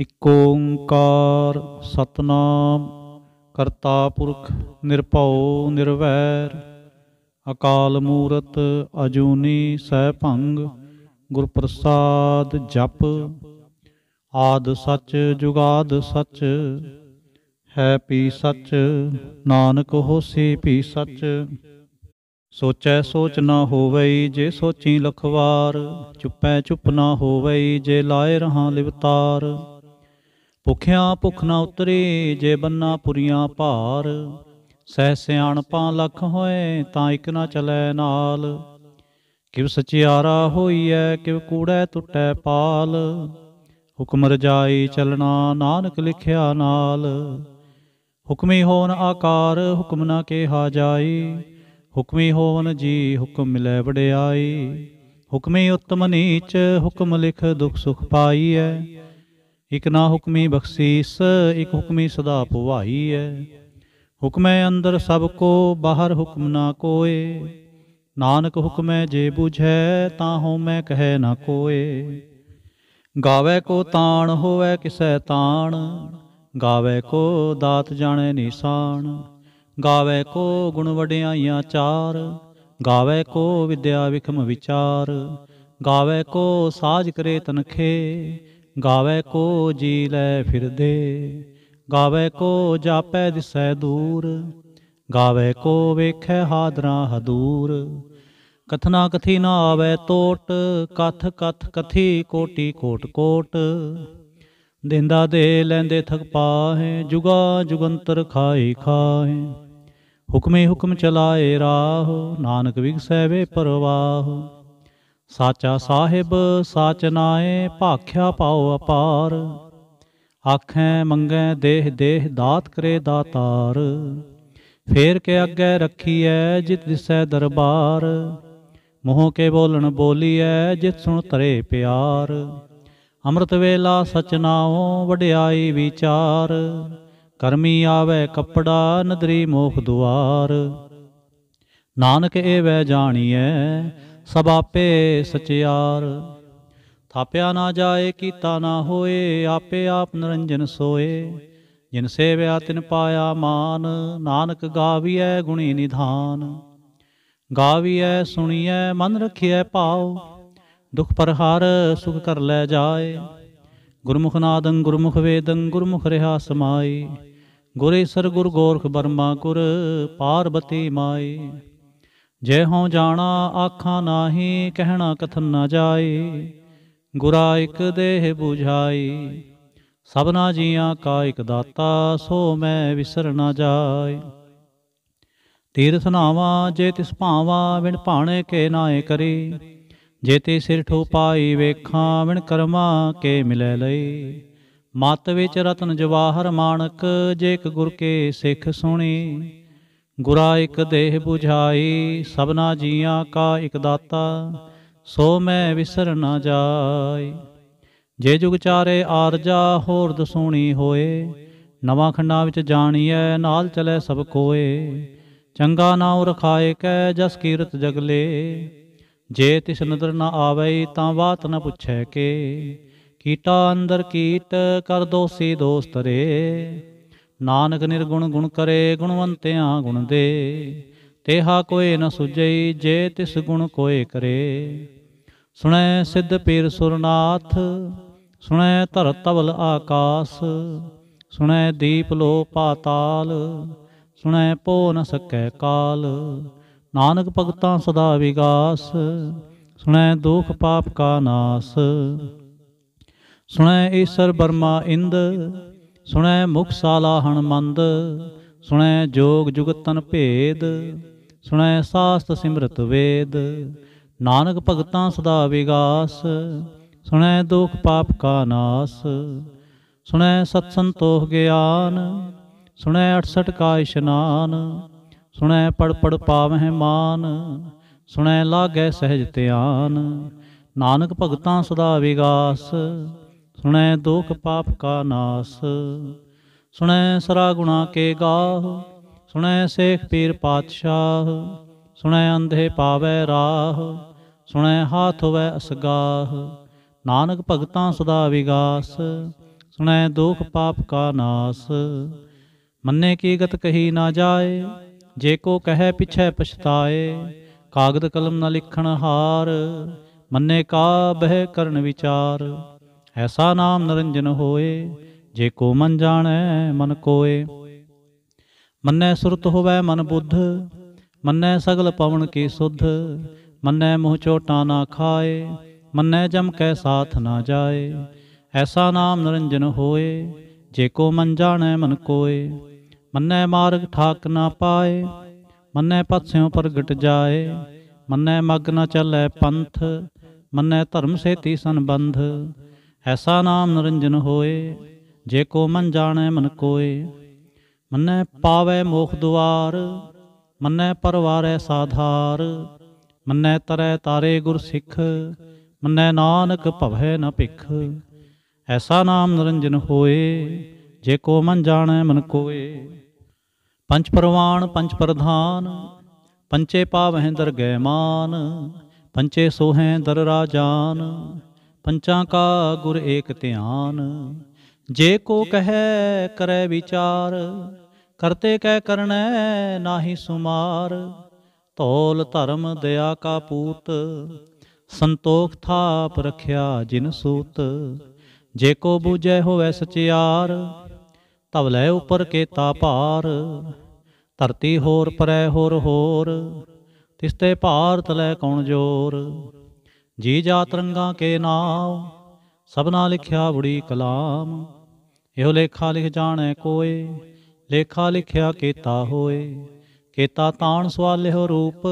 ਇਕ ਓੰਕਾਰ ਸਤਨਾਮ ਕਰਤਾ ਪੁਰਖ ਨਿਰਭਉ ਨਿਰਵੈਰ ਅਕਾਲ ਮੂਰਤ ਅਜੂਨੀ ਭੰਗ ਗੁਰ ਪ੍ਰਸਾਦ ਜਪ ਆਦ ਸਚ ਜੁਗਾਦ ਸਚ ਹੈ ਪੀ ਸਚ ਨਾਨਕ ਹੋਸੀ ਪੀ ਸਚ ਸੋਚੈ ਸੋਚ ਨਾ ਹੋਵਈ ਜੇ ਸੋਚੀ ਲਖਵਾਰ ਚੁੱਪੈ ਚੁੱਪ ਨਾ ਹੋਵਈ ਜੇ ਲਾਏ ਰਹਾ ਲਿਵਤਾਰ ਭੁਖਿਆ ਭੁਖ ਨਾ ਉਤਰੇ ਜੇ ਬੰਨਾ ਪੁਰੀਆਂ ਭਾਰ ਸਹਿ ਸਿਆਣਪਾਂ ਲਖ ਹੋਏ ਤਾਂ ਇਕ ਨਾ ਚਲੇ ਨਾਲ ਕਿਵ ਸਚਿਆਰਾ ਹੋਈਐ ਕਿਵ ਕੂੜੈ ਟੁੱਟੈ ਪਾਲ ਹੁਕਮ ਰਜਾਈ ਚਲਣਾ ਨਾਨਕ ਲਿਖਿਆ ਨਾਲ ਹੁਕਮੀ ਹੋਵਨ ਆਕਾਰ ਹੁਕਮ ਨਾ ਕੇਹਾ ਜਾਈ ਹੁਕਮੀ ਹੋਵਨ ਜੀ ਹੁਕਮ ਮਿਲੈ ਵਡਿਆਈ ਹੁਕਮੀ ਉਤਮ ਨੀਚ ਹੁਕਮ ਲਿਖ ਦੁਖ ਸੁਖ ਪਾਈਐ ਇਕ ਨਾ ਹੁਕਮੀ ਬਖਸ਼ੀਸ ਇਕ ਹੁਕਮੀ ਸਦਾ ਪੁਵਾਈ ਹੈ ਹੁਕਮੈ ਅੰਦਰ ਸਭ ਕੋ ਬਾਹਰ ਹੁਕਮ ਨਾ ਕੋਏ ਨਾਨਕ ਹੁਕਮੈ ਜੇ ਬੁਝੈ ਤਾਂ ਹਉ ਮੈਂ ਕਹਿ ਨਾ ਕੋਏ ਗਾਵੇ ਕੋ ਤਾਣ ਹੋਵੇ ਕਿਸੈ ਤਾਣ ਗਾਵੇ ਕੋ ਦਾਤ ਜਾਣੇ ਨਿਸ਼ਾਨ ਗਾਵੇ ਕੋ ਗੁਣ ਵਡਿਆਈਆਂ ਚਾਰ ਗਾਵੇ ਕੋ ਵਿਦਿਆ ਵਿਖਮ ਵਿਚਾਰ ਗਾਵੇ ਕੋ ਸਾਜ ਕਰੇ ਤਨਖੇ ਗਾਵੇ ਕੋ ਜੀ ਲੈ ਫਿਰਦੇ ਗਾਵੇ ਕੋ ਜਾਪੈ ਦਿਸੈ ਦੂਰ ਗਾਵੇ ਕੋ ਵੇਖੈ ਹਾਦਰਾ ਹਦੂਰ ਕਥਨਾ ਕਥੀ ਨਾ ਆਵੇ ਟੋਟ ਕਥ ਕਥ ਕਥੀ ਕੋਟੀ ਕੋਟ ਕੋਟ ਦਿੰਦਾ ਦੇ ਲੈਂਦੇ ਥਕ ਪਾਹੇ ਜੁਗਾ ਜੁਗੰਤਰ ਖਾਈ ਖਾਏ ਹੁਕਮੇ ਹੁਕਮ ਚਲਾਏ ਰਾਹ ਨਾਨਕ ਵਿਗਸੈ ਵੇ ਪਰਵਾਹ ਸਾਚਾ ਸਾਹਿਬ ਸਾਚ ਨਾਏ ਭਾਖਿਆ ਪਾਉ ਅਪਾਰ ਆਖੈ ਮੰਗੈ ਦੇਹ ਦੇਹ ਦਾਤ ਕਰੇ ਦਾਤਾਰ ਫੇਰ ਕੇ ਅੱਗੇ ਰੱਖੀਐ ਜਿਤ ਦਿਸੈ ਦਰਬਾਰ ਮੋਹ ਕੇ ਬੋਲਣ ਬੋਲੀਐ ਜਿਤ ਸੁਣ ਤਰੇ ਪਿਆਰ ਅੰਮ੍ਰਿਤ ਵੇਲਾ ਸਚਨਾਉ ਵਡਿਆਈ ਵਿਚਾਰ ਕਰਮੀ ਆਵੇ ਕਪੜਾ ਨਦਰੀ ਮੋਖ ਦੁਆਰ ਨਾਨਕ ਏਵੈ ਜਾਣੀਐ ਸਭ ਆਪੇ ਸਚਿਆਰ ਥਾਪਿਆ ਨਾ ਜਾਏ ਕੀਤਾ ਨਾ ਹੋਏ ਆਪੇ ਆਪ ਨਿਰੰਜਨ ਸੋਏ ਜਿਨ ਸੇਵਿਆ ਤਿਨ ਪਾਇਆ ਮਾਨ ਨਾਨਕ ਗਾਵੀਐ ਗੁਣੀ ਨਿਧਾਨ ਗਾਵੀਐ ਸੁਣੀਐ ਮਨ ਰਖੀਐ ਭਾਉ ਦੁਖ ਪਰਹਾਰ ਸੁਖ ਕਰ ਲੈ ਜਾਏ ਗੁਰਮੁਖ ਨਾਦੰ ਗੁਰਮੁਖ ਵੇਦੰ ਗੁਰਮੁਖ ਰਹਾ ਸਮਾਈ ਗੁਰੇ ਸਰ ਗੁਰ ਗੋਰਖ ਬਰਮਾ ਗੁਰ ਪਾਰਬਤੀ ਮਾਈ ਜੇ ਹਉ ਜਾਣਾ ਆਖਾਂ ਨਾਹੀ ਕਹਿਣਾ ਕਥਨ ਨਾ ਜਾਏ ਗੁਰਾ ਇਕ ਦੇਹ 부ਝਾਈ ਸਭਨਾ ਜੀਆਂ ਕਾ ਇਕ ਦਾਤਾ ਸੋ ਮੈਂ ਵਿਸਰ ਨਾ ਜਾਏ ਤੀਰਥ ਨਾਵਾਂ ਜੇ ਤਿਸ ਭਾਵਾ ਵਿਣ ਭਾਣੇ ਕੇ ਨਾਏ ਕਰੀ ਜੇ ਤੇ ਸਿਰ ਠੋਪਾਈ ਵੇਖਾਂ ਵਿਣ ਕਰਮਾ ਕੇ ਮਿਲੇ ਲਈ ਮਤ ਵਿੱਚ ਰਤਨ ਜਵਾਹਰ ਮਾਨਕ ਜੇ ਇੱਕ ਗੁਰ ਕੇ ਸਿੱਖ ਸੁਣੀ ਗੁਰਾ ਇੱਕ ਦੇਹ 부ਝਾਈ ਸਭਨਾ ਜੀਆਂ ਕਾ ਇੱਕ ਦਾਤਾ ਸੋ ਮੈਂ ਵਿਸਰ ਨਾ ਜਾਈ ਜੇ ਜੁਗ ਚਾਰੇ ਆਰਜਾ ਹੋਰ ਦਸੂਣੀ ਹੋਏ ਨਵਾਂ ਖੰਡਾ ਵਿੱਚ ਜਾਣੀਐ ਨਾਲ ਚਲੇ ਸਭ ਕੋਏ ਚੰਗਾ ਨਾਉ ਰਖਾਏ ਕੈ ਜਸ ਕੀਰਤ ਜਗਲੇ ਜੇ ਤਿਸ ਨਦਰ ਨਾ ਆਵੇ ਤਾਂ ਬਾਤ ਨ ਪੁੱਛੈ ਕੇ ਕੀਟਾ ਅੰਦਰ ਕੀਟ ਕਰ ਦੋਸੀ ਦੋਸਤ ਰੇ ਨਾਨਕ ਨਿਰਗੁਣ ਗੁਣ ਕਰੇ ਗੁਣਵੰਤਿਆਂ ਗੁਣ ਦੇ ਤੇਹਾ ਕੋਏ ਨ ਸੁਜਈ ਜੇ ਤਿਸ ਗੁਣ ਕੋਏ ਕਰੇ ਸੁਣੈ ਸਿੱਧ ਪੀਰ ਸੁਰਨਾਥ ਸੁਣੈ ਧਰ ਤਵਲ ਆਕਾਸ ਸੁਣੈ ਦੀਪ ਲੋ ਪਾਤਾਲ ਸੁਣੈ ਪੋ ਨ ਸਕੈ ਕਾਲ ਨਾਨਕ ਭਗਤਾਂ ਸਦਾ ਵਿਗਾਸ ਸੁਣੈ ਦੁਖ ਪਾਪ ਕਾ ਨਾਸ ਸੁਣੈ ਈਸ਼ਰ ਬਰਮਾ ਇੰਦ ਸੁਣੈ ਮੁਖ ਸਾਲਾ ਹਣ ਮੰਦ ਸੁਣੈ ਜੋਗ ਜੁਗ ਤਨ ਭੇਦ ਸੁਣੈ ਸਾਸਤ ਸਿਮਰਤ ਵੇਦ ਨਾਨਕ ਭਗਤਾਂ ਸਦਾ ਵਿਗਾਸ ਸੁਣੈ ਦੁਖ ਪਾਪ ਕਾ ਨਾਸ ਸੁਣੈ ਸਤ ਸੰਤੋਖ ਗਿਆਨ ਸੁਣੈ 68 ਕਾ ਇਸ਼ਨਾਨ ਸੁਣੈ ਪੜ ਪੜ ਪਾਵਹਿ ਮਾਨ ਸੁਣੈ ਲਾਗੈ ਸਹਿਜ ਧਿਆਨ ਨਾਨਕ ਭਗਤਾਂ ਸਦਾ ਵਿਗਾਸ ਸੁਣੈ ਦੁਖ ਪਾਪ ਕਾ ਨਾਸ ਸੁਣੈ ਸਰਾ ਗੁਣਾ ਕੇ ਗਾਹ ਸੁਣੈ ਸੇਖ ਪੀਰ ਪਾਤਸ਼ਾਹ ਸੁਣੈ ਅੰਧੇ ਪਾਵੈ ਰਾਹ ਸੁਣੈ ਹਾਥ ਹੋਵੈ ਅਸਗਾਹ ਨਾਨਕ ਭਗਤਾਂ ਸਦਾ ਵਿਗਾਸ ਸੁਣੈ ਦੁਖ ਪਾਪ ਕਾ ਨਾਸ ਮੰਨੇ ਕੀ ਗਤ ਕਹੀ ਨਾ ਜਾਏ ਜੇ ਕੋ ਕਹੈ ਪਿਛੈ ਪਛਤਾਏ ਕਾਗਦ ਕਲਮ ਨਾ ਲਿਖਣ ਹਾਰ ਮੰਨੇ ਕਾ ਬਹਿ ਕਰਨ ਵਿਚਾਰ ਐਸਾ ਨਾਮ ਨਰੰਜਨ ਹੋਏ ਜੇ ਕੋ ਮਨ ਜਾਣੈ ਮਨ ਕੋਏ ਮੰਨੈ ਸੁਰਤ ਹੋਵੈ ਮਨ ਬੁੱਧ ਮੰਨੈ ਸਗਲ ਪਵਨ ਕੀ ਸੁਧ ਮੰਨੈ ਮੋਹ ਚੋਟਾ ਨਾ ਖਾਏ ਮੰਨੈ ਜਮ ਕੈ ਸਾਥ ਨਾ ਜਾਏ ਐਸਾ ਨਾਮ ਨਰੰਜਨ ਹੋਏ ਜੇ ਕੋ ਮਨ ਜਾਣੈ ਮਨ ਕੋਏ ਮੰਨੈ ਮਾਰਗ ਠਾਕ ਨਾ ਪਾਏ ਮੰਨੈ ਪਤਸਿਉ ਪ੍ਰਗਟ ਜਾਏ ਮੰਨੈ ਮਗ ਨਾ ਚੱਲੇ ਪੰਥ ਮੰਨੈ ਧਰਮ ਸੇਤੀ ਸੰਬੰਧ ਐਸਾ ਨਾਮ ਨਰਿੰਜਨ ਹੋਏ ਜੇ ਕੋ ਮਨ ਜਾਣੈ ਮਨ ਕੋਏ ਮੰਨੈ ਪਾਵੈ ਮੋਖ ਦੁਆਰ ਮੰਨੈ ਪਰਵਾਰੈ ਸਾਧਾਰ ਮੰਨੈ ਤਰੈ ਤਾਰੇ ਗੁਰ ਸਿੱਖ ਮੰਨੈ ਨਾਨਕ ਭਵੈ ਨ ਭਿਖ ਐਸਾ ਨਾਮ ਨਰਿੰਜਨ ਹੋਏ ਜੇ ਕੋ ਮਨ ਜਾਣੈ ਮਨ ਕੋਏ ਪੰਜ ਪਰਵਾਣ ਪੰਜ ਪ੍ਰਧਾਨ ਪੰਚੇ ਪਾਵਹਿ ਦਰਗਹਿ ਮਾਨ ਪੰਚੇ ਸੋਹੈ ਦਰ ਰਾਜਾਨ ਪੰਚਾਂ ਕਾ ਗੁਰ ਏਕ ਧਿਆਨ ਜੇ ਕੋ ਕਹੈ ਕਰੈ ਵਿਚਾਰ ਕਰਤੇ ਕਹਿ ਕਰਨੈ ਨਾਹੀ ਸੁਮਾਰ ਤੋਲ ਧਰਮ ਦਇਆ ਕਾ ਪੂਤ ਸੰਤੋਖ ਥਾਪ ਰਖਿਆ ਜਿਨ ਸੂਤ ਜੇ ਕੋ ਬੂਝੈ ਹੋਵੈ ਸਚਿਆਰ ਤਵ ਲੈ ਉਪਰ ਕੇ ਤਾ ਭਾਰ ਧਰਤੀ ਹੋਰ ਪਰੈ ਹੋਰ ਹੋਰ ਤਿਸ ਤੇ ਭਾਰਤ ਲੈ ਕੌਣ ਜੋਰ ਜੀ ਜਾਤ ਰੰਗਾ ਕੇ ਨਾਮ ਸਭਨਾ ਲਿਖਿਆ ਬੁੜੀ ਕਲਾਮ ਇਹੋ ਲੇਖਾ ਲਿਖ ਜਾਣੈ ਕੋਏ ਲੇਖਾ ਲਿਖਿਆ ਕੀਤਾ ਹੋਏ ਕੀਤਾ ਤਾਣ ਸਵਾਲਿਓ ਰੂਪ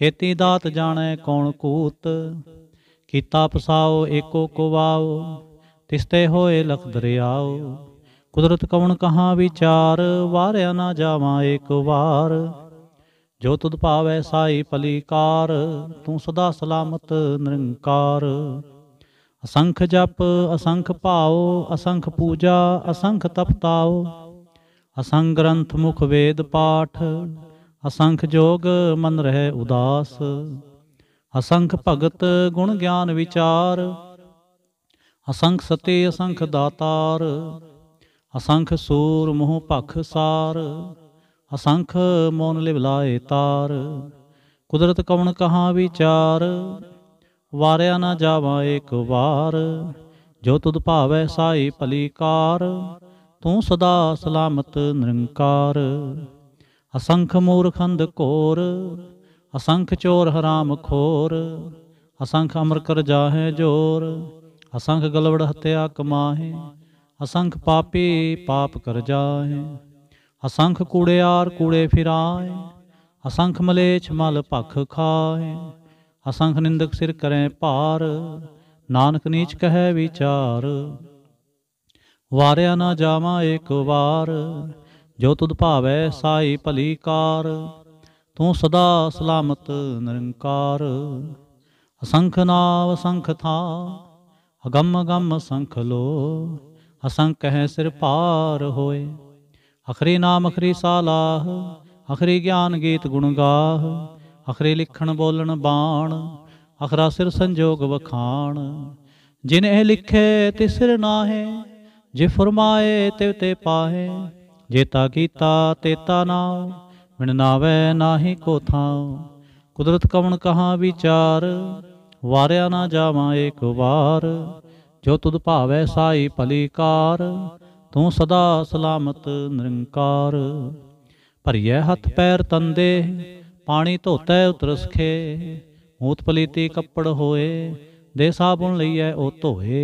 ਖੇਤੀ ਦਾਤ ਜਾਣੈ ਕੌਣ ਕੂਤ ਕੀਤਾ ਪਸਾਓ ਏਕੋ ਕੁਵਾਓ ਤਿਸਤੇ ਹੋਏ ਲਖ ਦਰਿਆਓ ਕੁਦਰਤ ਕਵਣ ਕਹਾ ਵਿਚਾਰ ਵਾਰਿਆ ਨਾ ਜਾਵਾ ਏਕ ਵਾਰ ਜੋ ਤੁਧ ਭਾਵੈ ਸਾਈ ਪਲੀਕਾਰ ਤੂੰ ਸਦਾ ਸਲਾਮਤ ਨਿਰੰਕਾਰ ਅਸੰਖ ਜਪ ਅਸੰਖ ਭਾਉ ਅਸੰਖ ਪੂਜਾ ਅਸੰਖ ਤਪਤਾਉ ਅਸੰਖ ਗ੍ਰੰਥ ਮੁਖ ਵੇਦ ਪਾਠ ਅਸੰਖ ਜੋਗ ਮਨ ਰਹੇ ਉਦਾਸ ਅਸੰਖ ਭਗਤ ਗੁਣ ਗਿਆਨ ਵਿਚਾਰ ਅਸੰਖ ਸਤੇ ਅਸੰਖ ਦਾਤਾਰ ਅਸੰਖ ਸੂਰ ਮੋਹ ਭਖ ਸਾਰ ਅਸੰਖ ਮੋਨ ਮੌਨ ਬਲਾਏ ਤਾਰ ਕੁਦਰਤ ਕਵਣ ਕਹਾ ਵਿਚਾਰ ਵਾਰਿਆ ਨਾ ਜਾਵਾ ਇੱਕ ਵਾਰ ਜੋ ਤੁਧ ਭਾਵੈ ਸਾਈ ਭਲੀ ਕਾਰ ਤੂੰ ਸਦਾ ਸਲਾਮਤ ਨਿਰੰਕਾਰ ਅਸੰਖ ਮੂਰਖੰਦ ਕੋਰ ਅਸੰਖ ਚੋਰ ਹਰਾਮ ਖੋਰ ਅਸੰਖ ਅਮਰ ਕਰ ਜਾਹੇ ਜੋਰ ਅਸੰਖ ਗਲਵੜ ਹਤਿਆ ਕਮਾਹੇ ਅਸੰਖ ਪਾਪੀ ਪਾਪ ਕਰ ਜਾਹੇ ਅਸੰਖ ਕੂੜਿਆਰ ਕੂੜੇ ਫਿਰਾਏ ਅਸੰਖ ਮਲੇਛ ਮਲ ਭਖ ਖਾਏ ਅਸੰਖ ਨਿੰਦਕ ਸਿਰ ਕਰੈ ਭਾਰ ਨਾਨਕ ਨੀਚ ਕਹੈ ਵਿਚਾਰ ਵਾਰਿਆ ਨਾ ਜਾਵਾਂ ਏਕ ਵਾਰ ਜੋ ਤੁਧ ਭਾਵੈ ਸਾਈ ਭਲੀ ਕਾਰ ਤੂੰ ਸਦਾ ਸਲਾਮਤ ਨਿਰੰਕਾਰ ਅਸੰਖ ਨਾਮ ਸੰਖ ਥਾ ਅਗੰਮ ਗੰਮ ਸੰਖ ਲੋ ਅਸੰਖ ਹੈ ਸਿਰ ਪਾਰ ਹੋਏ ਅਖਰੇ ਨਾਮ ਅਖਰੇ ਸਾਲਾਹ ਅਖਰੇ ਗਿਆਨ ਗੀਤ ਗੁਣ ਗਾਹ ਅਖਰੇ ਲਿਖਣ ਬੋਲਣ ਬਾਣ ਅਖਰਾ ਸਿਰ ਸੰਜੋਗ ਵਖਾਣ ਜਿਨ ਇਹ ਲਿਖੇ ਤਿਸਰ ਨਾਹੇ ਜੇ ਫਰਮਾਏ ਤੇ ਤੇ ਪਾਹੇ ਜੇ ਤਾ ਕੀਤਾ ਤੇਤਾ ਨਾਉ ਮਿਣ ਨਾਵੇ ਨਾਹੀ ਕੋ ਥਾਉ ਕੁਦਰਤ ਕਵਣ ਕਹਾ ਵਿਚਾਰ ਵਾਰਿਆ ਨਾ ਜਾਵਾਂ ਏਕ ਵਾਰ ਜੋ ਤੁਧ ਭਾਵੈ ਸਾਈ ਭਲੀ ਕਾਰ ਤੂੰ ਸਦਾ ਸਲਾਮਤ ਨਿਰੰਕਾਰ ਭਰੀਏ ਹੱਥ ਪੈਰ ਤੰਦੇ ਪਾਣੀ ਧੋਤੈ ਉਤਰਸਖੇ ਮੂਤ ਪਲੀਤੀ ਕੱਪੜ ਹੋਏ ਦੇ ਸਾਬੁਣ ਲਈਐ ਉਹ ਧੋਏ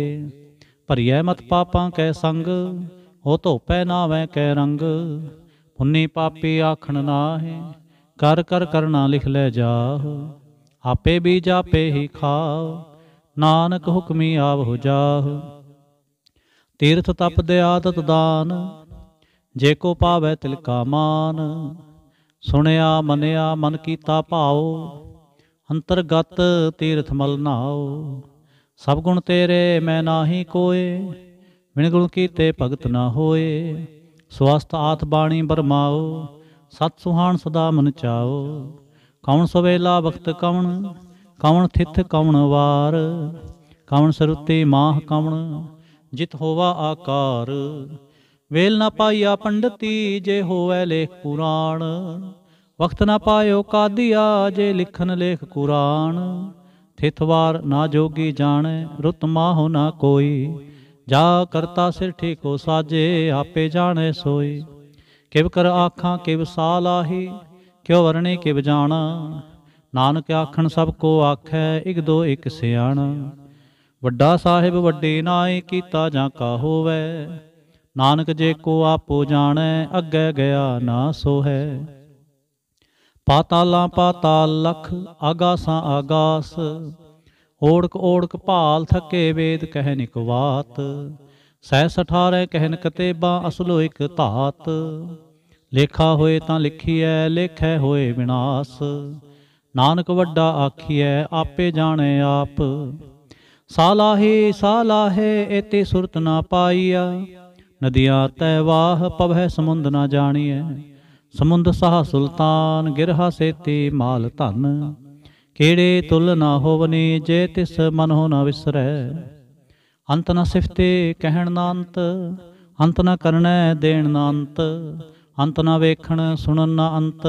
ਭਰੀਏ ਮਤ ਪਾਪਾਂ ਕੈ ਸੰਗ ਉਹ ਧੋਪੈ ਨਾਵੇਂ ਕੈ ਰੰਗ ਪੁੰਨੀ ਪਾਪੀ ਆਖਣ ਨਾਹੀ ਕਰ ਕਰ ਕਰਨਾ ਲਿਖ ਲੈ ਜਾਹ ਆਪੇ ਬੀਜ ਆਪੇ ਹੀ ਖਾ ਨਾਨਕ ਹੁਕਮੀ ਆਵ ਹੋ ਜਾਹ ਤੀਰਥ ਤਪ ਦੇ ਆਦਤ ਦਾਨ ਜੇ ਕੋ ਪਾਵੇ ਤਿਲ ਕਾ ਮਾਨ ਸੁਣਿਆ ਮੰਨਿਆ ਮਨ ਕੀਤਾ ਭਾਉ ਅੰਤਰਗਤ ਤੀਰਥ ਮਲ ਨਾਉ ਸਭ ਗੁਣ ਤੇਰੇ ਮੈਂ ਨਾਹੀ ਕੋਏ ਬਿਨ ਗੁਣ ਕੀਤੇ ਭਗਤ ਨਾ ਹੋਏ ਸਵਸਤ ਆਤ ਬਾਣੀ ਬਰਮਾਓ ਸਤ ਸੁਹਾਣ ਸਦਾ ਮਨ ਚਾਓ ਕਵਣ ਸਵੇਲਾ ਵਕਤ ਕਵਣ ਕਵਣ ਥਿਤ ਕਵਣ ਵਾਰ ਕਵਣ ਸਰੁਤੀ ਮਾਹ ਕਵਣ ਜਿਤ ਹੋਵਾ ਆਕਾਰ ਵੇਲ ਨਾ ਪਾਈਆ ਪੰਡਤੀ ਜੇ ਹੋਵੇ ਲੇਖ ਪੁਰਾਣ ਵਕਤ ਨਾ ਪਾਇਓ ਕਾਦੀਆ ਜੇ ਲਿਖਨ ਲੇਖ ਕੁਰਾਨ ਥਿਤਵਾਰ ਨਾ ਜੋਗੀ ਜਾਣੈ ਰੁਤ ਮਾਹੁ ਨਾ ਕੋਈ ਜਾ ਕਰਤਾ ਸਿਰ ਠੀਕੋ ਸਾਜੇ ਆਪੇ ਜਾਣੈ ਸੋਈ ਕਿਵ ਕਰ ਆਖਾਂ ਕਿਵ ਸਾ ਲਾਹੀ ਕਿਉ ਵਰਣੇ ਕਿਵ ਜਾਣਾ ਨਾਨਕ ਆਖਣ ਸਭ ਕੋ ਆਖੈ ਇਕ ਦੋ ਇਕ ਸਿਆਣਾ ਵੱਡਾ ਸਾਹਿਬ ਵੱਡੇ ਨਾਏ ਕੀਤਾ ਜਾਂ ਕਾ ਹੋਵੇ ਨਾਨਕ ਜੇ ਕੋ ਆਪੋ ਜਾਣੈ ਅੱਗੇ ਗਿਆ ਨਾ ਸੋਹੈ ਪਾਤਾਲਾਂ ਪਾਤਾਲ ਲਖ ਆਗਾਸਾਂ ਆਗਾਸ ਓੜਕ ਓੜਕ ਭਾਲ ਥਕੇ ਵੇਦ ਕਹਿ ਬਾਤ ਸਹਿ ਸਠਾਰੇ ਕਹਿਨ ਕਤੇਬਾ ਅਸਲੋ ਇਕ ਧਾਤ ਲੇਖਾ ਹੋਏ ਤਾਂ ਲਿਖੀਐ ਲੇਖੈ ਹੋਏ ਵਿਨਾਸ਼ ਨਾਨਕ ਵੱਡਾ ਆਖੀਐ ਆਪੇ ਜਾਣੈ ਆਪ ਸਾਲਾਹੇ ਸਾਲਾਹੇ ਇਤੇ ਸੁਰਤ ਨਾ ਪਾਈਆ ਨਦੀਆਂ ਤੈ ਵਾਹ ਪਵਹਿ ਸਮੁੰਦ ਨਾ ਜਾਣੀਐ ਸਮੁੰਦ ਸਾਹ ਸੁਲਤਾਨ ਗਿਰਹਾ ਸੇਤੀ ਮਾਲ ਧਨ ਕਿਹੜੇ ਤੁਲ ਨਾ ਹੋਵਨੇ ਜੇ ਤਿਸ ਮਨ ਹੋ ਨਾ ਵਿਸਰੈ ਅੰਤ ਨ ਸਿਫਤੇ ਕਹਿਣ ਨਾ ਅੰਤ ਅੰਤ ਨ ਕਰਨੈ ਦੇਣ ਨਾ ਅੰਤ ਅੰਤ ਨ ਵੇਖਣ ਸੁਣਨ ਨਾ ਅੰਤ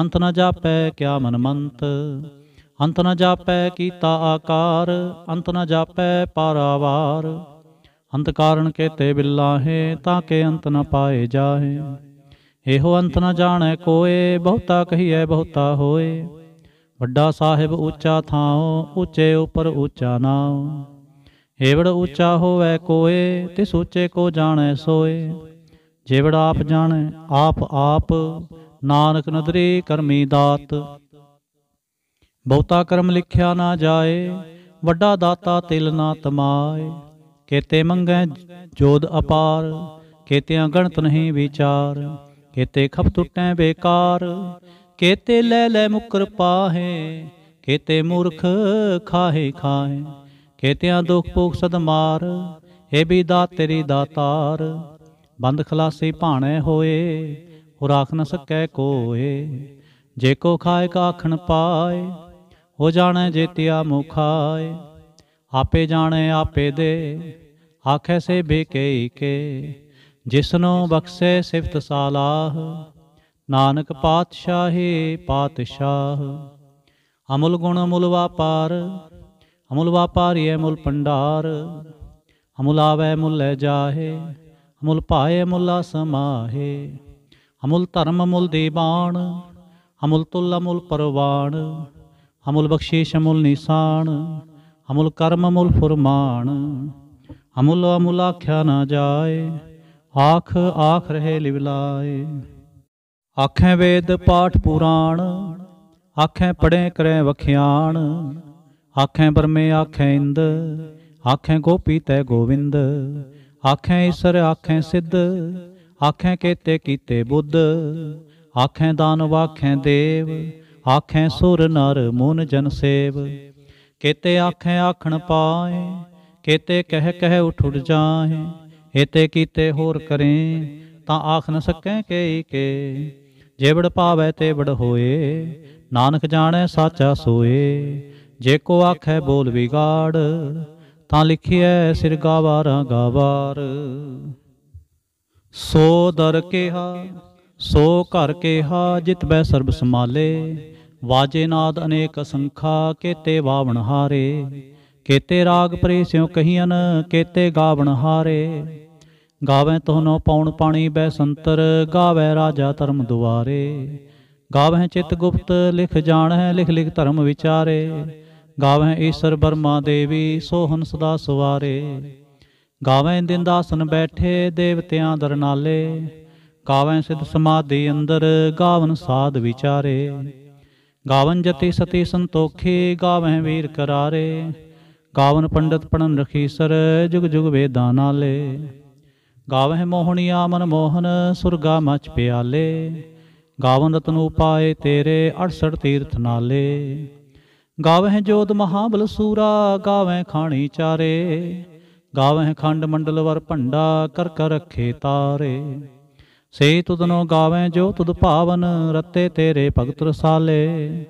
ਅੰਤ ਨ ਜਾਪੈ ਕਿਆ ਮਨ ਮੰਤ ਅੰਤ ਨ ਜਾਪੈ ਕੀਤਾ ਆਕਾਰ ਅੰਤ ਨ ਜਾਪੈ ਪਾਰਾਵਾਰ ਅੰਤ ਕਾਰਨ ਕੇਤੇ ਬਿਲਾਹੇ ਤਾਂ ਕੇ ਅੰਤ ਨ ਪਾਏ ਜਾਹੇ ਇਹੋ ਅੰਤ ਨ ਜਾਣੈ ਕੋਏ ਬਹੁਤਾ ਕਹੀਐ ਬਹੁਤਾ ਹੋਏ ਵੱਡਾ ਸਾਹਿਬ ਉੱਚਾ ਥਾਉ ਉੱਚੇ ਉਪਰ ਉੱਚਾ ਨਾਉ ਏਵੜ ਉੱਚਾ ਹੋਵੇ ਕੋਏ ਤੇ ਸੋਚੇ ਕੋ ਜਾਣੈ ਸੋਏ ਜੇਵੜ ਆਪ ਜਾਣੈ ਆਪ ਆਪ ਨਾਨਕ ਨਦਰੀ ਕਰਮੀ ਦਾਤ ਬਹੁਤਾ ਕਰਮ ਲਿਖਿਆ ਨਾ ਜਾਏ ਵੱਡਾ ਦਾਤਾ ਤਿਲ ਨਾ ਤਮਾਏ ਕੇਤੇ ਮੰਗੈ ਜੋਦ ਅਪਾਰ ਕੇਤੇ ਗਣਤ ਨਹੀਂ ਵਿਚਾਰ ਕੇਤੇ ਖਪ ਟੁੱਟੈ ਬੇਕਾਰ ਕੇਤੇ ਲੈ ਲੈ ਮੁਕਰ ਪਾਹੇ ਕੇਤੇ ਮੂਰਖ ਖਾਹੇ ਕੇਤੇ ਆ ਦੁਖ ਭੋਗ ਸਦ ਮਾਰ ਏ ਵੀ ਦਾ ਤੇਰੀ ਦਾਤਾਰ ਬੰਦ ਖਲਾਸੀ ਭਾਣੇ ਹੋਏ ਹੋ ਰਾਖ ਨ ਸਕੈ ਕੋਏ ਜੇ ਕੋ ਖਾਏ ਕਾਖਣ ਪਾਏ ਹੋ ਜਾਣੈ ਜੇਤਿਆ ਮੁਖਾਏ ਆਪੇ ਜਾਣੈ ਆਪੇ ਦੇ ਆਖੈ ਸੇ ਬੇਕੇ ਕੇ ਜਿਸਨੋ ਬਖਸ਼ੇ ਸਿਫਤ ਸਾਲਾਹ ਨਾਨਕ ਪਾਤਸ਼ਾਹੇ ਪਾਤਸ਼ਾਹ ਅਮੁਲ ਗੁਣ ਅਮਲ ਵਾਪਾਰ ਅਮੁਲ ਵਾਪਾਰੀ ਅਮਲ ਪੰਡਾਰ ਅਮੁਲ ਆਵੇ ਮੁੱਲੇ ਜਾਹੇ ਅਮੁਲ ਪਾਏ ਮੁੱਲਾ ਸਮਾਹੇ ਅਮੁਲ ਧਰਮ ਅਮਲ ਦੀਵਾਨ ਅਮੁਲ ਤੁਲ ਅਮੁਲ ਪਰਵਾਨ ਅਮੁਲ ਬਖਸ਼ਿਸ਼ ਅਮੁਲ ਨਿਸ਼ਾਨ ਅਮੁਲ ਕਰਮ ਅਮੁਲ ਫਰਮਾਨ ਅਮੁਲ ਅਮੁਲ ਆਖਿਆ ਨਾ ਜਾਏ ਆਖ ਆਖ ਰਹੇ ਲਿਵਲਾਏ ਆਖੇ ਵੇਦ ਪਾਠ ਪੁਰਾਣ ਆਖੇ ਪੜੇ ਕਰੇ ਵਖਿਆਣ ਆਖੇ ਬਰਮੇ ਆਖੇ ਇੰਦ ਆਖੇ ਗੋਪੀ ਤੈ ਗੋਵਿੰਦ ਆਖੇ ਈਸ਼ਰ ਆਖੇ ਸਿੱਧ ਆਖੇ ਕੇਤੇ ਕੀਤੇ ਬੁੱਧ ਆਖੇ ਦਾਨ ਵਾਖੇ ਦੇਵ ਆਖੈ ਸੁਰ ਨਰ ਮੂਨ ਜਨ ਸੇਵ ਕੇਤੇ ਆਖੈ ਆਖਣ ਪਾਏ ਕੇਤੇ ਕਹਿ ਕਹਿ ਉਠ ਉਠ ਜਾਏ ਏਤੇ ਕੀਤੇ ਹੋਰ ਕਰੇ ਤਾਂ ਆਖ ਨ ਸਕੈ ਕੇ ਕੇ ਜੇਵੜ ਪਾਵੈ ਤੇ ਬੜ ਹੋਏ ਨਾਨਕ ਜਾਣੈ ਸਾਚਾ ਸੋਏ ਜੇ ਕੋ ਆਖੈ ਬੋਲ ਵਿਗਾੜ ਤਾਂ ਲਿਖਿਐ ਸਿਰ ਗਾਵਾਰਾ ਗਾਵਾਰ ਸੋ ਦਰ ਕੇਹਾ ਸੋ ਘਰ ਕੇਹਾ ਜਿਤ ਬੈ ਸਰਬ ਸਮਾਲੇ ਵਾਜੇ ਨਾਦ ਅਨੇਕ ਅਸੰਖਾ ਕੇਤੇ ਬਾਵਣ ਹਾਰੇ ਕੇਤੇ ਰਾਗ ਪ੍ਰੇ ਸਿਉ ਕਹੀਨ ਕੇਤੇ ਗਾਵਣ ਹਾਰੇ ਗਾਵੇਂ ਤੋਨੋ ਪਉਣ ਪਾਣੀ ਬੈ ਸੰਤਰ ਗਾਵੇ ਰਾਜਾ ਧਰਮ ਦੁਆਰੇ ਗਾਵਹਿ ਚਿਤ ਗੁਪਤ ਲਿਖ ਜਾਣ ਹੈ ਲਿਖ ਲਿਖ ਧਰਮ ਵਿਚਾਰੇ ਗਾਵਹਿ ਈਸ਼ਰ ਬਰਮਾ ਦੇਵੀ ਸੋਹਨ ਸਦਾ ਸਵਾਰੇ ਗਾਵਹਿ ਦਿੰਦਾਸਨ ਬੈਠੇ ਦੇਵਤਿਆਂ ਦਰਨਾਲੇ ਗਾਵਹਿ ਸਿਧ ਸਮਾਧੀ ਅੰਦਰ ਗਾਵਨ ਸਾਧ ਵਿਚਾਰੇ ਗਾਵਨ ਜਤੇ ਸਤੇ ਸੰਤੋਖੇ ਗਾਵਹਿ ਵੀਰ ਕਰਾਰੇ ਗਾਵਨ ਪੰਡਤ ਪੜਨ ਰਖੀਸਰ ਜੁਗ ਜੁਗ ਵੇਦਾਂ ਨਾਲੇ ਗਾਵਹਿ ਮੋਹਣੀਆ ਮਨ ਮੋਹਨ ਸੁਰਗਾ ਮਚ ਪਿਆਲੇ ਗਾਵਨ ਰਤਨ ਉਪਾਏ ਤੇਰੇ 68 ਤੀਰਥ ਨਾਲੇ ਗਾਵਹਿ ਜੋਤ ਮਹਾਬਲ ਸੂਰਾ ਗਾਵਹਿ ਖਾਣੀ ਚਾਰੇ ਗਾਵਹਿ ਖੰਡ ਮੰਡਲ ਵਰ ਭੰਡਾ ਕਰ ਕਰ ਰਖੇ ਤਾਰੇ ਸੇ ਤੁਧਨੋ ਗਾਵੇਂ ਜੋ ਤੁਧ ਭਾਵਨ ਰਤੇ ਤੇਰੇ ਭਗਤ ਰਸਾਲੇ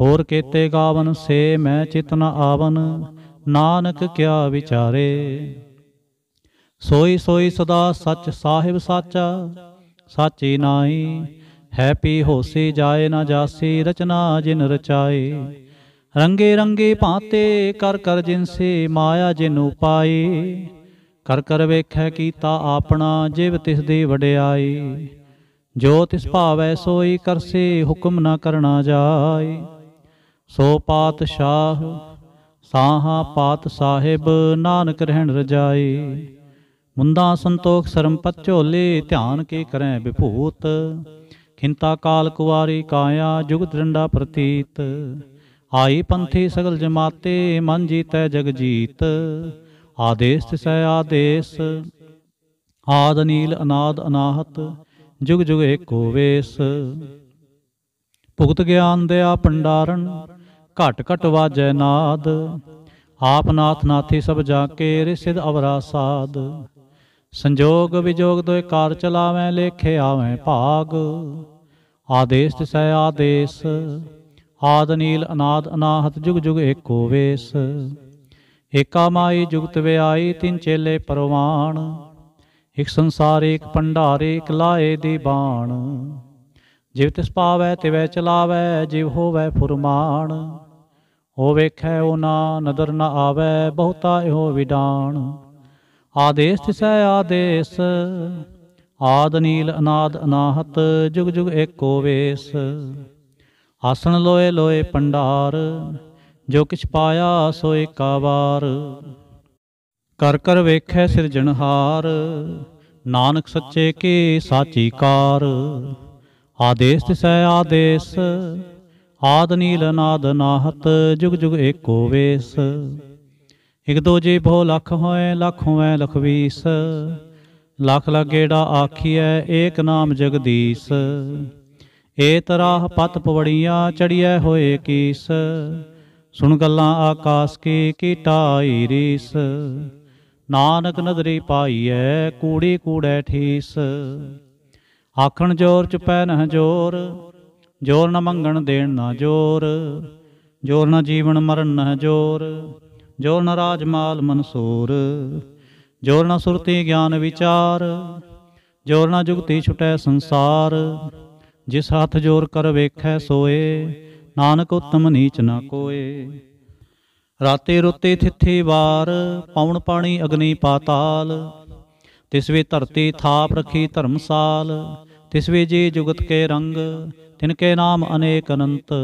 ਹੋਰ ਕੀਤੇ ਗਾਵਨ ਸੇ ਮੈਂ ਚਿਤਨ ਆਵਨ ਨਾਨਕ ਕਿਆ ਵਿਚਾਰੇ ਸੋਈ ਸੋਈ ਸਦਾ ਸੱਚ ਸਾਹਿਬ ਸਾਚਾ ਸਾਚੀ ਨਾਹੀ ਹੈ ਪੀ ਹੋਸੀ ਜਾਏ ਨਾ ਜਾਸੀ ਰਚਨਾ ਜਿਨ ਰਚਾਈ ਰੰਗੇ ਰੰਗੇ ਪਾਤੇ ਕਰ ਕਰ ਜਿਨ ਸੇ ਮਾਇਆ ਜਿਨ ਉਪਾਈ ਕਰ ਕਰ ਵੇਖੈ ਕੀਤਾ ਆਪਣਾ ਜਿਵ ਤਿਸ ਦੇ ਵਡਿਆਈ ਜੋ ਤਿਸ ਭਾਵੈ ਸੋਈ ਕਰਸੇ ਹੁਕਮ ਨਾ ਕਰਨਾ ਜਾਏ ਸੋ ਪਾਤਸ਼ਾਹ ਸਾਹਾ ਪਾਤ ਸਾਹਿਬ ਨਾਨਕ ਰਹਿਣ ਰਜਾਈ ਮੁੰਦਾ ਸੰਤੋਖ ਸਰਮਪਤ ਝੋਲੇ ਧਿਆਨ ਕੇ ਕਰੈ ਵਿਭੂਤ ਖਿੰਤਾ ਕਾਲ ਕੁਵਾਰੀ ਕਾਇਆ ਜੁਗ ਡੰਡਾ ਪ੍ਰਤੀਤ ਆਈ ਪੰਥੀ ਸਗਲ ਜਮਾਤੇ ਮਨ ਜੀਤੈ ਜਗ ਜੀਤ ਆਦੇਸ ਤਿਸੈ ਆਦੇਸ ਆਦ ਅਨੀਲ ਅਨਾਦ ਅਨਾਹਤ ਜੁਗ ਜੁਗ ਏਕੋ ਵੇਸ ਭੁਗਤ ਗਿਆਨ ਦਿਆ ਪੰਡਾਰਨ ਘਟ ਘਟ ਵਾਜੈ ਨਾਦ ਆਪ ਨਾਥ ਨਾਥੀ ਸਭ ਜਾ ਕੇ ਰਿਸਿਦ ਅਵਰਾ ਸਾਦ ਸੰਜੋਗ ਵਿਜੋਗ ਦੋਇ ਕਾਰ ਚਲਾਵੇਂ ਲੇਖੇ ਆਵੇਂ ਭਾਗ ਆਦੇਸ ਤਿਸੈ ਆਦੇਸ ਆਦ ਨੀਲ ਅਨਾਦ ਅਨਾਹਤ ਜੁਗ ਜੁਗ ਏਕੋ ਵੇਸ ਏਕਾ ਮਾਈ ਜੁਗਤ ਵਿਆਈ ਤਿੰਨ ਚੇਲੇ ਪਰਵਾਣ ਇਕ ਸੰਸਾਰ ਏਕ ਭੰਡਾਰੇ ਇਕ ਲਾਏ ਦੀ ਬਾਣ ਜਿਵ ਤਿਸ ਪਾਵੈ ਤਿਵੈ ਚਲਾਵੈ ਜਿਵ ਹੋਵੈ ਫੁਰਮਾਨ ਹੋ ਵੇਖੈ ਉਹ ਨਾ ਨਦਰ ਨ ਆਵੈ ਬਹੁਤਾ ਇਹੋ ਵਿਡਾਣ ਆਦੇਸ ਤਿਸੈ ਆਦੇਸ ਆਦ ਨੀਲ ਅਨਾਦ ਅਨਾਹਤ ਜੁਗ ਜੁਗ ਏਕੋ ਵੇਸ ਆਸਣ ਲੋਏ ਲੋਏ ਪੰਡਾਰ ਜੋ ਕਿਛ ਪਾਇਆ ਸੋ ਏਕਾ ਵਾਰ ਕਰ ਕਰ ਵੇਖੈ ਸਿਰਜਣਹਾਰ ਨਾਨਕ ਸੱਚੇ ਕੀ ਸਾਚੀ ਕਾਰ ਆਦੇਸ ਸੈ ਆਦੇਸ ਆਦ ਨੀਲ ਨਾਦ ਨਾਹਤ ਜੁਗ ਜੁਗ ਏਕੋ ਵੇਸ ਇਕ ਦੋ ਜੀ ਭੋ ਲਖ ਹੋਏ ਲਖ ਹੋਏ ਲਖ ਵੀਸ ਲਖ ਲਗੇੜਾ ਆਖੀਐ ਏਕ ਨਾਮ ਜਗਦੀਸ਼ ਏ ਤਰਾਹ ਪਤ ਪਵੜੀਆਂ ਚੜੀਐ ਹੋਏ ਕੀਸ ਸੁਣ ਗੱਲਾਂ ਆਕਾਸ ਕੀ ਕੀਟਾਈ ਰੀਸ ਨਾਨਕ ਨਦਰੀ ਪਾਈਐ ਕੂੜੀ ਕੂੜੈ ਠੀਸ ਆਖਣ ਜੋਰ ਚ ਪੈ ਨਹ ਜੋਰ ਜੋਰ ਨ ਮੰਗਣ ਦੇਣ ਨਾ ਜੋਰ ਜੋਰ ਨ ਜੀਵਨ ਮਰਨ ਨਹ ਜੋਰ ਜੋਰ ਨ ਰਾਜ ਮਾਲ ਮਨਸੂਰ ਜੋਰ ਨ ਸੁਰਤੀ ਗਿਆਨ ਵਿਚਾਰ ਜੋਰ ਨ ਜੁਗਤੀ ਛੁਟੈ ਸੰਸਾਰ ਜਿਸ ਹੱਥ ਜੋਰ ਕਰ ਵੇਖੈ ਸੋਏ ਨਾਨਕ ਉਤਮ ਨੀਚ ਨਾ ਕੋਏ ਰਾਤੇ ਰੁੱਤੇ ਥਿੱਥੇ ਵਾਰ ਪਵਨ ਪਾਣੀ ਅਗਨੀ ਪਾਤਾਲ ਤਿਸਵੇ ਧਰਤੀ ਥਾਪ ਰਖੀ ਧਰਮਸਾਲ ਤਿਸਵੇ ਜੀ ਜੁਗਤ ਕੇ ਰੰਗ ਤਿਨ ਕੇ ਨਾਮ ਅਨੇਕ ਅਨੰਤ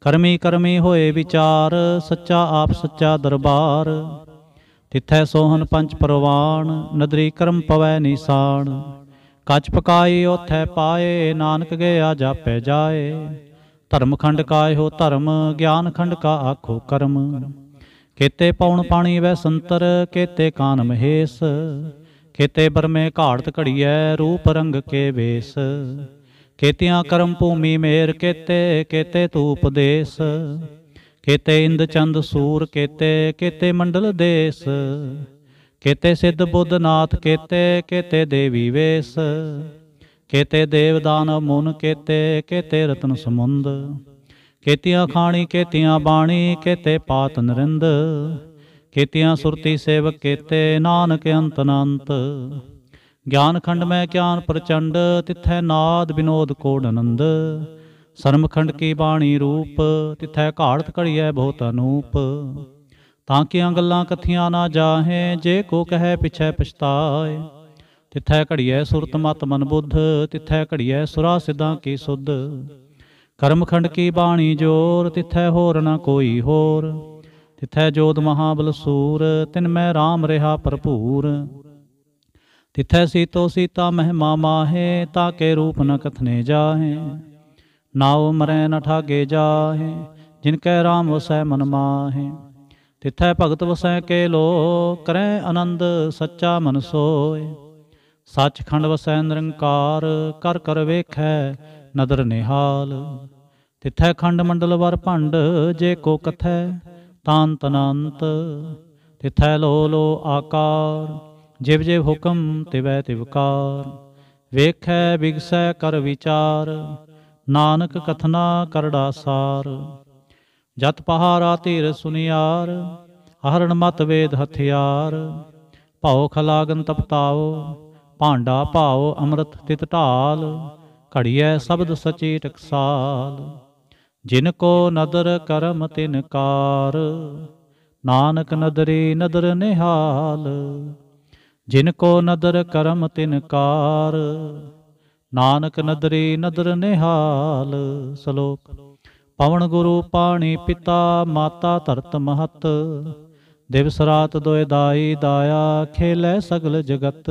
ਕਰਮੀ ਕਰਮੀ ਹੋਏ ਵਿਚਾਰ ਸੱਚਾ ਆਪ ਸੱਚਾ ਦਰਬਾਰ ਤਿੱਥੈ ਸੋਹਨ ਪੰਜ ਪਰਵਾਨ ਨਦਰੀ ਕਰਮ ਪਵੈ ਨਿਸਾਨ ਕੱਚ ਪਕਾਈ ਉਥੈ ਪਾਏ ਨਾਨਕ ਗਿਆ ਜਾਪੈ ਜਾਏ ਧਰਮ ਖੰਡ ਕਾ ਇਹੋ ਧਰਮ ਗਿਆਨ ਖੰਡ ਕਾ ਆਖੋ ਕਰਮ ਕੇਤੇ ਪੌਣ ਪਾਣੀ ਵੈ ਸੰਤਰ ਕੇਤੇ ਕਾਨ ਮਹੇਸ਼ ਕੇਤੇ ਬਰਮੇ ਘਾੜਤ ਘੜੀਐ ਰੂਪ ਰੰਗ ਕੇ ਵੇਸ ਖੇਤਿਆਂ ਕਰਮ ਭੂਮੀ ਮੇਰ ਕੇਤੇ ਕੇਤੇ ਤੂ ਉਪਦੇਸ਼ ਕੇਤੇ ਇੰਦ ਚੰਦ ਸੂਰ ਕੇਤੇ ਕੇਤੇ ਮੰਡਲ ਦੇਸ ਕੇਤੇ ਸਿੱਧ ਬੁੱਧ ਨਾਥ ਕੇਤੇ ਕੇਤੇ ਦੇਵੀ ਵੇਸ ਕੇਤੇ ਦੇਵਦਾਨ ਮੂਨ ਕੇਤੇ ਕੇਤੇ ਰਤਨ ਸਮੁੰਦ ਕੇਤਿਆਂ ਖਾਣੀ ਕੇਤਿਆਂ ਬਾਣੀ ਕੇਤੇ ਪਾਤ ਨਰਿੰਦ ਕੇਤਿਆਂ ਸੁਰਤੀ ਸੇਵਕ ਕੇਤੇ ਨਾਨਕ ਅੰਤ ਅਨੰਤ ਗਿਆਨ ਖੰਡ ਮੈਂ ਗਿਆਨ ਪ੍ਰਚੰਡ ਤਿਥੈ ਨਾਦ ਬਿਨੋਦ ਕੋੜ ਅਨੰਦ ਸਰਮਖੰਡ ਕੀ ਬਾਣੀ ਰੂਪ ਤਿਥੈ ਘਾੜਤ ਘੜੀਐ ਬਹੁਤ ਅਨੂਪ ਤਾਂ ਕਿ ਗੱਲਾਂ ਕਥੀਆਂ ਨਾ ਜਾਹੇ ਜੇ ਕੋ ਕਹੈ ਪਿਛੈ ਪਛਤਾਏ ਤਿਥੈ ਘੜੀਐ ਸੁਰਤ ਮਤ ਮਨ ਬੁੱਧ ਤਿਥੈ ਘੜੀਐ ਸੁਰਾ ਸਿਧਾਂ ਕੀ ਸੁਧ ਕਰਮਖੰਡ ਕੀ ਬਾਣੀ ਜੋਰ ਤਿਥੈ ਹੋਰ ਨਾ ਕੋਈ ਹੋਰ ਤਿਥੈ ਜੋਦ ਮਹਾਬਲ ਸੂਰ ਤਿਨ ਮੈਂ RAM ਰਿਹਾ ਭਰਪੂਰ ਤਿਥੈ ਸੀਤੋ ਸੀਤਾ ਮਹਿਮਾ ਮਾਹੇ ਤਾ ਕੇ ਰੂਪ ਨ ਕਥਨੇ ਜਾਹੇ ਨਾਉ ਮਰੈ ਨ ਠਾਗੇ ਜਾਹੇ ਜਿਨ ਕੈ RAM ਵਸੈ ਮਨ ਮਾਹੇ ਤਿਥੈ ਭਗਤ ਵਸੈ ਕੇ ਲੋ ਕਰੈ ਆਨੰਦ ਸੱਚਾ ਮਨ ਸੋਏ ਸੱਚਖੰਡ ਵਸੈ ਨਿਰੰਕਾਰ ਕਰ ਕਰ ਵੇਖੈ ਨਦਰ ਨਿਹਾਲ ਤਿਥੈ ਖੰਡ ਮੰਡਲ ਵਰ ਭੰਡ ਜੇ ਕੋ ਕਥੈ ਤਾਂ ਤਨੰਤ ਤਿਥੈ ਲੋ ਲੋ ਆਕਾਰ ਜਿਵ ਜਿਵ ਹੁਕਮ ਤਿਵੈ ਤਿਵਕਾਰ ਵੇਖੈ ਬਿਗਸੈ ਕਰ ਵਿਚਾਰ ਨਾਨਕ ਕਥਨਾ ਕਰੜਾ ਸਾਰ ਜਤ ਪਹਾਰਾ ਧੀਰ ਸੁਨਿਆਰ ਹਰਣ ਮਤ ਵੇਦ ਹਥਿਆਰ ਭਉ ਖਲਾਗਨ ਤਪਤਾਓ ਭਾਂਡਾ ਭਾਉ ਅੰਮ੍ਰਿਤ ਤਿਤ ਢਾਲ ਘੜੀਐ ਸਬਦ ਸਚੇ ਟਕਸਾਲ ਜਿਨ ਕੋ ਨਦਰ ਕਰਮ ਤਿਨ ਕਾਰ ਨਾਨਕ ਨਦਰੇ ਨਦਰ ਨਿਹਾਲ ਜਿਨ ਕੋ ਨਦਰ ਕਰਮ ਤਿਨ ਕਾਰ ਨਾਨਕ ਨਦਰੇ ਨਦਰ ਨਿਹਾਲ ਸ਼ਲੋਕ ਪਵਨ ਗੁਰੂ ਪਾਣੀ ਪਿਤਾ ਮਾਤਾ ਧਰਤ ਮਹਤ ਦਿਵਸ ਰਾਤ ਦੋਇ ਦਾਈ ਦਾਇਆ ਖੇਲੇ ਸਗਲ ਜਗਤ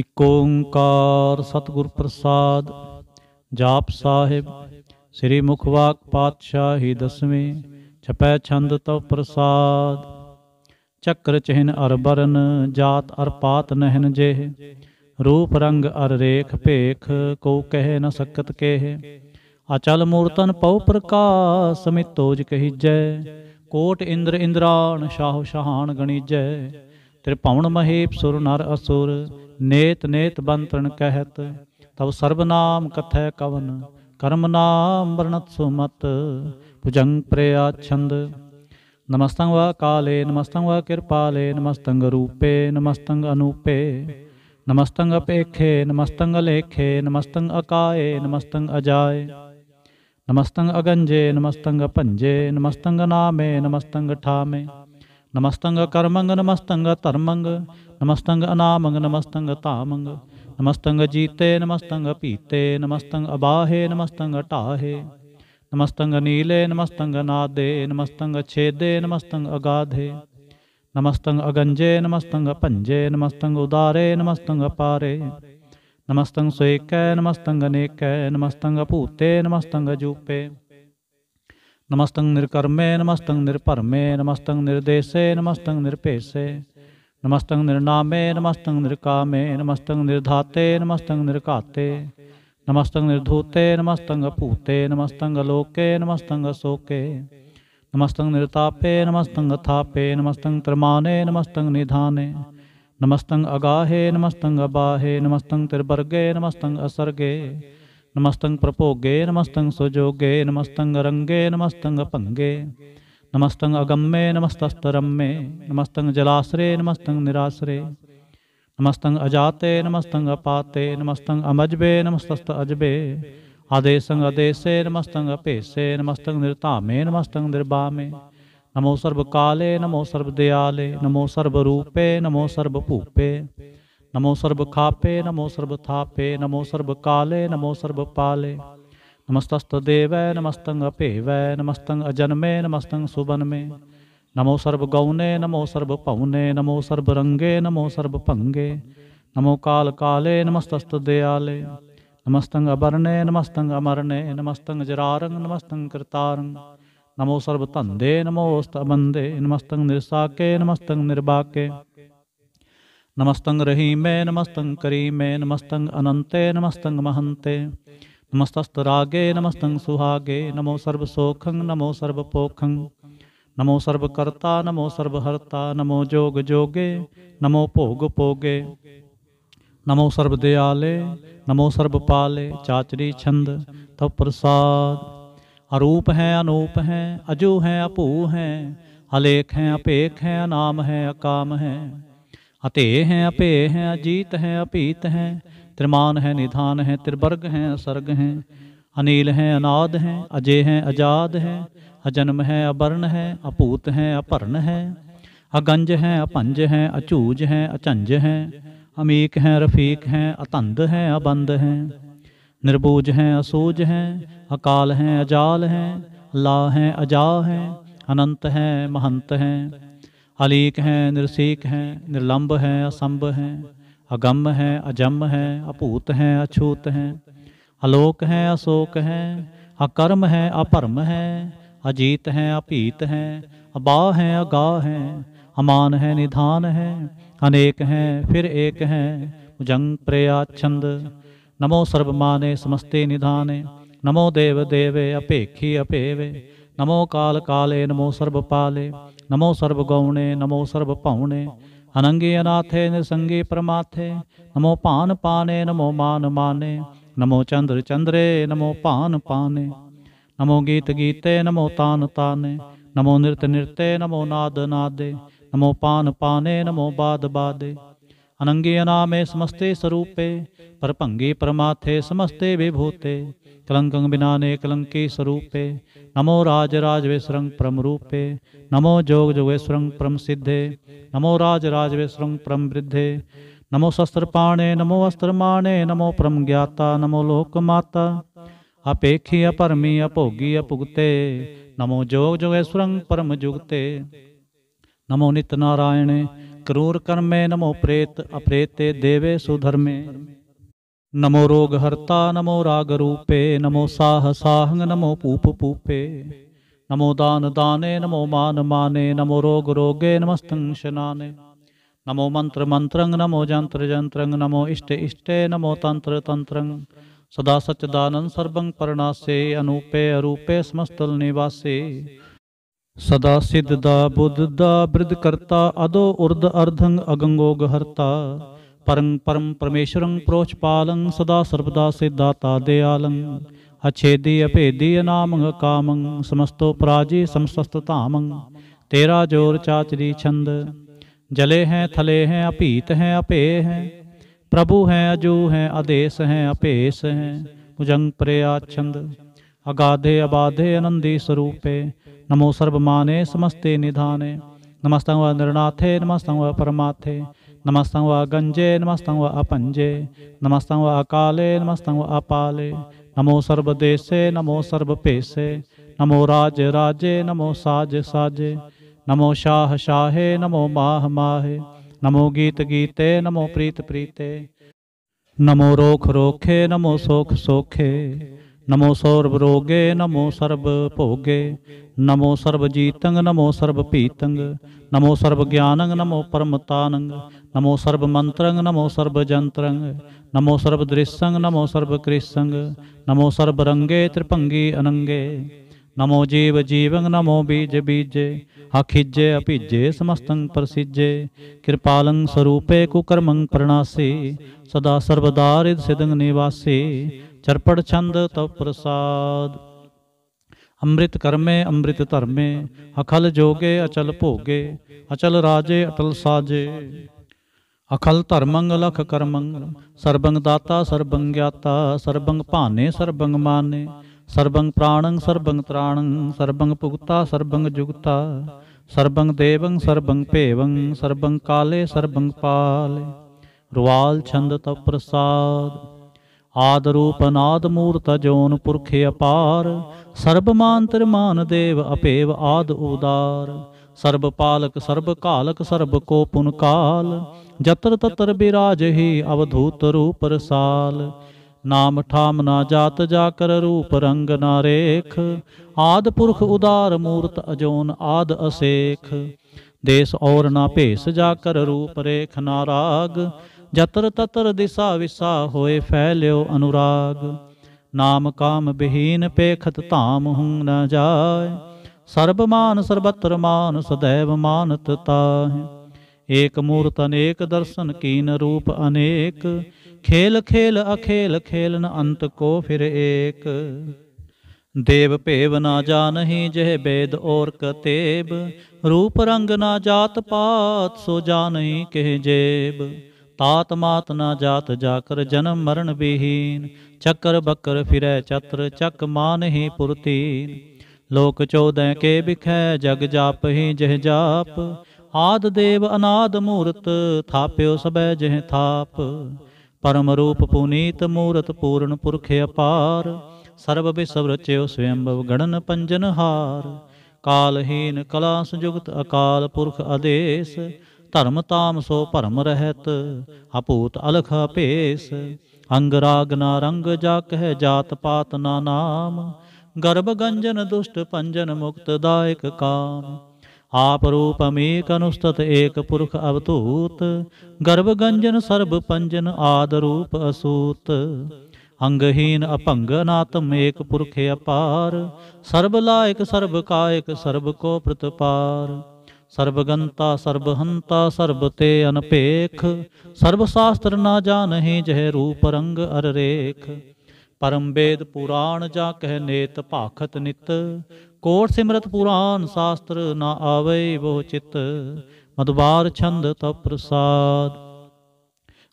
ਇਕ ਓੰਕਾਰ ਸਤਿਗੁਰ ਪ੍ਰਸਾਦ ਜਾਪ ਸਾਹਿਬ ਸ੍ਰੀ ਮੁਖਵਾਕ ਪਾਤਸ਼ਾਹੀ ਦਸਵੇਂ ਛਪੈ ਛੰਦ ਤਉ ਪ੍ਰਸਾਦ ਚੱਕਰ ਚਿਹਨ ਬਰਨ ਜਾਤ ਅਰ ਪਾਤ ਨਹਿਨ ਜੇਹ ਰੂਪ ਰੰਗ ਅਰ ਰੇਖ ਭੇਖ ਕੋ ਕਹਿ ਨ ਸਕਤ ਕੇਹ ਅਚਲ ਮੂਰਤਨ ਪਉ ਪ੍ਰਕਾਸ ਮਿਤੋਜ ਕਹੀਜੈ ਕੋਟ ਇੰਦਰ ਇੰਦਰਾਣ ਸ਼ਾਹ ਸ਼ਹਾਨ ਗਣੀਜੈ ਪਵਨ ਮਹੀਪ ਸੁਰ ਨਰ ਅਸੁਰ ਨੇਤ ਨੇਤ ਬੰਤਨ ਕਹਿਤ ਤਬ ਸਰਬਨਾਮ ਕਥੈ ਕਵਨ ਕਰਮ ਨਾਮ ਵਰਣਤ ਸੁਮਤ ਭੁਜੰਗ ਪ੍ਰਿਆ ਛੰਦ ਨਮਸਤੰ ਵਾ ਕਾਲੇ ਨਮਸਤੰ ਵਾ ਕਿਰਪਾਲੇ ਨਮਸਤੰ ਰੂਪੇ ਨਮਸਤੰ ਅਨੂਪੇ ਨਮਸਤੰ ਅਪੇਖੇ ਨਮਸਤੰ ਲੇਖੇ ਨਮਸਤੰ ਅਕਾਏ ਨਮਸਤੰ ਅਜਾਏ ਨਮਸਤੰ ਅਗੰਜੇ ਨਮਸਤੰ ਭੰਜੇ ਨਮਸਤੰ ਨਾਮੇ ਨਮਸਤੰ ਠਾਮੇ ਨਮਸਤੰਗ ਕਰਮੰਗ ਨਮਸਤੰਗ ਧਰਮੰਗ ਨਮਸਤੰਗ ਅਨਾਮੰਗ ਨਮਸਤੰਗ ਧਾਮੰਗ ਨਮਸਤੰਗ ਜੀਤੇ ਨਮਸਤੰਗ ਭੀਤੇ ਨਮਸਤੰਗ ਅਬਾਹੇ ਨਮਸਤੰਗ ਢਾਹੇ ਨਮਸਤੰਗ ਨੀਲੇ ਨਮਸਤੰਗ ਨਾਦੇ ਨਮਸਤੰਗ ਛੇਦੇ ਨਮਸਤੰਗ ਅਗਾਧੇ ਨਮਸਤੰਗ ਅਗੰਜੇ ਨਮਸਤੰਗ ਪੰਜੇ ਨਮਸਤੰਗ ਉਦਾਰੇ ਨਮਸਤੰਗ ਅਪਾਰੇ ਨਮਸਤੰਗ ਸੋਇਕੈ ਨਮਸਤੰਗ ਨੇਕੈ ਨਮਸਤੰਗ ਭੂਤੇ ਨਮਸਤੰਗ ਜੂਪੇ ਨਮਸਤੰ ਨਿਰਕਰਮੇ ਨਮਸਤੰ ਨਿਰਭਰਮੇ ਨਮਸਤੰ ਨਿਰਦੇਸੇ ਨਮਸਤੰ ਨਿਰਪੇਸੇ ਨਮਸਤੰ ਨਿਰਨਾਮੇ ਨਮਸਤੰ ਨਿਰਕਾਮੇ ਨਮਸਤੰ ਨਿਰਧਾਤੇ ਨਮਸਤੰ ਨਿਰਘਾਤੇ ਨਮਸਤੰ ਨਿਰਧੂਤੇ ਨਮਸਤੰ ਅਭੂਤੇ ਨਮਸਤੰ ਅਲੋਕੇ ਨਮਸਤੰ ਅਸੋਕੇ ਨਮਸਤੰ ਨਿਰਤਾਪੇ ਨਮਸਤੰ ਅਥਾਪੇ ਨਮਸਤੰ ਤਰਮਾਨੇ ਨਮਸਤੰ ਨਿਧਾਨੇ ਨਮਸਤੰ ਅਗਾਹੇ ਨਮਸਤੰ ਅਬਾਹੇ ਨਮਸਤੰ ਤਿਰਬਰਗੇ ਨਮਸਤੰ ਅਸਰਗੇ ਨਮਸਤੰ ਪ੍ਰਭੋਗੇ ਨਮਸਤੰ ਸੁਜੋਗੇ ਨਮਸਤੰ ਰੰਗੇ ਨਮਸਤੰ ਭੰਗੇ ਨਮਸਤੰ ਅਗੰਮੇ ਨਮਸਤਸਤਰਮੇ ਨਮਸਤੰ ਜਲਾਸਰੇ ਨਮਸਤੰ ਨਿਰਾਸਰੇ ਨਮਸਤੰ ਅਜਾਤੇ ਨਮਸਤੰ ਅਪਾਤੇ ਨਮਸਤੰ ਅਮਜਬੇ ਨਮਸਤਸਤ ਅਜਬੇ ਆਦੇਸੰ ਅਦੇਸੇ ਨਮਸਤੰ ਅਪੇਸੇ ਨਮਸਤੰ ਨਿਰਧਾਮੇ ਨਮਸਤੰ ਨਿਰਬਾਮੇ ਨਮੋ ਸਰਬ ਕਾਲੇ ਨਮੋ ਸਰਬ ਦਿਆਲੇ ਨਮੋ ਸਰਬ ਰੂਪੇ ਨਮੋ ਸਰਬ ਭੂਪੇ नमो सर्व खापे नमो सर्व थापे नमो सर्व काले नमो सर्व पाले नमस्तस्त देवे नमस्तंग अपेव नमस्तंग अजन्मे नमस्तंग सुबन नमो सर्व गौने नमो सर्व पौने नमो सर्व रंगे नमो सर्व पंगे नमो काल काले नमस्तस्त दयाले नमस्तंग अबरणे नमस्तंग अमरणे नमस्तंग जरारंग नमस्तंग कृतारंग नमो सर्व तंदे नमोस्त अबंदे नमस्तंग निरसाके नमस्तंग निर्बाके नमस्तंग रही मे नमस्तंग करी मे नमस्तंग अनंते नमस्तंग महंते रागे नमस्तंग सुहागे नमो सर्व सोखंग नमो सर्व पोखंग नमो सर्वकर्ता नमो हर्ता नमो जोग जोगे नमो भोग पोगे नमो सर्व दयाले नमो सर्वपाले चाचरी छंद तव प्रसाद अरूप हैं अनूप हैं अजू हैं अपू हैं अलेख हैं अपेख हैं अनाम हैं अकाम हैं ਅਤੇ ਹੈ ਅਪੇ ਹੈ ਅਜੀਤ ਹੈ ਅਪੀਤ ਹੈ ਤ੍ਰਿਮਾਨ ਹੈ ਨਿਧਾਨ ਹੈ ਤ੍ਰਿਵਰਗ ਹੈ ਅਸਰਗ ਹੈ ਅਨੀਲ ਹੈ ਅਨਾਦ ਹੈ ਅਜੇ ਹੈ ਆਜ਼ਾਦ ਹੈ ਅਜਨਮ ਹੈ ਅਬਰਨ ਹੈ ਅਪੂਤ ਹੈ ਅਪਰਨ ਹੈ ਅਗੰਜ ਹੈ ਅਪੰਜ ਹੈ ਅਚੂਜ ਹੈ ਅਚੰਜ ਹੈ ਅਮੀਕ ਹੈ ਰਫੀਕ ਹੈ ਅਤੰਦ ਹੈ ਅਬੰਦ ਹੈ ਨਿਰਬੂਜ ਹੈ ਅਸੂਜ ਹੈ ਅਕਾਲ ਹੈ ਅਜਾਲ ਹੈ ਲਾ ਹੈ ਅਜਾ ਹੈ ਅਨੰਤ ਹੈ ਮਹੰਤ ਹੈ अलीक हैं निरसेक हैं निर्लंब हैं असंभ हैं अगम हैं अजम हैं अपूत हैं अछूत हैं अलोक हैं अशोक हैं अकर्म हैं अपर्म हैं अजीत हैं अपीत हैं अबा हैं अगा हैं अमान हैं निधान हैं अनेक हैं फिर एक हैं जंग प्रया छंद नमो सर्वमाने समस्ते निधाने नमो देव देवे अपेखी अपेवे ਨਮੋ ਕਾਲ ਕਾਲੇ ਨਮੋ ਸਰਬ ਪਾਲੇ ਨਮੋ ਸਰਬ ਗਉਣੇ ਨਮੋ ਸਰਬ ਭਾਉਣੇ ਅਨੰਗੇ ਅਨਾਥੇ ਨਿਸੰਗੇ ਪਰਮਾਥੇ ਨਮੋ ਭਾਨ ਪਾਨੇ ਨਮੋ ਮਾਨ ਮਾਨੇ ਨਮੋ ਚੰਦਰ ਚੰਦਰੇ ਨਮੋ ਭਾਨ ਪਾਨੇ ਨਮੋ ਗੀਤ ਗੀਤੇ ਨਮੋ ਤਾਨ ਤਾਨੇ ਨਮੋ ਨਿਰਤ ਨਿਰਤੇ ਨਮੋ ਨਾਦ ਨਾਦੇ ਨਮੋ ਪਾਨ ਪਾਨੇ ਨਮੋ ਬਾਦ ਬਾਦੇ ਅਨੰਗੇ ਅਨਾਮੇ ਸਮਸਤੇ ਸਰੂਪੇ ਪਰਭੰਗੇ ਪਰਮਾਥੇ ਸਮਸਤੇ ਵਿਭੂਤੇ कलंक बिनाने कलंकी स्वरूपे नमो परम रूपे नमो जोग जोगेश्वरं परम सिद्धे नमो राजराजवेश्वरं परम वृद्धे नमो शस्त्रपाणे नमो अस्त्रमाणे नमो परम ज्ञाता नमो लोकमाता अपेक्षी अपरमी अभोगी अभुगते नमो जोग जोगेश्वरं परम जुगते नमो नित नारायणे क्रूर कर्मे नमो प्रेत अप्रेते देवे सुधर्मे ਨਮੋ ਰੋਗ ਹਰਤਾ ਨਮੋ ਰਾਗ ਰੂਪੇ ਨਮੋ ਸਾਹ ਸਾਹੰਗ ਨਮੋ ਪੂਪ ਪੂਪੇ ਨਮੋ ਦਾਨ ਦਾਨੇ ਨਮੋ ਮਾਨ ਮਾਨੇ ਨਮੋ ਰੋਗ ਰੋਗੇ ਨਮਸਤੰ ਸ਼ਨਾਨੇ ਨਮੋ ਮੰਤਰ ਮੰਤਰੰ ਨਮੋ ਜੰਤਰ ਜੰਤਰੰ ਨਮੋ ਇਸ਼ਟ ਇਸ਼ਟੇ ਨਮੋ ਤੰਤਰ ਤੰਤਰੰ ਸਦਾ ਸਚਦਾਨੰ ਸਰਬੰ ਪਰਨਾਸੇ ਅਨੂਪੇ ਅਰੂਪੇ ਸਮਸਤਲ ਨਿਵਾਸੇ ਸਦਾ ਸਿੱਧ ਦਾ ਬੁੱਧ ਦਾ ਬ੍ਰਿਧ ਕਰਤਾ ਅਦੋ ਉਰਦ ਅਰਧੰ ਅਗੰਗੋ ਗਹਰਤਾ परं परम परमेश्वरं प्रोचपालं सदा सर्वदा सिद्धाता दयालं अच्छेदी अभेदीय नामं कामं समस्तोपराजी समस्ततामं तेरा जोर चाचरी छंद जले हैं थले हैं अपीत हैं अपे हैं प्रभु हैं अजू हैं अदेश हैं अपेश हैं मुजंग प्रया छंद अगाधे अबाधे अनंदी स्वरूपे नमो सर्वमाने समस्ते निधाने नमस्तं वा नृनाथे नमस्तं वा परमाथे नमस्तं वा गंजे नमस्तं वा अपंजे नमस्तं वा अकाले नमस्तं वा अपाले नमो सर्वदेशे नमो सर्वपेशे नमो राज राजे नमो साज साजे नमो शाह शाहे नमो माह माहे नमो गीत गीते नमो प्रीत प्रीते नमो रोख रोखे नमो सोख सोखे ਨਮੋ ਸੌਰਭ ਰੋਗੇ ਨਮੋ ਸਰਬ ਭੋਗੇ ਨਮੋ ਸਰਬ ਜੀਤੰਗ ਨਮੋ ਸਰਬ ਭੀਤੰਗ ਨਮੋ ਸਰਬ ਗਿਆਨੰਗ ਨਮੋ ਪਰਮਤਾਨੰਗ ਨਮੋ ਸਰਬ ਮੰਤਰੰਗ ਨਮੋ ਸਰਬ ਜੰਤਰੰਗ ਨਮੋ ਸਰਬ ਦ੍ਰਿਸ਼ੰਗ ਨਮੋ ਸਰਬ ਕ੍ਰਿਸ਼ੰਗ ਨਮੋ ਸਰਬ ਰੰਗੇ ਤ੍ਰਿਭੰਗੀ ਅਨੰਗੇ ਨਮੋ ਜੀਵ ਜੀਵੰਗ ਨਮੋ ਬੀਜ ਬੀਜੇ ਹਖਿਜੇ ਅਭਿਜੇ ਸਮਸਤੰ ਪ੍ਰਸਿਜੇ ਕਿਰਪਾਲੰ ਸਰੂਪੇ ਕੁਕਰਮੰ ਪ੍ਰਣਾਸੀ ਸਦਾ ਸਰਬਦਾਰਿਦ ਸਿਦੰ ਨਿਵਾਸੀ चरपड़ छंद तव प्रसाद अमृत कर्मे अमृत धर्मे अखल जोगे अचल भोगे अचल राजे अटल साजे अखल धर्मंग लख कर्मंग सर्बंग दाता सर्बंग ज्ञाता सर्बंग भाने सर्बंग माने सर्बंग प्राणंग सर्बंग त्राणंग सर्बंग भुगता सर्बंग जुगता सर्बंग देवंग सर्बंग पेवंग सर्बंग काले सर्बंग पाले रुवाल छंद तव प्रसाद ਆਦ ਰੂਪ ਅਨਾਦ ਮੂਰਤ ਜੋਨ ਪੁਰਖੇ ਅਪਾਰ ਸਰਬ ਮਾਨ ਤਿਰਮਾਨ ਦੇਵ ਅਪੇਵ ਆਦ ਉਦਾਰ ਸਰਬ ਪਾਲਕ ਸਰਬ ਕਾਲਕ ਸਰਬ ਕੋ ਪੁਨ ਕਾਲ ਜਤਰ ਤਤਰ ਬਿਰਾਜ ਹੀ ਅਵਧੂਤ ਰੂਪ ਰਸਾਲ ਨਾਮ ਠਾਮ ਨਾ ਜਾਤ ਜਾ ਕਰ ਰੂਪ ਰੰਗ ਨਾ ਰੇਖ ਆਦ ਪੁਰਖ ਉਦਾਰ ਮੂਰਤ ਅਜੋਨ ਆਦ ਅਸੇਖ ਦੇਸ ਔਰ ਨਾ ਭੇਸ ਜਾ ਕਰ ਰੂਪ ਰੇਖ ਨਾ ਰਾਗ ਜਤਰ ਤਤਰ ਦਿਸਾ ਵਿਸਾ ਹੋਏ ਫੈਲਿਓ ਅਨੁਰਾਗ ਨਾਮ ਕਾਮ ਬਹੀਨ ਪੇਖਤ ਧਾਮ ਹੂੰ ਨ ਜਾਏ ਸਰਬ ਮਾਨ ਸਰਬਤਰ ਮਾਨ ਸਦੈਵ ਮਾਨਤ ਤਾਹਿ ਏਕ ਮੂਰਤ ਅਨੇਕ ਦਰਸ਼ਨ ਕੀਨ ਰੂਪ ਅਨੇਕ ਖੇਲ ਖੇਲ ਅਖੇਲ ਖੇਲਨ ਅੰਤ ਕੋ ਫਿਰ ਏਕ ਦੇਵ ਭੇਵ ਨਾ ਜਾਣਹੀ ਜਹ ਬੇਦ ਔਰ ਕਤੇਬ ਰੂਪ ਰੰਗ ਨਾ ਜਾਤ ਪਾਤ ਸੋ ਜਾਣਹੀ ਕਹਿ ਜੇਬ ਤਾਤ ਮਾਤ ਨਾ ਜਾਤ ਜਾਕਰ ਜਨਮ ਮਰਨ बिहीन ਚੱਕਰ ਬੱਕਰ ਫਿਰੈ ਚਤਰ ਚੱਕ ਮਾਨਹੀ ਪੁਰਤੀ ਲੋਕ ਚੋਦੈ ਕੇ ਬਿਖੈ ਜਗ ਜਾਪਹੀ ਜਹ ਜਾਪ ਆਦ ਦੇਵ ਅਨਾਦ ਮੂਰਤ ਥਾਪਿਓ ਸਬੈ ਜਹ ਥਾਪ ਪਰਮ ਰੂਪ ਪੁਨੀਤ ਮੂਰਤ ਪੂਰਨ ਪੁਰਖ ਅਪਾਰ ਸਰਬ ਬਿਸਵ ਰਚਿਓ ਸਵਯੰਭਵ ਗਣਨ ਪੰਜਨ ਹਾਰ ਕਾਲਹੀਨ ਕਲਾ ਸੰਯੁਕਤ ਅਕਾਲ ਪੁਰਖ ਅਦੇਸ਼ ਧਰਮ ਤਾਮ ਸੋ ਭਰਮ ਰਹਿਤ ਹਪੂਤ ਅਲਖ ਭੇਸ ਅੰਗ ਰਾਗ ਨਾ ਰੰਗ ਜਾ ਕਹਿ ਜਾਤ ਪਾਤ ਨਾ ਨਾਮ ਗਰਭ ਗੰਜਨ ਦੁਸ਼ਟ ਪੰਜਨ ਮੁਕਤ ਦਾਇਕ ਕਾਮ ਆਪ ਰੂਪ ਮੇਕ ਅਨੁਸਤਤ ਏਕ ਪੁਰਖ ਅਵਤੂਤ ਗਰਭ ਗੰਜਨ ਸਰਬ ਪੰਜਨ ਆਦ ਰੂਪ ਅਸੂਤ ਅੰਗਹੀਨ ਅਭੰਗ ਨਾਤਮ ਏਕ ਪੁਰਖ ਅਪਾਰ ਸਰਬ ਲਾਇਕ ਸਰਬ ਕਾਇਕ ਸਰਬ ਕੋ ਪ੍ਰਤਪਾਰ ਸਰਬਗੰਤਾ ਸਰਬਹੰਤਾ ਸਰਬ ਤੇ ਅਨਪੇਖ ਸਰਬ ਸ਼ਾਸਤਰ ਨਾ ਜਾਣਹਿ ਜਹ ਰੂਪ ਰੰਗ ਅਰ ਰੇਖ ਪਰਮ ਵੇਦ ਪੁਰਾਣ ਜਾ ਕਹਿ ਨੇਤ ਭਾਖਤ ਨਿਤ ਕੋਟ ਸਿਮਰਤ ਪੁਰਾਣ ਸ਼ਾਸਤਰ ਨਾ ਆਵੇ ਬੋ ਚਿਤ ਮਦਵਾਰ ਛੰਦ ਤਪ ਪ੍ਰਸਾਦ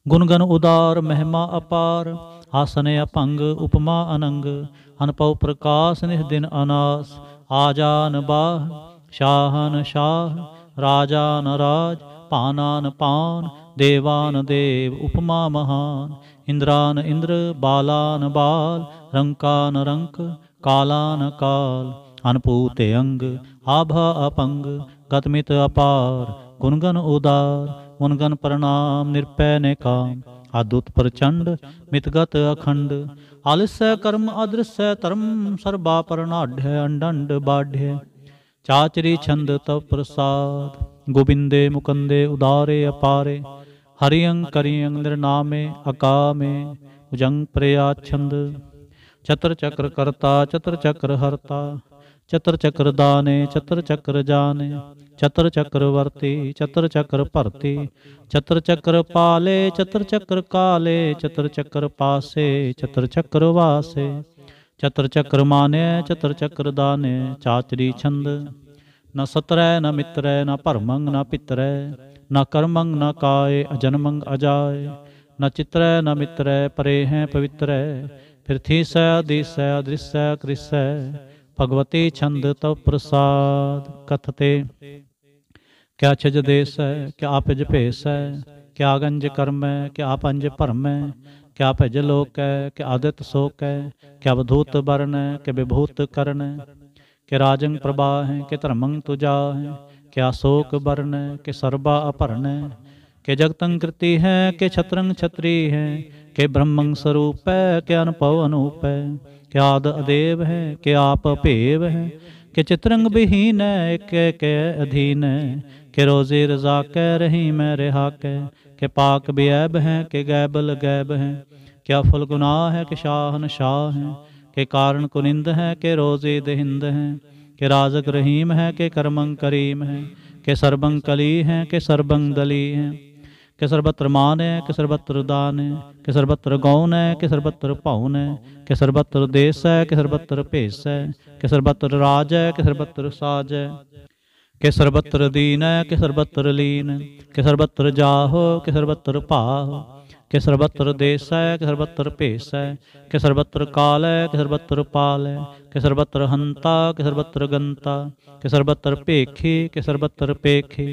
ਗੁਣ ਗਨ ਉਦਾਰ ਮਹਿਮਾ ਅਪਾਰ ਹਸਨ ਅਪੰਗ ਉਪਮਾ ਅਨੰਗ ਅਨਪਉ ਪ੍ਰਕਾਸ਼ ਨਿਹ ਦਿਨ ਅਨਾਸ ਆਜਾਨ ਬਾਹ ਸ਼ਾਹਨ ਸ਼ਾਹ ਰਾਜਾ ਨ ਰਾਜ ਪਾਨਾਨ ਪਾਨ ਦੇਵਾਨ ਦੇਵ ਉਪਮਾ ਮਹਾਨ ਇੰਦਰਾਨ ਇੰਦਰ ਬਾਲਾਨ ਬਾਲ ਰੰਕਾਨ ਰੰਕ ਕਾਲਾਨ ਕਾਲ ਅਨਪੂਤ ਅੰਗ ਆਭਾ ਅਪੰਗ ਗਤਮਿਤ ਅਪਾਰ ਗੁਣਗਨ ਉਦਾਰ ਗੁਣਗਨ ਪ੍ਰਣਾਮ ਨਿਰਪੈ ਨੇ ਕਾਮ ਆਦੁਤ ਪ੍ਰਚੰਡ ਮਿਤਗਤ ਅਖੰਡ ਆਲਸੈ ਕਰਮ ਅਦ੍ਰਸੈ ਧਰਮ ਸਰਬਾ ਪਰਨਾਢ ਅੰਡੰਡ ਬਾਢੇ ਚਾਚਰੀ ਛੰਦ ਤਵ ਪ੍ਰਸਾਦ ਗੋਬਿੰਦੇ ਮੁਕੰਦੇ ਉਦਾਰੇ ਅਪਾਰੇ ਅੰਕਰੀ ਅੰਦਰ ਨਾਮੇ ਅਕਾਮੇ ਉਜੰਗ ਪ੍ਰਿਆ ਛੰਦ ਚਤਰ ਚੱਕਰ ਕਰਤਾ ਚਤਰ ਚੱਕਰ ਹਰਤਾ ਚਤਰ ਚੱਕਰ ਦਾਨੇ ਚਤਰ ਚੱਕਰ ਜਾਣੇ ਚਤਰ ਚੱਕਰ ਵਰਤੀ ਚਤਰ ਚੱਕਰ ਭਰਤੀ ਚਤਰ ਚੱਕਰ ਪਾਲੇ ਚਤਰ ਚੱਕਰ ਕਾਲੇ ਚਤਰ ਚੱਕਰ ਪਾਸੇ ਚਤਰ ਚੱਕਰ ਵਾਸੇ ਚਤਰ ਚਕਰ ਮਾਨੈ ਚਤਰ ਚਕਰ ਦਾਨੈ ਚਾਤਰੀ ਛੰਦ ਨ ਸਤਰੈ ਨ ਮਿਤਰੈ ਨ ਭਰਮੰਗ ਨ ਪਿਤਰੈ ਨ ਕਰਮੰਗ ਨ ਕਾਏ ਅਜਨਮੰਗ ਅਜਾਏ ਨ ਚਿਤਰੈ ਨ ਮਿਤਰੈ ਪਰੇ ਹੈ ਪਵਿੱਤਰੈ ਫਿਰਥੀ ਸੈ ਦਿਸੈ ਅਦ੍ਰਿਸੈ ਕ੍ਰਿਸੈ ਭਗਵਤੀ ਛੰਦ ਤਵ ਪ੍ਰਸਾਦ ਕਥਤੇ ਕਿਆ ਛਜ ਦੇਸੈ ਕਿਆ ਆਪਜ ਭੇਸੈ ਕਿਆ ਗੰਜ ਕਰਮੈ ਕਿਆ ਪੰਜ ਭਰਮੈ क्या भज लोक है कि आदित शोक है क्या अवधूत वर्ण है कि विभूत करण है कि राजंग प्रभा है कि धर्मंग तुजा है क्या शोक वर्ण है कि सर्वा अपरण है कि जगतंग कृति है कि छत्रंग छत्री है कि ब्रह्मंग स्वरूप है कि अनुपव अनूप है कि आद अदेव है कि आप अपेव है कि चित्रंग विहीन है के के अधीन है के रोज़ी रजा कह रही मैं रिहा कह के पाक बेऐब हैं के गैबल गैब हैं क्या फुल गुनाह है कि शाहन शाह हैं के कारण कुनिंद हैं के रोज़ी दहिंद हैं के राजक रहीम है के करमंग करीम है के सरबंग कली हैं के सरबंग दली हैं के सरबत्र मान है कि सरबत्र दान है कि सरबत्र गौन है कि सरबत्र पौन है के सरबत्र देश है कि सर्वत्र भेस है के सरबत्र राज है कि सर्वत्र साज है के सर्वत्र दीन के सर्वत्र लीन के सर्वत्र जाहो के सर्वत्र पाहो के सर्वत्र देश है के सर्वत्र पेश है के सर्वत्र काल है के सर्वत्र पाल है के सर्वत्र हंता के सर्वत्र गंता के सर्वत्र पेखी के सर्वत्र पेखी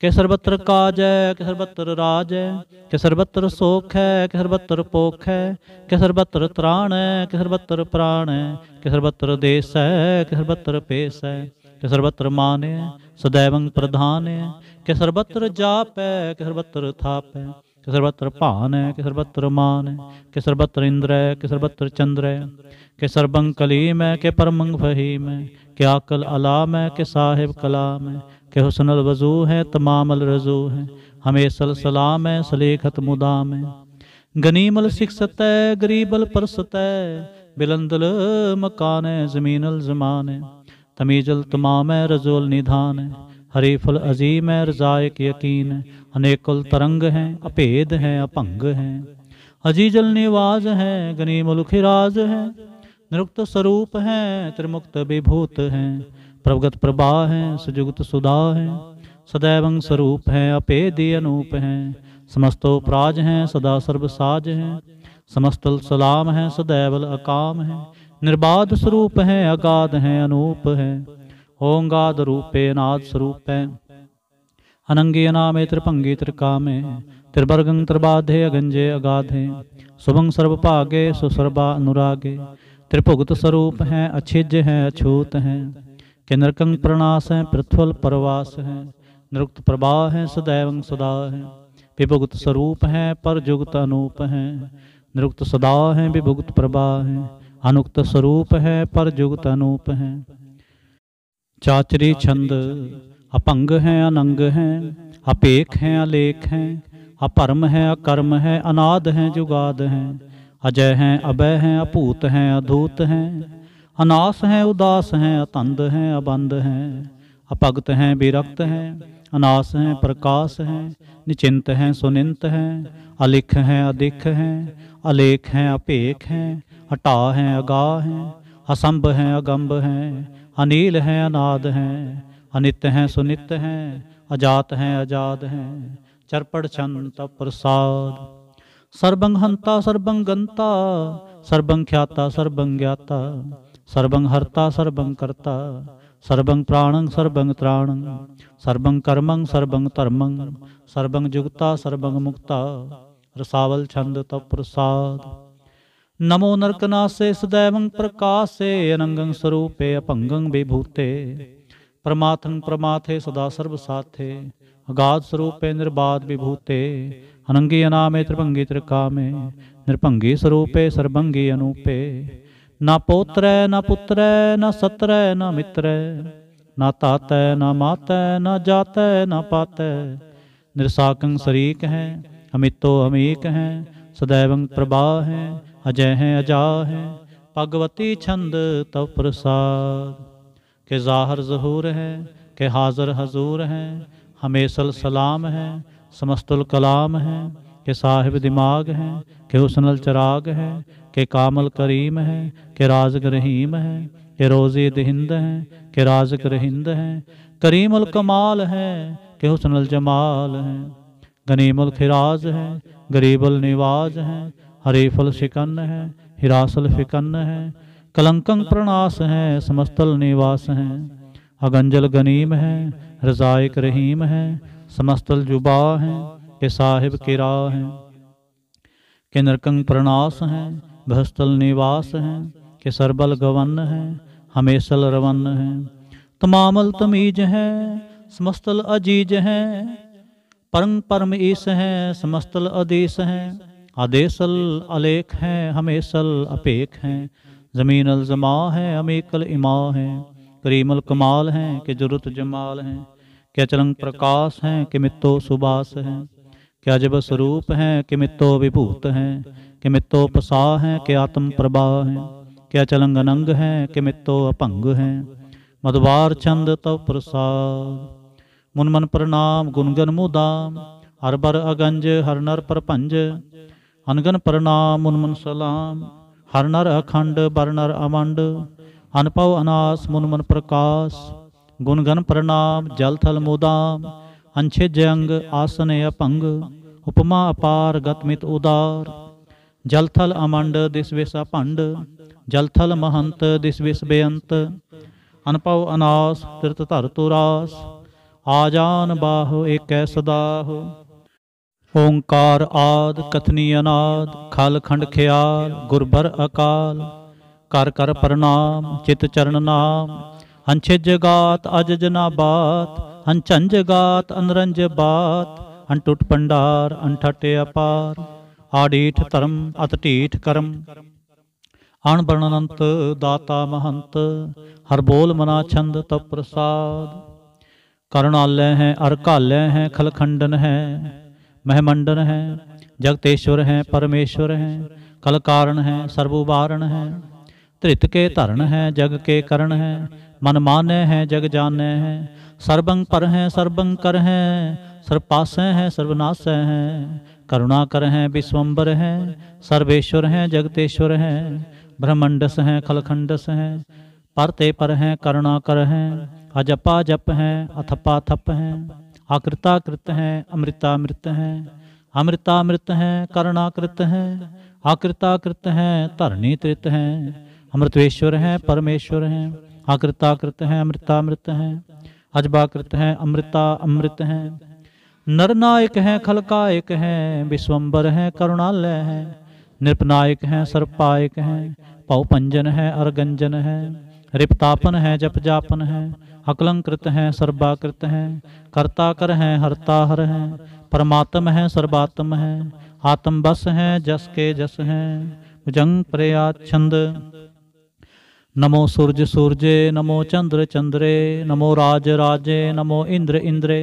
के सर्वत्र काज है के सर्वत्र राज है के सर्वत्र सोख है के सर्वत्र पोख है के सर्वत्र त्राण है के सर्वत्र प्राण है के सर्वत्र देश है के सर्वत्र पेश है के सर्वत्र माने सदैव प्रधान है के सर्वत्र जाप के सर्वत्र थाप के सर्वत्र पान के सर्वत्र मान है के सर्वत्र इंद्र है के सर्वत्र चंद्र है के सर्वंग कलीम है के परमंग फहीम के आकल अलाम है के साहिब कलाम के अल वजू है तमाम अल रजू है हमें सल सलाम है सलेखत मुदाम गनीमल सिक्सत गरीबल परसत बिलंदल मकान जमीनल जमान तमीजल तमाम रजोल निधान हरीफुल अजीम है रजायक यकीन अनेकुल तरंग हैं अभेद हैं अपंग हैं अजीजल निवाज हैं गनी खिराज हैं निरुक्त स्वरूप हैं त्रिमुक्त विभूत हैं प्रवगत प्रभा हैं सुजुगत सुधा हैं सदैव स्वरूप हैं अपेदी अनूप हैं समस्तोपराज हैं सदा सर्वसाज हैं समस्तल सलाम हैं सदैवल अकाम हैं निर्बाध स्वरूप है अगाध है अनूप है ओंगाद रूपे नाद स्वरूप है अनंगे नामे त्रिभंगी त्रिकामे त्रिवर्गं त्रिबाधे अगंजे अगाधे शुभं सर्वभागे सुसर्वा अनुरागे त्रिभुगत स्वरूप हैं अच्छिज हैं अछूत हैं कि नृकंग प्रणास हैं पृथ्वल परवास हैं नृक्त प्रभाव हैं सदैव सदा हैं विभुगत स्वरूप हैं पर जुगत अनूप हैं नृक्त सदा हैं विभुगत प्रभा हैं ਅਨੁਕਤ ਸਰੂਪ ਹੈ ਪਰ ਜੁਗਤ ਅਨੂਪ ਹੈ ਚਾਚਰੀ ਛੰਦ ਅਪੰਗ ਹੈ ਅਨੰਗ ਹੈ ਅਪੇਖ ਹੈ ਅਲੇਖ ਹੈ ਅਪਰਮ ਹੈ ਅਕਰਮ ਹੈ ਅਨਾਦ ਹੈ ਜੁਗਾਦ ਹੈ ਅਜੈ ਹੈ ਅਬੈ ਹੈ ਅਭੂਤ ਹੈ ਅਧੂਤ ਹੈ ਅਨਾਸ ਹੈ ਉਦਾਸ ਹੈ ਅਤੰਦ ਹੈ ਅਬੰਦ ਹੈ ਅਪਗਤ ਹੈ ਬਿਰਕਤ ਹੈ अनास हैं प्रकाश हैं निचिंत हैं सुनिंत हैं अलिख हैं अधिक हैं अलेख हैं अपेख हैं हटा हैं अगाह हैं असंभ हैं अगम्ब हैं अनिल हैं अनाद हैं अनित हैं सुनित हैं अजात हैं अजाद हैं चरपड़ छंत प्रसाद सर्वंग हंता सर्वंग गंता सर्वंग ख्याता सर्वंग ज्ञाता सर्वंग हर्ता सर्वंग करता ਸਰਬੰ ਪ੍ਰਾਣੰ ਸਰਬੰ ਤ੍ਰਾਣੰ ਸਰਬੰ ਕਰਮੰ ਸਰਬੰ ਧਰਮੰ ਸਰਬੰ ਜੁਗਤਾ ਸਰਬੰ ਮੁਕਤਾ ਰਸਾਵਲ ਛੰਦ ਤਪ ਪ੍ਰਸਾਦ ਨਮੋ ਨਰਕਨਾਸੇ ਸਦੈਵੰ ਪ੍ਰਕਾਸੇ ਅਨੰਗੰ ਸਰੂਪੇ ਅਪੰਗੰ ਵਿਭੂਤੇ ਪ੍ਰਮਾਥੰ ਪ੍ਰਮਾਥੇ ਸਦਾ ਸਰਬ ਸਾਥੇ ਅਗਾਧ ਸਰੂਪੇ ਨਿਰਬਾਧ ਵਿਭੂਤੇ ਅਨੰਗੀ ਅਨਾਮੇ ਤ੍ਰਿਭੰਗੀ ਤ੍ਰਿਕਾਮੇ ਨਿਰਭੰਗੀ ਸਰੂਪੇ ਸਰਬੰਗੀ ਅਨੂਪੇ न पोत्र न पुत्र न सत्र न मित्र न तात न मात न जात न पात निरसाकं शरीक हैं अमितो अमीक हैं सदैव प्रभा हैं अजय हैं अजा हैं भगवती छंद तव प्रसाद के जाहर जहूर हैं के हाजर हजूर हैं हमेसल सलाम हैं समस्तुल कलाम हैं के साहिब दिमाग हैं के हुसनल चराग हैं के कामल करीम है के राजक रहीम है के रोज़े दहिंद हैं के राजग रहिंद हैं करीम कमाल है कि हसन जमाल हैं गनीम खिराज है गरीब निवाज हैं हरीफल शिकन है हिरासल फिकन है कलंकंग प्रणास है समस्तल निवास हैं अगंजल गनीम है रजायक रहीम है समस्तल जुबा हैं के साहिब किरा हैं के नरकंग प्रणास हैं भस्तल निवास हैं सरबल गवन हैं हमेशल रवन हैं तमामल तमीज हैं समस्तल अजीज हैं परम परम ईस हैं समस्तल अदेश हैं आदेशल अलेख हैं हमेशल अपेख हैं ज़मीन अलजमा हैं अमेकल इमा हैं करीमल कमाल हैं के जरूरत जमाल हैं के चरंग प्रकाश हैं कि मित्तो सुबास हैं ਕਿ ਅਜਬ ਸਰੂਪ ਹੈ ਕਿ ਮਿੱਤੋ ਵਿਭੂਤ ਹੈ ਕਿ ਮਿੱਤੋ ਪਸਾਹ ਹੈ ਕਿ ਆਤਮ ਪ੍ਰਭਾ ਹੈ ਕਿ ਅਚਲੰਗ ਅਨੰਗ ਹੈ ਕਿ ਮਿੱਤੋ ਅਭੰਗ ਹੈ ਮਦਵਾਰ ਚੰਦ ਤਉ ਪ੍ਰਸਾਦ ਮਨ ਮਨ ਪ੍ਰਣਾਮ ਗੁਣ ਗਨ ਮੁਦਾ ਹਰ ਬਰ ਅਗੰਜ ਹਰ ਨਰ ਪਰਪੰਜ ਅਨਗਨ ਪ੍ਰਣਾਮ ਮਨ ਮਨ ਸਲਾਮ ਹਰ ਨਰ ਅਖੰਡ ਬਰ ਨਰ ਅਮੰਡ ਅਨਪਉ ਅਨਾਸ ਮਨ ਮਨ ਪ੍ਰਕਾਸ਼ ਗੁਣ ਗਨ ਪ੍ਰਣਾਮ ਜਲ ਥਲ ਮੁਦਾ ਅਨਛੇਜ ਅੰਗ ਆਸਨੇ ਅਪੰਗ ਉਪਮਾ ਅਪਾਰ ਗਤਮਿਤ ਉਦਾਰ ਜਲਥਲ ਅਮੰਡ ਦਿਸਵੇਸਾ ਭੰਡ ਜਲਥਲ ਮਹੰਤ ਵਿਸ ਬੇਅੰਤ ਅਨਪਉ ਅਨਾਸ ਤਿਰਤ ਧਰ ਤੁਰਾਸ ਆਜਾਨ ਬਾਹ ਏਕੈ ਸਦਾਹੁ ਓੰਕਾਰ ਆਦ ਕਥਨੀ ਅਨਾਦ ਖਲ ਖੰਡ ਖਿਆਲ ਗੁਰਬਰ ਅਕਾਲ ਕਰ ਕਰ ਪ੍ਰਣਾਮ ਚਿਤ ਚਰਨ ਨਾਮ ਅੰਛੇ ਜਗਾਤ ਅਜ ਜਨਾ ਬਾਤ ਅਨਚੰਜ ਗਾਤ ਅਨਰੰਜ ਬਾਤ ਅਨਟੁੱਟ ਪੰਡਾਰ ਅਨਠਟ ਅਪਾਰ ਆੜੀਠ ਧਰਮ ਅਤ ਢੀਠ ਕਰਮ ਅਣਬਰਣਨੰਤ ਦਾਤਾ ਮਹੰਤ ਹਰ ਬੋਲ ਮਨਾ ਛੰਦ ਤਪ ਪ੍ਰਸਾਦ ਕਰੁਣਾਲੈ ਹੈ ਅਰ ਕਾਲੈ ਹੈ ਖਲਖੰਡਨ ਹੈ ਮਹਿਮੰਡਨ ਹੈ ਜਗਤੇਸ਼ਵਰ ਹੈ ਪਰਮੇਸ਼ਵਰ ਹੈ ਕਲ ਕਾਰਨ ਹੈ ਸਰਬ ਉਬਾਰਨ ਹੈ धृत के धरण है जग के करण है मन माने हैं जग जाने हैं सर्वंग पर हैं सर्वंग कर हैं सर्वपास हैं सर्वनाश हैं करुणा कर हैं विश्वम्बर हैं सर्वेश्वर हैं जगतेश्वर हैं ब्रह्मंडस हैं खलखंडस हैं परते पर हैं करुणा कर हैं अजपा जप हैं अथपा थप हैं कृत हैं मृत हैं मृत हैं करुणाकृत हैं कृत हैं धरणी तृत हैं अमृतवेश्वर हैं परमेश्वर हैं आकृताकृत हैं अमृतामृत हैं अजबाकृत हैं अमृता अमृत हैं नरनायक हैं खलकायक हैं विश्वम्बर हैं करुणालय हैं नृपनायक हैं सर्पायक हैं पौपंजन हैं अरगंजन हैं रिप्तापन हैं जापन हैं अकलंकृत हैं सर्वाकृत हैं कर्ताकर हैं हर्ताहर हैं परमात्म हैं सर्वात्म हैं आत्मबस हैं जस के जस हैं भुजंग प्रया छंद ਨਮੋ ਸੂਰਜ ਸੂਰਜੇ ਨਮੋ ਚੰਦਰ ਚੰਦਰੇ ਨਮੋ ਰਾਜ ਰਾਜੇ ਨਮੋ ਇੰਦਰ ਇੰਦਰੇ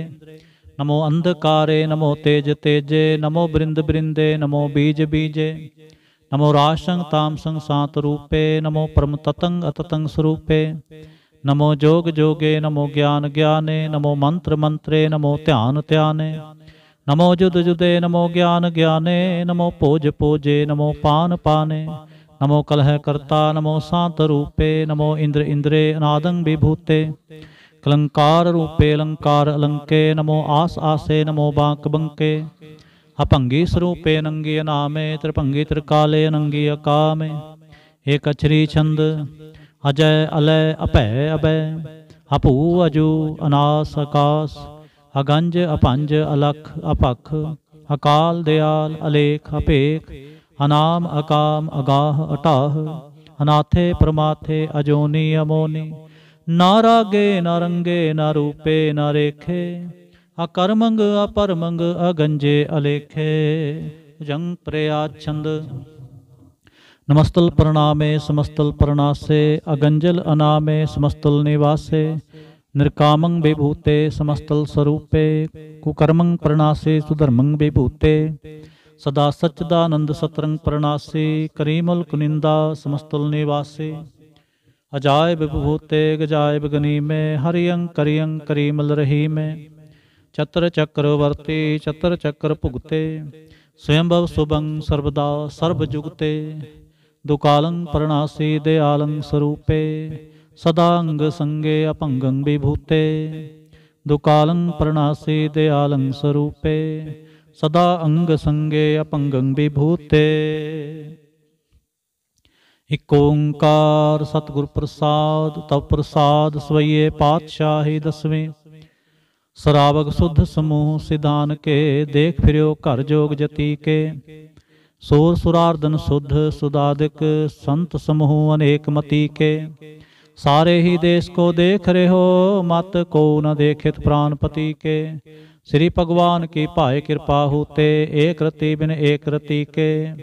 ਨਮੋ ਅੰਧਕਾਰੇ ਨਮੋ ਤੇਜ ਤੇਜੇ ਨਮੋ ਬ੍ਰਿੰਦ ਬ੍ਰਿੰਦੇ ਨਮੋ ਬੀਜ ਬੀਜੇ ਨਮੋ ਰਾਸ਼ੰ ਤਾਮ ਸੰਸਾਤ ਰੂਪੇ ਨਮੋ ਪਰਮ ਤਤੰ ਅਤਤੰ ਸਰੂਪੇ ਨਮੋ ਜੋਗ ਜੋਗੇ ਨਮੋ ਗਿਆਨ ਗਿਆਨੇ ਨਮੋ ਮੰਤਰ ਮੰਤਰੇ ਨਮੋ ਧਿਆਨ ਧਿਆਨੇ ਨਮੋ ਜੁਦ ਜੁਦੇ ਨਮੋ ਗਿਆਨ ਗਿਆਨੇ ਨਮੋ ਭੋਜ ਭੋਜੇ ਨਮੋ ਪਾਨ ਪਾਨੇ नमो कलह कर्ता नमो शांत रूपे नमो इंद्र इंद्रे अनादं विभूते कलंकार रूपे अलंकार अलंके नमो आस आसे नमो बांक बंके अपंगी स्वरूपे नंगी अनामे त्रिपंगी त्रिकाले नंगी अकामे एक अचरी छंद अजय अलय अपय अभय अपू अजू अनास अकास अगंज अपंज अलख अपख अकाल दयाल अलेख अपेख अनाम अकाम अगाह अटाह अनाथे परमाथे अजोनी अमोनी ना रागे न रंगे रूपे न रेखे अकर्मंग अपरमंग अगंजे अलेखे जंग प्रया छंद नमस्तल प्रणामे समस्तल प्रणासे अगंजल अनामे समस्तल निवासे निरकामंग विभूते समस्तल स्वरूपे कुकर्मं प्रणासे सुधर्मंग विभूते ਸਦਾ ਆਨੰਦ ਸਤਰੰਗ ਪਰਨਾਸੇ ਕਰੀਮਲ ਕੁਨਿੰਦਾ ਸਮਸਤਲ ਨਿਵਾਸੇ ਅਜਾਇਬ ਭੂਤੇ ਗਜਾਇਬ ਗਨੀਮੇ ਅੰਕਰਿ ਕਰਿਯੰ ਕਰੀਮਲ ਰਹੀਮੇ ਚਤਰ ਚੱਕਰ ਵਰਤੇ ਚਤਰ ਚੱਕਰ ਭੁਗਤੇ ਸਵਯੰਭਵ ਸੁਭੰ ਸਰਬਦਾ ਸਰਬ ਜੁਗਤੇ ਦੁਕਾਲੰ ਪਰਨਾਸੀ ਦਿਆਲੰ ਸਰੂਪੇ ਸਦਾ ਅੰਗ ਸੰਗੇ ਅਭੰਗੰ ਵਿਭੂਤੇ ਦੁਕਾਲੰ ਪਰਨਾਸੀ ਦਿਆਲੰ ਸਰੂਪੇ ਸਦਾ ਅੰਗ ਸੰਗੇ ਅਪੰਗੰ ਵਿਭੂਤੇ ਇਕ ਓੰਕਾਰ ਸਤਿਗੁਰ ਪ੍ਰਸਾਦ ਤਉ ਪ੍ਰਸਾਦ ਸਵਈਏ ਪਾਤਸ਼ਾਹੀ ਦਸਵੇਂ ਸਰਾਵਕ ਸੁਧ ਸਮੂਹ ਸਿਧਾਨ ਕੇ ਦੇਖ ਫਿਰਿਓ ਘਰ ਜੋਗ ਜਤੀ ਕੇ ਸੋਰ ਸੁਰਾਰਦਨ ਸੁਧ ਸੁਦਾਦਿਕ ਸੰਤ ਸਮੂਹ ਅਨੇਕ ਮਤੀ ਕੇ ਸਾਰੇ ਹੀ ਦੇਸ਼ ਕੋ ਦੇਖ ਰਹੋ ਮਤ ਕੋ ਨ ਦੇਖਿਤ ਪ੍ਰਾਨਪਤੀ ਕੇ ਸ੍ਰੀ ਭਗਵਾਨ ਕੀ ਭਾਏ ਕਿਰਪਾ ਹੋਤੇ ਏਕ ਰਤੀ ਬਿਨ ਏਕ ਰਤੀ ਕੇ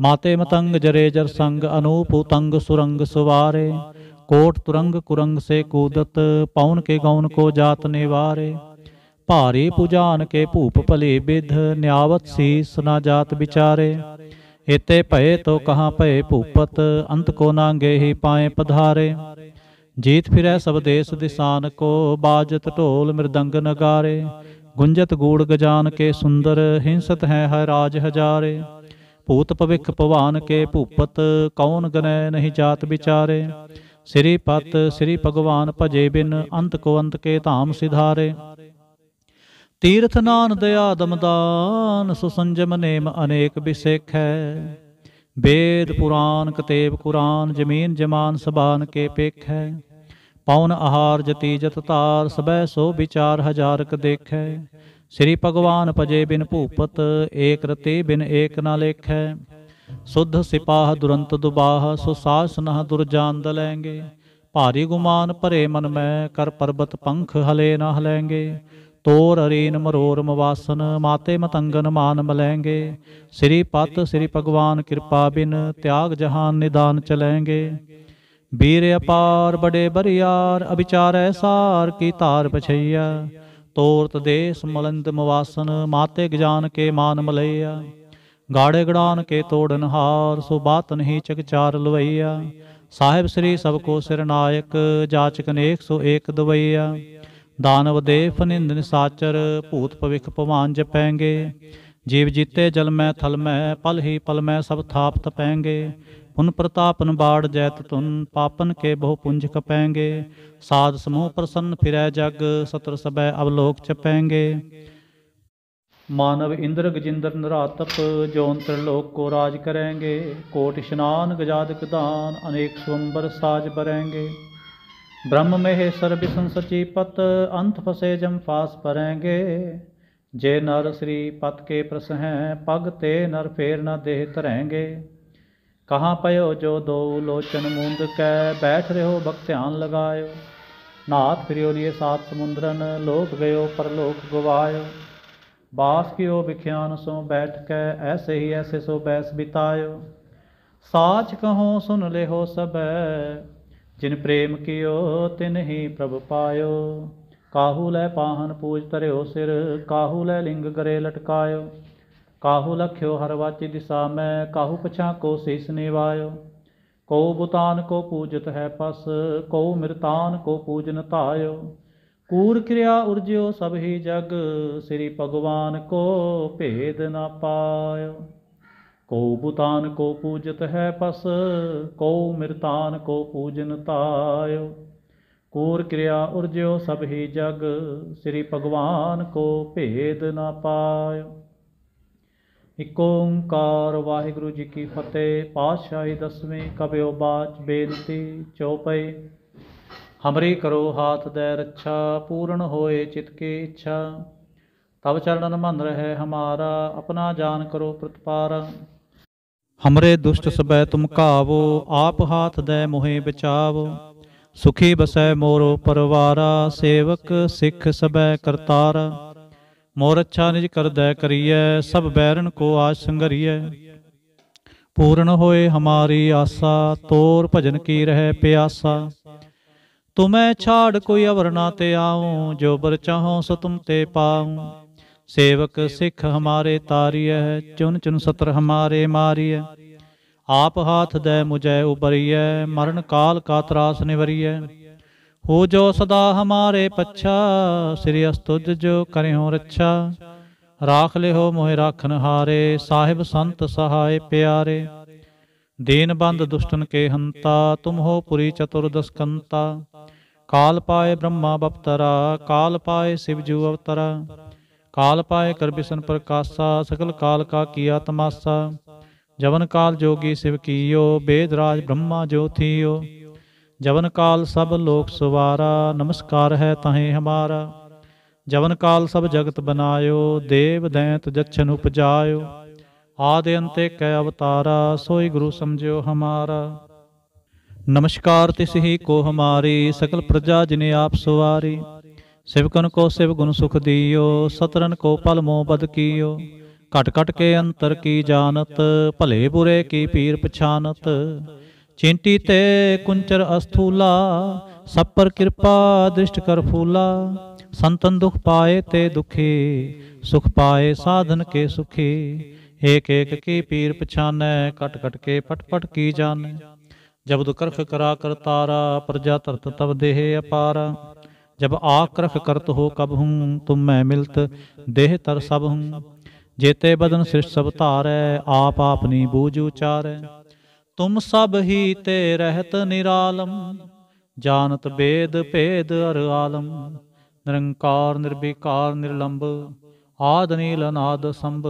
ਮਾਤੇ ਮਤੰਗ ਜਰੇ ਜਰ ਸੰਗ ਅਨੂਪ ਤੰਗ ਸੁਰੰਗ ਸਵਾਰੇ ਕੋਟ ਤੁਰੰਗ ਕੁਰੰਗ ਸੇ ਕੂਦਤ ਪਉਨ ਕੇ ਗਉਨ ਕੋ ਜਾਤ ਨਿਵਾਰੇ ਭਾਰੀ ਪੂਜਾਨ ਕੇ ਭੂਪ ਭਲੇ ਬਿਧ ਨਿਆਵਤ ਸੀਸ ਨਾ ਜਾਤ ਵਿਚਾਰੇ ਇਤੇ ਭਏ ਤੋ ਕਹਾ ਭਏ ਭੂਪਤ ਅੰਤ ਕੋ ਨਾਂਗੇ ਹੀ ਪਾਏ ਪਧਾਰੇ ਜੀਤ ਫਿਰੈ ਸਭ ਦੇਸ ਦਿਸਾਨ ਕੋ ਬਾਜਤ ਢੋਲ ਮਿਰਦੰਗ ਨਗਾਰੇ ਗੁੰਜਤ ਗੂੜ ਗਜਾਨ ਕੇ ਸੁੰਦਰ ਹਿੰਸਤ ਹੈ ਹਰ ਰਾਜ ਹਜ਼ਾਰੇ ਭੂਤ ਭਵਿਖ ਭਵਾਨ ਕੇ ਭੂਪਤ ਕੌਣ ਗਨੈ ਨਹੀਂ ਜਾਤ ਵਿਚਾਰੇ ਸ੍ਰੀ ਪਤ ਸ੍ਰੀ ਭਗਵਾਨ ਭਜੇ ਬਿਨ ਅੰਤ ਕੋ ਅੰਤ ਕੇ ਧਾਮ ਸਿਧਾਰੇ ਤੀਰਥ ਨਾਨ ਦਇਆ ਦਮਦਾਨ ਸੁਸੰਜਮ ਨੇਮ ਅਨੇਕ ਵਿਸੇਖੈ ਵੇਦ ਪੁਰਾਨ ਕਤੇਬ ਕੁਰਾਨ ਜ਼ਮੀਨ ਜਮਾਨ ਸਬਾਨ ਕੇ ਪੇਖੈ ਪਉਨ ਆਹਾਰ ਜਤੀ ਜਤ ਤਾਰ ਸਬੈ ਸੋ ਵਿਚਾਰ ਹਜ਼ਾਰਕ ਦੇਖੈ ਸ੍ਰੀ ਭਗਵਾਨ ਭਜੇ ਬਿਨ ਭੂਪਤ ਏਕ ਰਤੇ ਬਿਨ ਏਕ ਨਾ ਲੇਖੈ ਸੁਧ ਸਿਪਾਹ ਦੁਰੰਤ ਦੁਬਾਹ ਸੋ ਸਾਸਨਹ ਦੁਰਜਾਨਦ ਲੈਂਗੇ ਭਾਰੀ ਗੁਮਾਨ ਭਰੇ ਮਨ ਮੈਂ ਕਰ ਪਰਬਤ ਪੰਖ ਹਲੇ ਨਾ ਹਲੈਂਗੇ ਤੋਰ ਅਰੀਨ ਮਰੋਰ ਮਵਾਸਨ ਮਾਤੇ ਮਤੰਗਨ ਮਾਨ ਮਲੈਂਗੇ ਸ੍ਰੀ ਪਤ ਸ੍ਰੀ ਭਗਵਾਨ ਕਿਰਪਾ ਬਿਨ ਤਿਆਗ ਜਹਾਨ ਨਿਦਾਨ ਚਲੈਂਗੇ ਬੀਰ ਅਪਾਰ ਬੜੇ ਬਰਿਆਰ ਅਬਿਚਾਰੈ ਸਾਰ ਕੀ ਧਾਰ ਪਛਈਆ ਤੋਰਤ ਦੇਸ ਮਲੰਦ ਮਵਾਸਨ ਮਾਤੇ ਗਜਾਨ ਕੇ ਮਾਨ ਮਲਈਆ ਗਾੜੇ ਗੜਾਨ ਕੇ ਤੋੜਨ ਹਾਰ ਸੋ ਬਾਤ ਨਹੀਂ ਚਕਚਾਰ ਲਵਈਆ ਸਾਹਿਬ ਸ੍ਰੀ ਸਭ ਕੋ ਸਿਰ ਨਾਇਕ ਜਾਚਕ ਨੇਕ ਸੋ ਏਕ ਦਵਈਆ ਦਾਨਵ ਦੇ ਫਨਿੰਦਨ ਸਾਚਰ ਭੂਤ ਭਵਿਖ ਭਵਾਨ ਜਪੈਂਗੇ ਜੀਵ ਜੀਤੇ ਜਲ ਮੈਂ ਥਲ ਮੈਂ ਪਲ ਹੀ ਪਲ ਮੈਂ ਸਭ ਥਾਪਤ ਪੈਂਗੇ पुन प्रतापन बाड़ जैत तुन पापन के बहु पुंज कपेंगे साध समूह प्रसन्न फिरै जग सतर सबे अवलोक चपैंगे मानव इंद्र गजेंद्र नरातप जोन त्रिलोक को राज करेंगे कोटि स्नान गजादक दान अनेक स्वंबर साज बरेंगे ब्रह्म में संसची पत अंत फसे जम फास परेंगे जे नर श्री पत के ਪ੍ਰਸ ਹੈ ਪਗ ਤੇ ਨਰ ਫੇਰ ਨ ਦੇਹ ਧਰੈਂਗੇ ਕਹਾਂ ਪਇਓ ਜੋ ਦੋ ਲੋਚਨ ਮੁੰਦ ਕੈ ਬੈਠ ਰਿਓ ਬਖਤਿਆਨ ਲਗਾਇਓ ਨਾਥ ਫਿਰਿਓ ਲਿਏ ਸਾਤ ਸਮੁੰਦਰਨ ਲੋਕ ਗਇਓ ਪਰਲੋਕ ਗਵਾਇਓ ਬਾਸ ਕਿਓ ਵਿਖਿਆਨ ਸੋ ਬੈਠ ਕੇ ਐਸੇ ਹੀ ਐਸੇ ਸੋ ਬੈਸ ਬਿਤਾਇਓ ਸਾਚ ਕਹੋ ਸੁਨ ਲਿਹੋ ਸਬੈ ਜਿਨ ਪ੍ਰੇਮ ਕਿਓ ਤਿਨ ਹੀ ਪ੍ਰਭ ਪਾਇਓ ਕਾਹੂ ਲੈ ਪਾਹਨ ਪੂਜ ਤਰਿਓ ਸਿਰ ਕਾਹੂ ਲੈ ਲਿੰਗ ਕਰੇ ਲਟਕਾਇਓ काहु लख्यो हरवाची दिशा मैं काहु पछा को शीस निवायो कौ बुतान को पूजत है पस कौ मृतान को पूजन तायो कूर क्रिया उर्ज्यो सब ही जग श्री भगवान को भेद न पायो कौ बुतान को पूजत है पस कौ मृतान को पूजन तायो कूर क्रिया उर्ज्यो सब ही जग श्री भगवान को भेद न पायो ਇਕ ਓੰਕਾਰ ਵਾਹਿਗੁਰੂ ਜੀ ਕੀ ਫਤਿਹ ਪਾਤਸ਼ਾਹੀ ਦਸਵੇਂ ਕਬਿਓ ਬਾਚ ਬੇਨਤੀ ਚੋਪਈ ਹਮਰੀ ਕਰੋ ਹਾਥ ਦੇ ਰੱਛਾ ਪੂਰਨ ਹੋਏ ਚਿਤ ਕੀ ਇੱਛਾ ਤਬ ਚਰਨਨ ਮੰਨ ਰਹਿ ਹਮਾਰਾ ਆਪਣਾ ਜਾਨ ਕਰੋ ਪ੍ਰਤਪਾਰ ਹਮਰੇ ਦੁਸ਼ਟ ਸਬੈ ਤੁਮ ਘਾਵੋ ਆਪ ਹਾਥ ਦੇ ਮੋਹਿ ਬਚਾਵੋ ਸੁਖੀ ਬਸੈ ਮੋਰੋ ਪਰਵਾਰਾ ਸੇਵਕ ਸਿੱਖ ਸਬੈ ਕਰਤਾਰ ਮੋਰ ਅੱਛਾ ਨਿਜ ਕਰ ਦੈ ਕਰੀਐ ਸਭ ਬੈਰਨ ਕੋ ਆਸ ਸੰਗਰੀਐ ਪੂਰਨ ਹੋਏ ਹਮਾਰੀ ਆਸਾ ਤੋਰ ਭਜਨ ਕੀ ਰਹਿ ਪਿਆਸਾ ਤੁਮੈ ਛਾੜ ਕੋਈ ਅਵਰ ਨਾ ਤੇ ਆਉ ਜੋ ਬਰ ਚਾਹੋ ਸੋ ਤੁਮ ਤੇ ਪਾਉ ਸੇਵਕ ਸਿੱਖ ਹਮਾਰੇ ਤਾਰੀਐ ਚੁਨ ਚੁਨ ਸਤਰ ਹਮਾਰੇ ਮਾਰੀਐ ਆਪ ਹਾਥ ਦੈ ਮੁਝੈ ਉਬਰੀਐ ਮਰਨ ਕਾਲ ਕਾ ਤਰਾਸ ਨਿਵਰੀਐ ਹੋ ਜੋ ਸਦਾ ਹਮਾਰੇ ਪੱਛਾ ਸ੍ਰੀ ਅਸਤੁਜ ਜੋ ਕਰਿਓ ਰੱਛਾ ਰਾਖ ਲਿਓ ਮੋਹਿ ਰਾਖਨ ਹਾਰੇ ਸਾਹਿਬ ਸੰਤ ਸਹਾਏ ਪਿਆਰੇ ਦੇਨਬੰਦ ਦੁਸ਼ਟਨ ਕੇ ਹੰਤਾ ਤੁਮ ਹੋ ਪੁਰੀ ਚਤੁਰਦਸ ਕੰਤਾ ਕਾਲ ਪਾਏ ਬ੍ਰਹਮਾ ਬਪਤਰਾ ਕਾਲ ਪਾਏ ਸਿਵ ਜੂ ਅਵਤਰਾ ਕਾਲ ਪਾਏ ਕਰਬਿਸ਼ਨ ਪ੍ਰਕਾਸ਼ਾ ਸਕਲ ਕਾਲ ਕਾ ਕੀਆ ਤਮਾਸਾ ਜਵਨ ਕਾਲ ਜੋਗੀ ਸਿਵ ਕੀਓ ਬੇਦ ਰਾਜ ਬ੍ਰਹਮਾ ਜੋਥੀਓ ਜਵਨ ਕਾਲ ਸਭ ਲੋਕ ਸਵਾਰਾ ਨਮਸਕਾਰ ਹੈ ਤਾਹੇ ਹਮਾਰਾ ਜਵਨ ਕਾਲ ਸਭ ਜਗਤ ਬਨਾਇਓ ਦੇਵ ਦੈਂਤ ਜਛਨ ਉਪਜਾਇਓ ਆਦਿ ਅੰਤੇ ਕੈ ਅਵਤਾਰਾ ਸੋਈ ਗੁਰੂ ਸਮਝਿਓ ਹਮਾਰਾ ਨਮਸਕਾਰ ਤਿਸ ਹੀ ਕੋ ਹਮਾਰੀ ਸਕਲ ਪ੍ਰਜਾ ਜਿਨੇ ਆਪ ਸਵਾਰੀ ਸਿਵਕਨ ਕੋ ਸਿਵ ਗੁਣ ਸੁਖ ਦੀਓ ਸਤਰਨ ਕੋ ਪਲ ਮੋ ਬਦ ਕੀਓ ਘਟ ਘਟ ਕੇ ਅੰਤਰ ਕੀ ਜਾਣਤ ਭਲੇ ਬੁਰੇ ਕੀ ਪੀਰ ਪਛਾਨਤ ਚਿੰਟੀ ਤੇ ਕੁੰਚਰ ਅਸਥੂਲਾ ਸਭ ਕਿਰਪਾ ਦ੍ਰਿਸ਼ਟ ਕਰ ਫੂਲਾ ਸੰਤਨ ਦੁਖ ਪਾਏ ਤੇ ਦੁਖੀ ਸੁਖ ਪਾਏ ਸਾਧਨ ਕੇ ਸੁਖੀ ਏਕ ਏਕ ਕੀ ਪੀਰ ਪਛਾਨੈ ਕਟ ਕਟ ਕੇ ਪਟ ਪਟ ਕੀ ਜਾਣੈ ਜਬਦ ਕਰਖ ਕਰਾ ਕਰ ਤਾਰਾ ਪ੍ਰਜਾ ਤਰਤ ਤਬ ਦੇਹ ਅਪਾਰ ਜਬ ਆਕਰਖ ਕਰਤ ਹੋ ਕਬ ਹੂੰ ਤੁਮ ਮੈਂ ਮਿਲਤ ਦੇਹ ਤਰ ਸਭ ਹੂੰ ਜੇਤੇ ਬਦਨ ਸ੍ਰਿਸ਼ਟ ਸਭ ਧਾਰੈ ਆਪ ਆਪਨੀ ਬੂਝ ਉਚਾਰੈ ਤੁਮ ਸਭ ਹੀ ਤੇ ਰਹਿਤ ਨਿਰਾਲਮ ਜਾਣਤ ਬੇਦ ਭੇਦ ਅਰ ਆਲਮ ਨਿਰੰਕਾਰ ਨਿਰਵਿਕਾਰ ਨਿਰਲੰਭ ਆਦ ਨੀਲ ਅਨਾਦ ਸੰਭ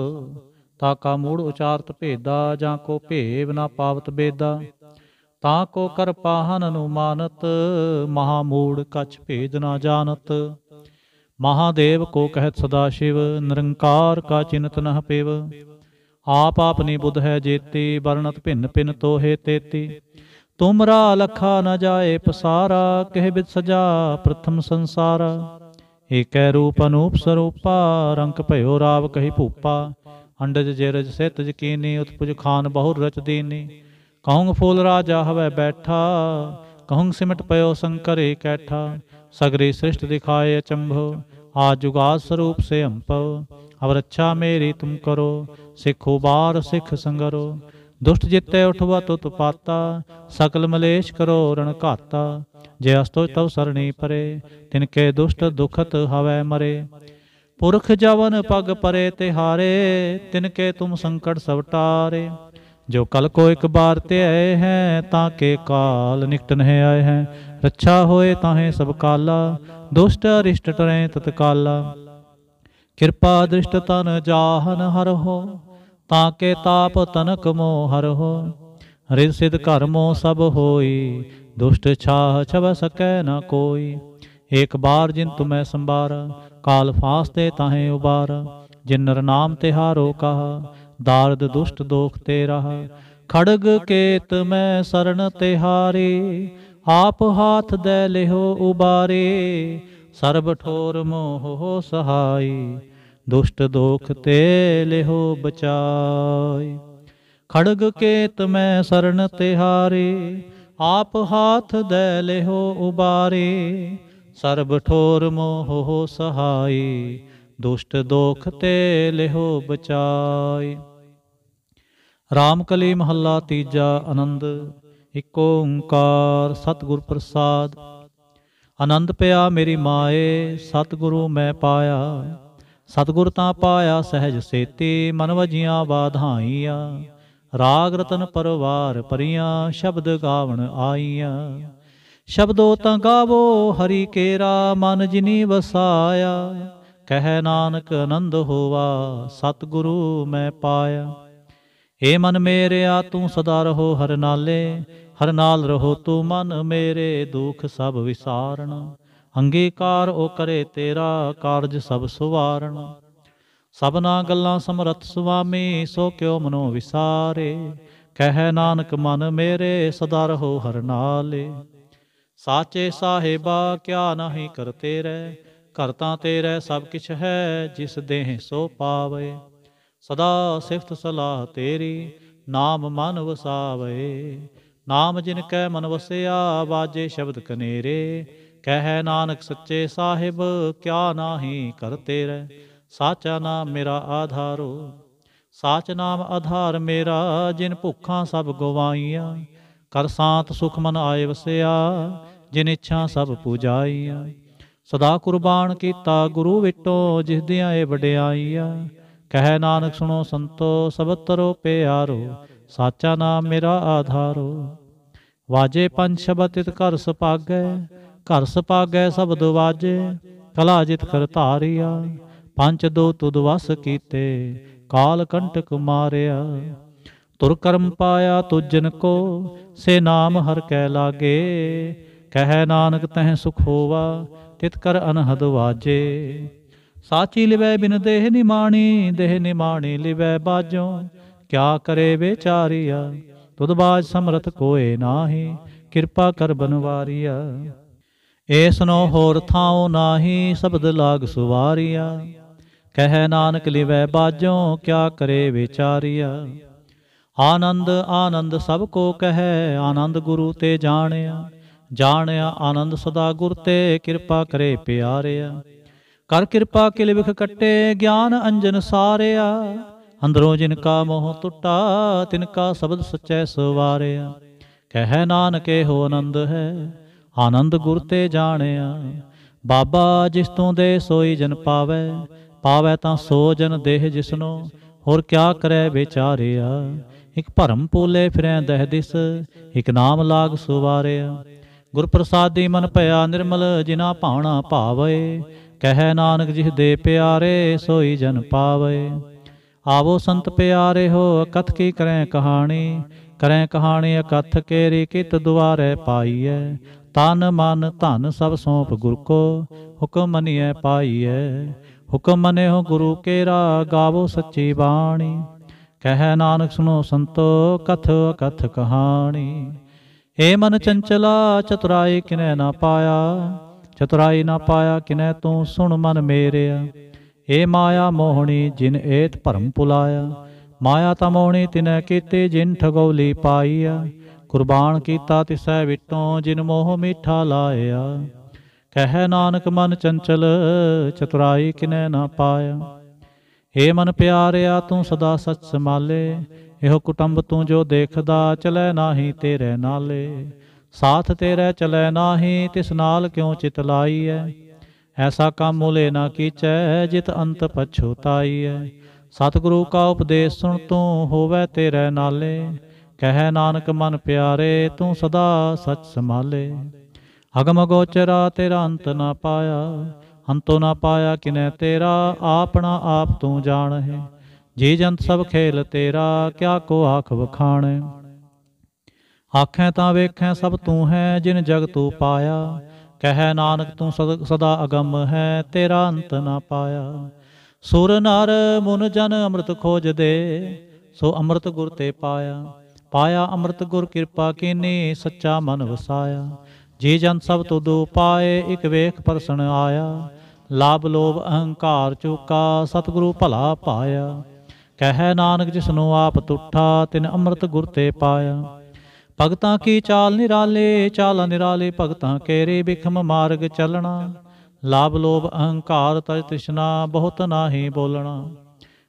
ਤਾ ਕਾ ਮੂੜ ਉਚਾਰਤ ਭੇਦਾ ਜਾਂ ਕੋ ਭੇਵ ਨਾ ਪਾਵਤ ਬੇਦਾ ਤਾਂ ਕੋ ਕਰ ਪਾਹਨ ਮਾਨਤ ਮਹਾ ਮੂੜ ਕਛ ਭੇਦ ਨਾ ਜਾਣਤ ਮਹਾਦੇਵ ਕੋ ਕਹਿਤ ਸਦਾ ਸ਼ਿਵ ਨਿਰੰਕਾਰ ਕਾ ਚਿੰਤ ਨਹ ਪੇਵ आप आपनी बुद्ध है जेती वर्णत भिन्न भिन्न तो हे तेती तुमरा लखा न जाए पसारा कह बिद सजा प्रथम संसारा एक रूप अनूप स्वरूपा रंक भयो राव कही भूपा अंडज जेरज सित जकीनी उत्पुज खान बहुर रच दीनी कहुंग फूल राजा हवै बैठा कहुंग सिमट पयो शंकर कैठा सगरी सृष्ट दिखाए चंभ आ आजुगा स्वरूप से अंप ਅਵਰ ਅੱਛਾ ਮੇਰੀ ਤੁਮ ਕਰੋ ਸਿੱਖੋ ਬਾਰ ਸਿੱਖ ਸੰਗਰੋ ਦੁਸ਼ਟ ਜਿੱਤੇ ਉਠਵਾ ਤੁਤ ਪਾਤਾ ਸਕਲ ਮਲੇਸ਼ ਕਰੋ ਰਣ ਘਾਤਾ ਜੇ ਅਸਤੋ ਤਵ ਸਰਣੀ ਪਰੇ ਤਿਨ ਕੇ ਦੁਸ਼ਟ ਦੁਖਤ ਹਵੈ ਮਰੇ ਪੁਰਖ ਜਵਨ ਪਗ ਪਰੇ ਤੇ ਹਾਰੇ ਤਿਨ ਕੇ ਤੁਮ ਸੰਕਟ ਸਭ ਟਾਰੇ ਜੋ ਕਲ ਕੋ ਇੱਕ ਬਾਰ ਤੇ ਆਏ ਹੈ ਤਾਂ ਕੇ ਕਾਲ ਨਿਕਟ ਨਹੀਂ ਆਏ ਹੈ ਰੱਛਾ ਹੋਏ ਤਾਹੇ ਸਭ ਕਾਲਾ ਦੁਸ਼ਟ ਅਰਿਸ਼ਟ ਟਰੇ ਤਤਕਾਲਾ ਕਿਰਪਾ ਦ੍ਰਿਸ਼ਟ ਤਨ ਜਾਹਨ ਹਰਹੁ ਤਾਂ ਕੇ ਤਾਪ ਤਨਕ ਮੋ ਹਰਹੁ ਹਰਿ ਸਿਧ ਕਰਮੋ ਸਭ ਹੋਈ ਦੁਸ਼ਟ ਛਾਹ ਛਵ ਸਕੈ ਨ ਕੋਈ ਏਕ ਬਾਰ ਜਿਨ ਤੁਮੈ ਸੰਬਾਰ ਕਾਲ ਫਾਸ ਤੇ ਤਾਹੇ ਉਬਾਰ ਜਿਨ ਨਰ ਨਾਮ ਤੇ ਹਾਰੋ ਕਹ ਦਾਰਦ ਦੁਸ਼ਟ ਦੋਖ ਤੇ ਰਹ ਖੜਗ ਕੇਤ ਮੈਂ ਸਰਨ ਤੇ ਹਾਰੇ ਆਪ ਹਾਥ ਦੇ ਲਿਹੋ ਉਬਾਰੇ ਸਰਬ ਠੋਰ ਮੋਹ ਸਹਾਈ ਦੁਸ਼ਟ ਦੋਖ ਤੇ ਲਿਹੋ ਬਚਾਈ ਖੜਗ ਕੇਤ ਮੈਂ ਸਰਨ ਤਿਹਾਰੇ ਆਪ ਹਾਥ ਦੇ ਲਿਹੋ ਉਬਾਰੇ ਸਰਬ ਠੋਰ ਮੋਹ ਸਹਾਈ ਦੁਸ਼ਟ ਦੋਖ ਤੇ ਲਿਹੋ ਬਚਾਈ ਰਾਮ ਕਲੀ ਮਹੱਲਾ ਤੀਜਾ ਆਨੰਦ ਇੱਕ ਓੰਕਾਰ ਸਤਿਗੁਰ ਪ੍ਰਸਾਦਿ ਆਨੰਦ ਪਿਆ ਮੇਰੀ ਮਾਏ ਸਤਿਗੁਰੂ ਮੈਂ ਪਾਇਆ ਸਤਿਗੁਰ ਤਾਂ ਪਾਇਆ ਸਹਿਜ ਸੇਤੀ ਮਨ ਵਜੀਆਂ ਬਾਧਾਈਆਂ ਰਾਗ ਰਤਨ ਪਰਵਾਰ ਪਰੀਆਂ ਸ਼ਬਦ ਗਾਵਣ ਆਈਆਂ ਸ਼ਬਦੋ ਤਾਂ ਗਾਵੋ ਹਰੀ ਕੇਰਾ ਮਨ ਜਿਨੀ ਵਸਾਇਆ ਕਹਿ ਨਾਨਕ ਆਨੰਦ ਹੋਵਾ ਸਤਿਗੁਰੂ ਮੈਂ ਪਾਇਆ ਏ ਮਨ ਮੇਰਿਆ ਤੂੰ ਸਦਾ ਰਹੋ ਹਰ ਨਾਲੇ ਹਰ ਨਾਲ ਰਹੋ ਤੂੰ ਮਨ ਮੇਰੇ ਦੁਖ ਸਭ ਵਿਸਾਰਣ ਅੰਗੀਕਾਰ ਉਹ ਕਰੇ ਤੇਰਾ ਕਾਰਜ ਸਭ ਸੁਵਾਰਣ ਸਭਨਾ ਗੱਲਾਂ ਸਮਰੱਥ ਸੁਆਮੀ ਸੋ ਕਿਉ ਮਨੋ ਵਿਸਾਰੇ ਕਹਿ ਨਾਨਕ ਮਨ ਮੇਰੇ ਸਦਾ ਰਹੋ ਹਰ ਨਾਲੇ ਸਾਚੇ ਸਾਹਿਬਾ ਕਿਆ ਨਹੀਂ ਕਰਤੇ ਰਹਿ ਕਰਤਾ ਤੇਰੇ ਸਭ ਕਿਛ ਹੈ ਜਿਸ ਦੇਹ ਸੋ ਪਾਵੇ ਸਦਾ ਸਿਫਤ ਸਲਾਹ ਤੇਰੀ ਨਾਮ ਮਨ ਵਸਾਵੇ ਨਾਮ ਜਿਨ ਕੈ ਮਨ ਵਸਿਆ ਬਾਜੇ ਸ਼ਬਦ ਕਨੇਰੇ ਕਹਿ ਨਾਨਕ ਸੱਚੇ ਸਾਹਿਬ ਕਿਆ ਨਾਹੀ ਕਰਤੇ ਰਹਿ ਸਾਚਾ ਨਾਮ ਮੇਰਾ ਆਧਾਰੋ ਸਾਚ ਨਾਮ ਆਧਾਰ ਮੇਰਾ ਜਿਨ ਭੁੱਖਾਂ ਸਭ ਗਵਾਈਆਂ ਕਰ ਸਾਤ ਸੁਖ ਮਨ ਆਏ ਵਸਿਆ ਜਿਨ ਇੱਛਾ ਸਭ ਪੂਜਾਈਆਂ ਸਦਾ ਕੁਰਬਾਨ ਕੀਤਾ ਗੁਰੂ ਵਿਟੋ ਜਿਸ ਦਿਆਂ ਇਹ ਵਡਿਆਈਆ ਕਹਿ ਨਾਨਕ ਸੁਣੋ ਸੰਤੋ ਸਬਤਰੋ ਤਰੋ ਪਿਆਰੋ ਸਾਚਾ ਨਾਮ ਮੇਰਾ ਆਧਾਰੋ ਵਾਜੇ ਪੰਜ ਸ਼ਬਦ ਤਿਤ ਘਰ ਸਪਾਗੈ ਘਰ ਸਪਾਗੈ ਸਬਦ ਵਾਜੇ ਕਲਾ ਜਿਤ ਕਰ ਧਾਰਿਆ ਪੰਜ ਦੋ ਤੁਦ ਵਸ ਕੀਤੇ ਕਾਲ ਕੰਟਕ ਮਾਰਿਆ ਤੁਰ ਕਰਮ ਪਾਇਆ ਤੁਜਨ ਕੋ ਸੇ ਨਾਮ ਹਰ ਕੈ ਲਾਗੇ ਕਹਿ ਨਾਨਕ ਤਹਿ ਸੁਖ ਹੋਵਾ ਤਿਤ ਕਰ ਅਨਹਦ ਵਾਜੇ ਸਾਚੀ ਲਿਵੈ ਬਿਨ ਦੇਹ ਨਿਮਾਣੀ ਦੇਹ ਨਿਮਾਣੀ ਲਿਵੈ ਬਾਜੋ ਕਿਆ ਕਰੇ ਵਿਚਾਰੀਆ ਤੁਧ ਬਾਜ ਸਮਰਤ ਕੋਏ ਨਾਹੀ ਕਿਰਪਾ ਕਰ ਬਨਵਾਰੀਆ ਏਸਨੋ ਹੋਰ ਥਾਉ ਨਾਹੀ ਸ਼ਬਦ ਲਾਗ ਸੁਵਾਰੀਆ ਕਹਿ ਨਾਨਕ ਲਿਵੈ ਬਾਜੋ ਕਿਆ ਕਰੇ ਵਿਚਾਰੀਆ ਆਨੰਦ ਆਨੰਦ ਸਭ ਕੋ ਕਹੈ ਆਨੰਦ ਗੁਰੂ ਤੇ ਜਾਣਿਆ ਜਾਣਿਆ ਆਨੰਦ ਸਦਾ ਗੁਰ ਤੇ ਕਿਰਪਾ ਕਰੇ ਪਿਆਰਿਆ ਕਰ ਕਿਰਪਾ ਕਿਲ ਵਿਖ ਕੱਟੇ ਗਿਆਨ ਅੰਜਨ ਸਾਰਿਆ ਅੰਦਰੋਂ ਜਿਨ ਕਾ ਮੋਹ ਟੁੱਟਾ ਤਿਨ ਕਾ ਸ਼ਬਦ ਸਚੈ ਸਵਾਰਿਆ ਕਹਿ ਨਾਨਕੇ ਹੋ ਆਨੰਦ ਹੈ ਆਨੰਦ ਗੁਰ ਤੇ ਜਾਣਿਆ ਬਾਬਾ ਜਿਸ ਤੋਂ ਦੇ ਸੋਈ ਜਨ ਪਾਵੇ ਪਾਵੇ ਤਾਂ ਸੋ ਜਨ ਦੇਹ ਜਿਸਨੋ ਹੋਰ ਕਿਆ ਕਰੇ ਵਿਚਾਰਿਆ ਇਕ ਭਰਮ ਪੋਲੇ ਫਿਰੈ ਦਹਿ ਦਿਸ ਇਕ ਨਾਮ ਲਾਗ ਸੁਵਾਰਿਆ ਗੁਰ ਪ੍ਰਸਾਦੀ ਮਨ ਭਇਆ ਨਿਰਮਲ ਜਿਨਾ ਭਾਣਾ ਭਾਵੇ ਕਹਿ ਨਾਨਕ ਜਿਸ ਦੇ ਪਿਆਰੇ ਸੋਈ ਜਨ ਪਾਵੇ ਆਵੋ ਸੰਤ ਪਿਆਰੇ ਹੋ ਅਕਥ ਕੀ ਕਰੈ ਕਹਾਣੀ ਕਰੈ ਕਹਾਣੀ ਅਕਥ ਕੇਰੀ ਕਿਤ ਦੁਆਰੇ ਪਾਈਐ ਤਨ ਮਨ ਧਨ ਸਭ ਸੋਪ ਗੁਰ ਕੋ ਹੁਕਮ ਮੰਨਿਐ ਪਾਈਐ ਹੁਕਮ ਮੰਨਿਓ ਗੁਰੂ ਕੇਰਾ ਗਾਵੋ ਸੱਚੀ ਬਾਣੀ ਕਹਿ ਨਾਨਕ ਸੁਨੋ ਸੰਤੋ ਕਥ ਕਥ ਕਹਾਣੀ ਏ ਮਨ ਚੰਚਲਾ ਚਤੁਰਾਈ ਕਿਨੈ ਨਾ ਪਾਇਆ ਚਤੁਰਾਈ ਨਾ ਪਾਇਆ ਕਿਨੈ ਤੂੰ ਸੁਣ ਮਨ ਮੇਰਿਆ ਏ ਮਾਇਆ ਮੋਹਣੀ ਜਿਨ ਏਤ ਭਰਮ ਪੁਲਾਇਆ ਮਾਇਆ ਤਮੋਣੀ ਤਿਨੈ ਕੀਤੇ ਜਿਨ ਠਗੋਲੀ ਪਾਈਆ ਕੁਰਬਾਨ ਕੀਤਾ ਤਿਸੈ ਵਿਟੋ ਜਿਨ ਮੋਹ ਮੀਠਾ ਲਾਇਆ ਕਹਿ ਨਾਨਕ ਮਨ ਚੰਚਲ ਚਤੁਰਾਈ ਕਿਨੈ ਨਾ ਪਾਇਆ ਏ ਮਨ ਪਿਆਰਿਆ ਤੂੰ ਸਦਾ ਸਚ ਸਮਾਲੇ ਇਹੋ ਕੁਟੰਬ ਤੂੰ ਜੋ ਦੇਖਦਾ ਚਲੇ ਨਾਹੀ ਤੇਰੇ ਨਾਲੇ ਸਾਥ ਤੇਰੇ ਚਲੇ ਨਾਹੀ ਤਿਸ ਨਾਲ ਕਿਉ ਚਿਤ ਲਾਈਐ ਐਸਾ ਕੰਮ ਹੋਲੇ ਨਾ ਕੀਚੈ ਜਿਤ ਅੰਤ ਪਛੋਤਾਈਐ ਸਤਿਗੁਰੂ ਕਾ ਉਪਦੇਸ਼ ਸੁਣ ਤੂੰ ਹੋਵੇ ਤੇਰੇ ਨਾਲੇ ਕਹਿ ਨਾਨਕ ਮਨ ਪਿਆਰੇ ਤੂੰ ਸਦਾ ਸਚ ਸਮਾਲੇ ਅਗਮ ਗੋਚਰਾ ਤੇਰਾ ਅੰਤ ਨਾ ਪਾਇਆ ਅੰਤੋ ਨਾ ਪਾਇਆ ਕਿਨੈ ਤੇਰਾ ਆਪਣਾ ਆਪ ਤੂੰ ਜਾਣਹਿ ਜੀ ਜੰਤ ਸਭ ਖੇਲ ਤੇਰਾ ਕਿਆ ਕੋ ਆਖ ਵਖਾਣ ਆਖੈ ਤਾਂ ਵੇਖੈ ਸਭ ਤੂੰ ਹੈ ਜਿਨ ਜਗ ਤੂੰ ਪਾਇਆ ਕਹਿ ਨਾਨਕ ਤੂੰ ਸਦਾ ਅਗੰਮ ਹੈ ਤੇਰਾ ਅੰਤ ਨਾ ਪਾਇਆ ਸੁਰ ਨਰ ਮਨ ਜਨ ਅੰਮ੍ਰਿਤ ਖੋਜਦੇ ਸੋ ਅੰਮ੍ਰਿਤ ਗੁਰ ਤੇ ਪਾਇਆ ਪਾਇਆ ਅੰਮ੍ਰਿਤ ਗੁਰ ਕਿਰਪਾ ਕੀਨੀ ਸੱਚਾ ਮਨ ਵਸਾਇਆ ਜੇ ਜਨ ਸਭ ਤੋਂ ਦੋ ਪਾਏ ਇਕ ਵੇਖ ਪਰਸਨ ਆਇਆ ਲਾਭ ਲੋਭ ਅਹੰਕਾਰ ਚੁਕਾ ਸਤਿਗੁਰੂ ਭਲਾ ਪਾਇਆ ਕਹਿ ਨਾਨਕ ਨੂੰ ਆਪ ਤੁਠਾ ਤਿਨ ਅੰਮ੍ਰਿਤ ਗੁਰ ਤੇ ਪਾਇਆ ਭਗਤਾਂ ਕੀ ਚਾਲ ਨਿਰਾਲੇ ਚਾਲ ਨਿਰਾਲੇ ਭਗਤਾਂ ਕੇਰੇ ਰੇ ਬਿਖਮ ਮਾਰਗ ਚੱਲਣਾ ਲਾਭ ਲੋਭ ਅਹੰਕਾਰ ਤਜ ਤ੍ਰਿਸ਼ਨਾ ਬਹੁਤ ਨਾਹੀ ਬੋਲਣਾ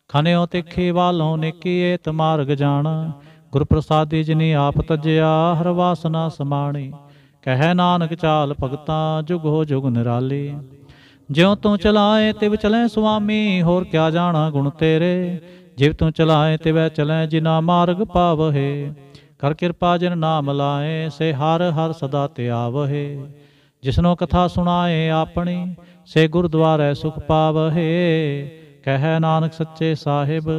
ਖਨਿਓ ਤਿੱਖੇ ਵਾਲੋਂ ਏਤ ਮਾਰਗ ਜਾਣਾ ਗੁਰ ਪ੍ਰਸਾਦਿ ਜਿਨੇ ਆਪ ਤਜਿਆ ਹਰ ਵਾਸਨਾ ਸਮਾਣੀ ਕਹਿ ਨਾਨਕ ਚਾਲ ਭਗਤਾ ਜੁਗ ਹੋ ਜੁਗ ਨਿਰਾਲੇ ਜਿਉ ਤੂੰ ਚਲਾਏ ਤਿਵ ਚਲੇ ਸੁਆਮੀ ਹੋਰ ਕਿਆ ਜਾਣਾ ਗੁਣ ਤੇਰੇ ਜਿਵ ਤੂੰ ਚਲਾਏ ਤਿਵੈ ਚਲੇ ਜਿਨਾ ਮਾਰਗ ਪਾਵਹਿ ਕਰ ਕਿਰਪਾ ਜਿਨ ਨਾਮ ਲਾਏ ਸੇ ਹਰ ਹਰ ਸਦਾ ਧਿਆਵਹਿ ਜਿਸਨੋ ਕਥਾ ਸੁਣਾਏ ਆਪਣੀ ਸੇ ਗੁਰਦੁਆਰੇ ਸੁਖ ਪਾਵਹਿ ਕਹੈ ਨਾਨਕ ਸੱਚੇ ਸਾਹਿਬ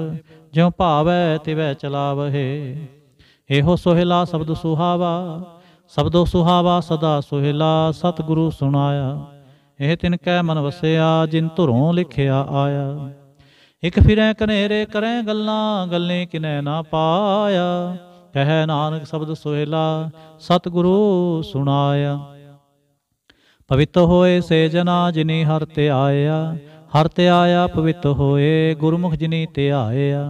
ਜਿਉ ਭਾਵੈ ਤਿਵੈ ਚਲਾਵਹਿ ਇਹੋ ਸੋਹਿਲਾ ਸ਼ਬਦ ਸੁਹਾਵਾ ਸਬਦੋ ਸੁਹਾਵਾ ਸਦਾ ਸੋਹਿਲਾ ਸਤਿਗੁਰੂ ਸੁਣਾਇਆ ਇਹ ਤਿਨ ਕੈ ਮਨ ਵਸਿਆ ਜਿਨ ਧੁਰੋਂ ਲਿਖਿਆ ਆਇਆ ਇਕ ਫਿਰੈ ਕਨੇਰੇ ਕਰੈ ਗੱਲਾਂ ਗੱਲੇ ਕਿਨੈ ਨਾ ਪਾਇਆ ਕਹੈ ਨਾਨਕ ਸ਼ਬਦ ਸੋਹਿਲਾ ਸਤਿਗੁਰੂ ਸੁਣਾਇਆ ਪਵਿੱਤ ਹੋਏ ਸੇ ਜਨਾ ਜਿਨੀ ਹਰ ਤੇ ਆਇਆ ਹਰ ਤੇ ਆਇਆ ਪਵਿੱਤ ਹੋਏ ਗੁਰਮੁਖ ਜਿਨੀ ਤੇ ਆਇਆ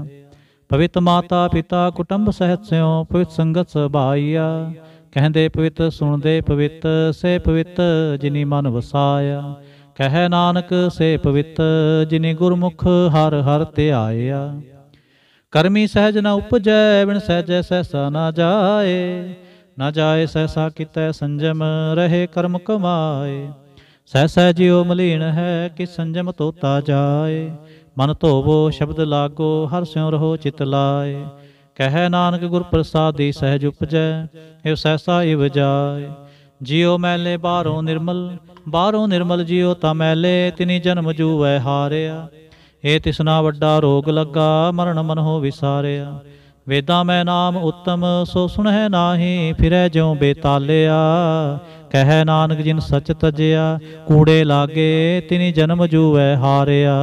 ਪਵਿੱਤ ਮਾਤਾ ਪਿਤਾ ਕੁਟੰਬ ਸਹਿਤ ਸਿਓ ਪਵਿੱਤ ਸੰਗਤ ਸਭਾਈਆ ਕਹਿੰਦੇ ਪਵਿੱਤ ਸੁਣਦੇ ਪਵਿੱਤ ਸੇ ਪਵਿੱਤ ਜਿਨੀ ਮਨ ਵਸਾਇਆ ਕਹੈ ਨਾਨਕ ਸੇ ਪਵਿੱਤ ਜਿਨੀ ਗੁਰਮੁਖ ਹਰ ਹਰ ਤੇ ਆਇਆ ਕਰਮੀ ਸਹਿਜ ਨਾ ਉਪਜੈ ਬਿਨ ਸਹਿਜੈ ਸਹਸਾ ਨਾ ਜਾਏ ਨਾ ਜਾਏ ਸਹਸਾ ਕਿਤੈ ਸੰਜਮ ਰਹੇ ਕਰਮ ਕਮਾਏ ਸਹਸਾ ਜਿਉ ਮਲੀਨ ਹੈ ਕਿ ਸੰਜਮ ਤੋਤਾ ਜਾਏ ਮਨ ਧੋਵੋ ਸ਼ਬਦ ਲਾਗੋ ਹਰ ਸਿਉ ਰਹੋ ਚਿਤ ਲਾਏ ਕਹੈ ਨਾਨਕ ਗੁਰ ਪ੍ਰਸਾਦਿ ਸਹਿਜ ਉਪਜੈ ਇਹ ਸਹਸਾ ਇਵ ਜਾਏ ਜਿਉ ਮੈਲੇ ਬਾਹਰੋਂ ਨਿਰਮਲ ਬਾਹਰੋਂ ਨਿਰਮਲ ਜਿਉ ਤਾਂ ਮੈਲੇ ਤਿਨੀ ਜਨਮ ਜੂਵੈ ਹਾਰਿਆ ਏ ਤਿਸਨਾ ਵੱਡਾ ਰੋਗ ਲੱਗਾ ਮਰਨ ਹੋ ਵਿਸਾਰਿਆ ਵੇਦਾਂ ਮੈਂ ਨਾਮ ਉੱਤਮ ਸੋ ਸੁਣਹਿ ਨਾਹੀ ਫਿਰੈ ਜਿਉ ਬੇਤਾਲਿਆ ਕਹਿ ਨਾਨਕ ਜਿਨ ਸਚ ਤਜਿਆ ਕੂੜੇ ਲਾਗੇ ਤਿਨੀ ਜਨਮ ਜੂਐ ਹਾਰਿਆ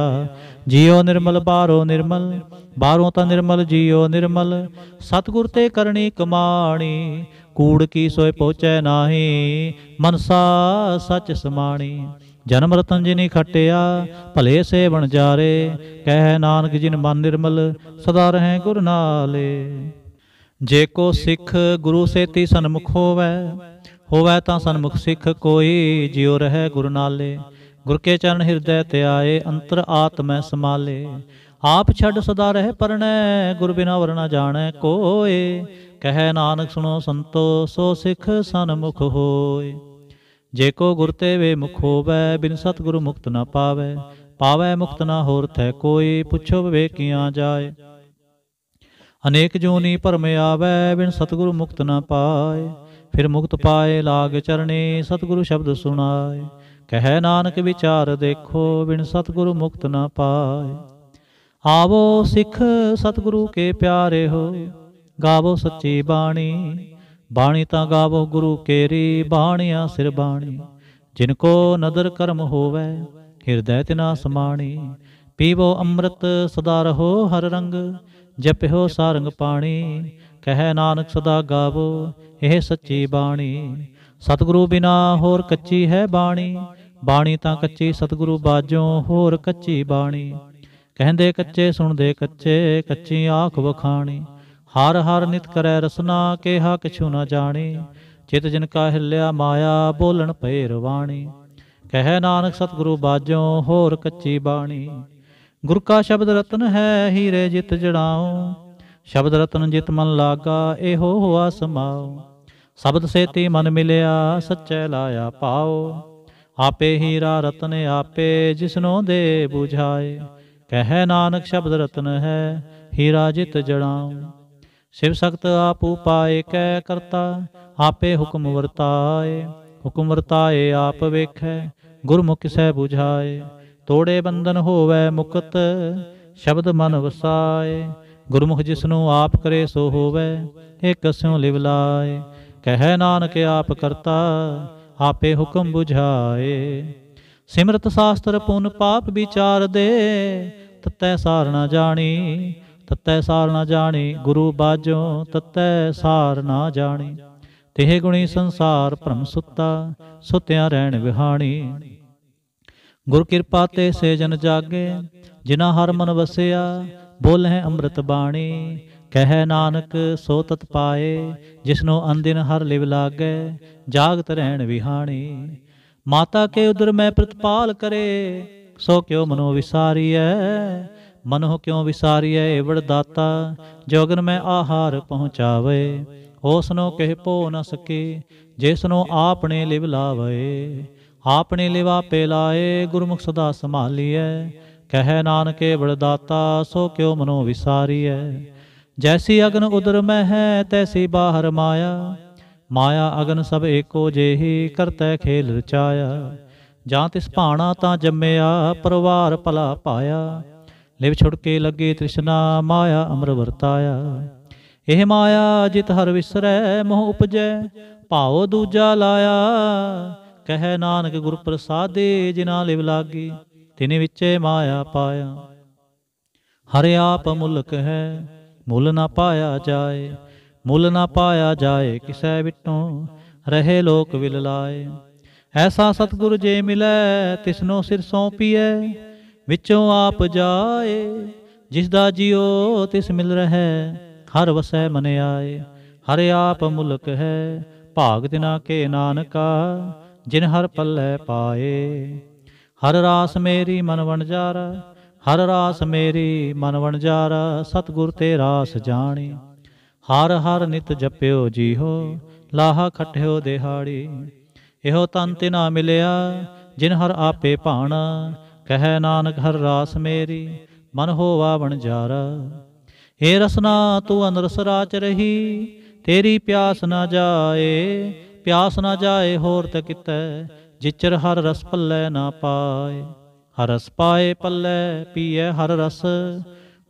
ਜੀਉ ਨਿਰਮਲ ਬਾਰੋ ਨਿਰਮਲ ਬਾਰੋ ਤਾਂ ਨਿਰਮਲ ਜੀਉ ਨਿਰਮਲ ਸਤਗੁਰ ਤੇ ਕਰਨੀ ਕਮਾਣੀ ਕੂੜ ਕੀ ਸੋਇ ਪਹੁੰਚੈ ਨਾਹੀ ਮਨਸਾ ਸਚ ਸਮਾਣੀ ਜਨਮ ਰਤਨ ਜਿਨੀ ਖਟਿਆ ਭਲੇ ਸੇ ਬਣ ਜਾਰੇ ਕਹਿ ਨਾਨਕ ਜਿਨ ਮਨ ਨਿਰਮਲ ਸਦਾ ਰਹੇ ਗੁਰ ਨਾਲੇ ਜੇ ਕੋ ਸਿੱਖ ਗੁਰੂ ਸੇਤੀ ਸਨਮੁਖ ਹੋਵੇ ਹੋਵੇ ਤਾਂ ਸਨਮੁਖ ਸਿੱਖ ਕੋਈ ਜਿਉ ਰਹੇ ਗੁਰ ਨਾਲੇ ਗੁਰ ਕੇ ਚਰਨ ਹਿਰਦੈ ਤੇ ਆਏ ਅੰਤਰ ਆਤਮੈ ਸਮਾਲੇ ਆਪ ਛੱਡ ਸਦਾ ਰਹੇ ਪਰਣੈ ਗੁਰ ਬਿਨਾ ਵਰਨਾ ਜਾਣੈ ਕੋਏ ਕਹਿ ਨਾਨਕ ਸੁਣੋ ਸੰਤੋ ਸੋ ਸਿੱਖ ਸਨਮੁਖ ਹੋਏ ਜੇ ਕੋ ਗੁਰ ਤੇ ਵੇ ਮੁਖ ਹੋਵੇ ਬਿਨ ਸਤਗੁਰ ਮੁਕਤ ਨਾ ਪਾਵੇ ਪਾਵੇ ਮੁਕਤ ਨਾ ਹੋਰ ਥੈ ਕੋਈ ਪੁੱਛੋ ਵੇਖਿਆ ਜਾਏ ਅਨੇਕ ਜੋਨੀ ਭਰਮ ਆਵੇ ਬਿਨ ਸਤਗੁਰ ਮੁਕਤ ਨਾ ਪਾਏ ਫਿਰ ਮੁਕਤ ਪਾਏ ਲਾਗ ਚਰਣੇ ਸਤਗੁਰ ਸ਼ਬਦ ਸੁਣਾਏ ਕਹੈ ਨਾਨਕ ਵਿਚਾਰ ਦੇਖੋ ਬਿਨ ਸਤਗੁਰ ਮੁਕਤ ਨਾ ਪਾਏ ਆਵੋ ਸਿੱਖ ਸਤਗੁਰੂ ਕੇ ਪਿਆਰੇ ਹੋ ਗਾਵੋ ਸੱਚੀ ਬਾਣੀ ਬਾਣੀ ਤਾਂ ਗਾਵੋ ਗੁਰੂ ਕੇਰੀ ਬਾਣਿਆ ਸਿਰ ਬਾਣੀ ਜਿਨ ਕੋ ਨਦਰ ਕਰਮ ਹੋਵੇ ਹਿਰਦੈ ਤਿਨਾ ਸਮਾਣੀ ਪੀਵੋ ਅੰਮ੍ਰਿਤ ਸਦਾ ਰਹੋ ਹਰ ਰੰਗ ਜਪਿਓ ਸਾਰੰਗ ਪਾਣੀ ਕਹੈ ਨਾਨਕ ਸਦਾ ਗਾਵੋ ਇਹ ਸੱਚੀ ਬਾਣੀ ਸਤਿਗੁਰੂ ਬਿਨਾ ਹੋਰ ਕੱਚੀ ਹੈ ਬਾਣੀ ਬਾਣੀ ਤਾਂ ਕੱਚੀ ਸਤਿਗੁਰੂ ਬਾਜੋਂ ਹੋਰ ਕੱਚੀ ਬਾਣੀ ਕਹਿੰਦੇ ਕੱਚੇ ਸੁਣਦੇ ਕੱਚੇ ਕੱਚੀ ਆਖ ਵਖਾਣੀ ਹਰ ਹਰ ਨਿਤ ਕਰੈ ਰਸਨਾ ਕਿਹਾ ਕਿਛੂ ਨਾ ਜਾਣੀ ਚਿਤ ਜਨ ਕਾ ਹਿੱਲਿਆ ਮਾਇਆ ਬੋਲਣ ਪਏ ਰਵਾਣੀ ਕਹਿ ਨਾਨਕ ਸਤਿਗੁਰੂ ਬਾਜੋਂ ਹੋਰ ਕੱਚੀ ਬਾਣੀ ਗੁਰ ਕਾ ਸ਼ਬਦ ਰਤਨ ਹੈ ਹੀਰੇ ਜਿਤ ਜੜਾਉ ਸ਼ਬਦ ਰਤਨ ਜਿਤ ਮਨ ਲਾਗਾ ਇਹੋ ਹੋਆ ਸਮਾਉ ਸ਼ਬਦ ਸੇਤੀ ਮਨ ਮਿਲਿਆ ਸੱਚੈ ਲਾਇਆ ਪਾਉ ਆਪੇ ਹੀਰਾ ਰਤਨ ਆਪੇ ਜਿਸਨੋ ਦੇ 부ਝਾਏ ਕਹਿ ਨਾਨਕ ਸ਼ਬਦ ਰਤਨ ਹੈ ਹੀਰਾ ਜਿਤ ਜੜਾਉ ਸਿਵ ਸਖਤ ਆਪ ਉਪਾਏ ਕੈ ਕਰਤਾ ਆਪੇ ਹੁਕਮ ਵਰਤਾਏ ਹੁਕਮ ਵਰਤਾਏ ਆਪ ਵੇਖੈ ਗੁਰਮੁਖ ਸਹਿ ਬੁਝਾਏ ਤੋੜੇ ਬੰਧਨ ਹੋਵੇ ਮੁਕਤ ਸ਼ਬਦ ਮਨ ਵਸਾਏ ਗੁਰਮੁਖ ਜਿਸਨੂੰ ਆਪ ਕਰੇ ਸੋ ਹੋਵੇ ਇਹ ਕਸਿਉ ਲਿਵ ਲਾਏ ਕਹੈ ਨਾਨਕ ਆਪ ਕਰਤਾ ਆਪੇ ਹੁਕਮ 부ਝਾਏ ਸਿਮਰਤ ਸਾਸਤਰ ਪੁਨ ਪਾਪ ਵਿਚਾਰ ਦੇ ਤਤੈ ਸਾਰਣਾ ਜਾਣੀ ਤਤੈ ਸਾਰ ਨਾ ਜਾਣੀ ਗੁਰੂ ਬਾਜੋ ਤਤੈ ਸਾਰ ਨਾ ਜਾਣੀ ਤੇਹ ਗੁਣੀ ਸੰਸਾਰ ਭ੍ਰਮ ਸੁੱਤਾ ਸੁਤਿਆਂ ਰਹਿਣ ਵਿਹਾਣੀ ਗੁਰ ਕਿਰਪਾ ਤੇ ਸੇ ਜਨ ਜਾਗੇ ਜਿਨਾ ਹਰ ਮਨ ਵਸਿਆ ਬੋਲੇ ਅੰਮ੍ਰਿਤ ਬਾਣੀ ਕਹਿ ਨਾਨਕ ਸੋ ਤਤ ਪਾਏ ਜਿਸਨੋ ਅੰਦਿਨ ਹਰ ਲਿਵ ਲਾਗੇ ਜਾਗਤ ਰਹਿਣ ਵਿਹਾਣੀ ਮਾਤਾ ਕੇ ਉਦਰ ਮੈਂ ਪ੍ਰਤਪਾਲ ਕਰੇ ਸੋ ਕਿਉ ਮਨੋ ਵਿਸਾਰੀਐ ਮਨੁ ਕਿਉ ਵਿਸਾਰੀਐ ਏਵੜ ਦਾਤਾ ਜੋਗਨ ਮੈਂ ਆਹਾਰ ਪਹੁੰਚਾਵੇ ਹੋਸਨੋ ਕਹਿ ਪੋ ਨ ਸਕੇ ਜਿਸਨੋ ਆਪਣੇ ਲਿਵ ਲਾਵੇ ਆਪਣੇ ਲਿਵਾ ਪੇ ਲਾਏ ਗੁਰਮੁਖ ਸਦਾ ਸੰਭਾਲੀਐ ਕਹਿ ਨਾਨਕੇ ਏਵੜ ਦਾਤਾ ਸੋ ਕਿਉ ਮਨੋ ਵਿਸਾਰੀਐ ਜੈਸੀ ਅਗਨ ਉਦਰ ਮੈਂ ਹੈ ਤੈਸੀ ਬਾਹਰ ਮਾਇਆ ਮਾਇਆ ਅਗਨ ਸਭ ਏਕੋ ਜੇਹੀ ਕਰਤੈ ਖੇਲ ਰਚਾਇਆ ਜਾਂ ਤਿਸ ਭਾਣਾ ਤਾਂ ਜੰਮਿਆ ਪਰਵਾਰ ਭਲਾ ਪਾਇਆ ਲਿਵ ਛੁੜ ਕੇ ਲੱਗੇ ਤ੍ਰਿਸ਼ਨਾ ਮਾਇਆ ਅਮਰ ਵਰਤਾਇਆ ਇਹ ਮਾਇਆ ਜਿਤ ਹਰ ਵਿਸਰੈ ਮੋਹ ਉਪਜੈ ਭਾਉ ਦੂਜਾ ਲਾਇਆ ਕਹੈ ਨਾਨਕ ਗੁਰ ਪ੍ਰਸਾਦੇ ਜਿਨਾ ਲਿਵ ਲਾਗੀ ਤਿਨੇ ਵਿੱਚੇ ਮਾਇਆ ਪਾਇਆ ਹਰ ਆਪ ਮੁਲਕ ਹੈ ਮੁੱਲ ਨਾ ਪਾਇਆ ਜਾਏ ਮੁੱਲ ਨਾ ਪਾਇਆ ਜਾਏ ਕਿਸੈ ਵਿਟੋਂ ਰਹੇ ਲੋਕ ਵਿਲ ਲਾਏ ਐਸਾ ਸਤਗੁਰ ਜੇ ਮਿਲੈ ਤਿਸਨੋ ਸਿਰ ਸੌਪੀਐ ਵਿੱਚੋਂ ਆਪ ਜਾਏ ਜਿਸ ਦਾ ਜਿਉ ਤਿਸ ਮਿਲ ਰਹਿ ਹਰ ਵਸੈ ਮਨ ਆਏ ਹਰ ਆਪ ਮੁਲਕ ਹੈ ਭਾਗ ਦਿਨਾ ਕੇ ਨਾਨਕਾ ਜਿਨ ਹਰ ਪੱਲੇ ਪਾਏ ਹਰ ਰਾਸ ਮੇਰੀ ਮਨ ਵਣਜਾਰਾ ਹਰ ਰਾਸ ਮੇਰੀ ਮਨ ਵਣਜਾਰਾ ਸਤਗੁਰ ਤੇ ਰਾਸ ਜਾਣੀ ਹਰ ਹਰ ਨਿਤ ਜਪਿਓ ਜੀਹੋ ਲਾਹਾ ਖਟਿਓ ਦਿਹਾੜੀ ਇਹੋ ਤਨ ਤੇ ਨਾ ਮਿਲਿਆ ਜਿਨ ਹਰ ਆਪੇ ਭਾਣਾ ਕਹੈ ਨਾਨਕ ਹਰ ਰਾਸ ਮੇਰੀ ਮਨ ਹੋਵਾ ਬਣਜਾਰਾ ਏ ਰਸਨਾ ਤੂੰ ਅਨਰਸ ਰਾਚ ਰਹੀ ਤੇਰੀ ਪਿਆਸ ਨਾ ਜਾਏ ਪਿਆਸ ਨਾ ਜਾਏ ਹੋਰ ਤੇ ਕਿਤੈ ਜਿਚਰ ਹਰ ਰਸ ਪੱਲੇ ਨਾ ਪਾਏ ਹਰ ਰਸ ਪਾਏ ਪੱਲੇ ਪੀਏ ਹਰ ਰਸ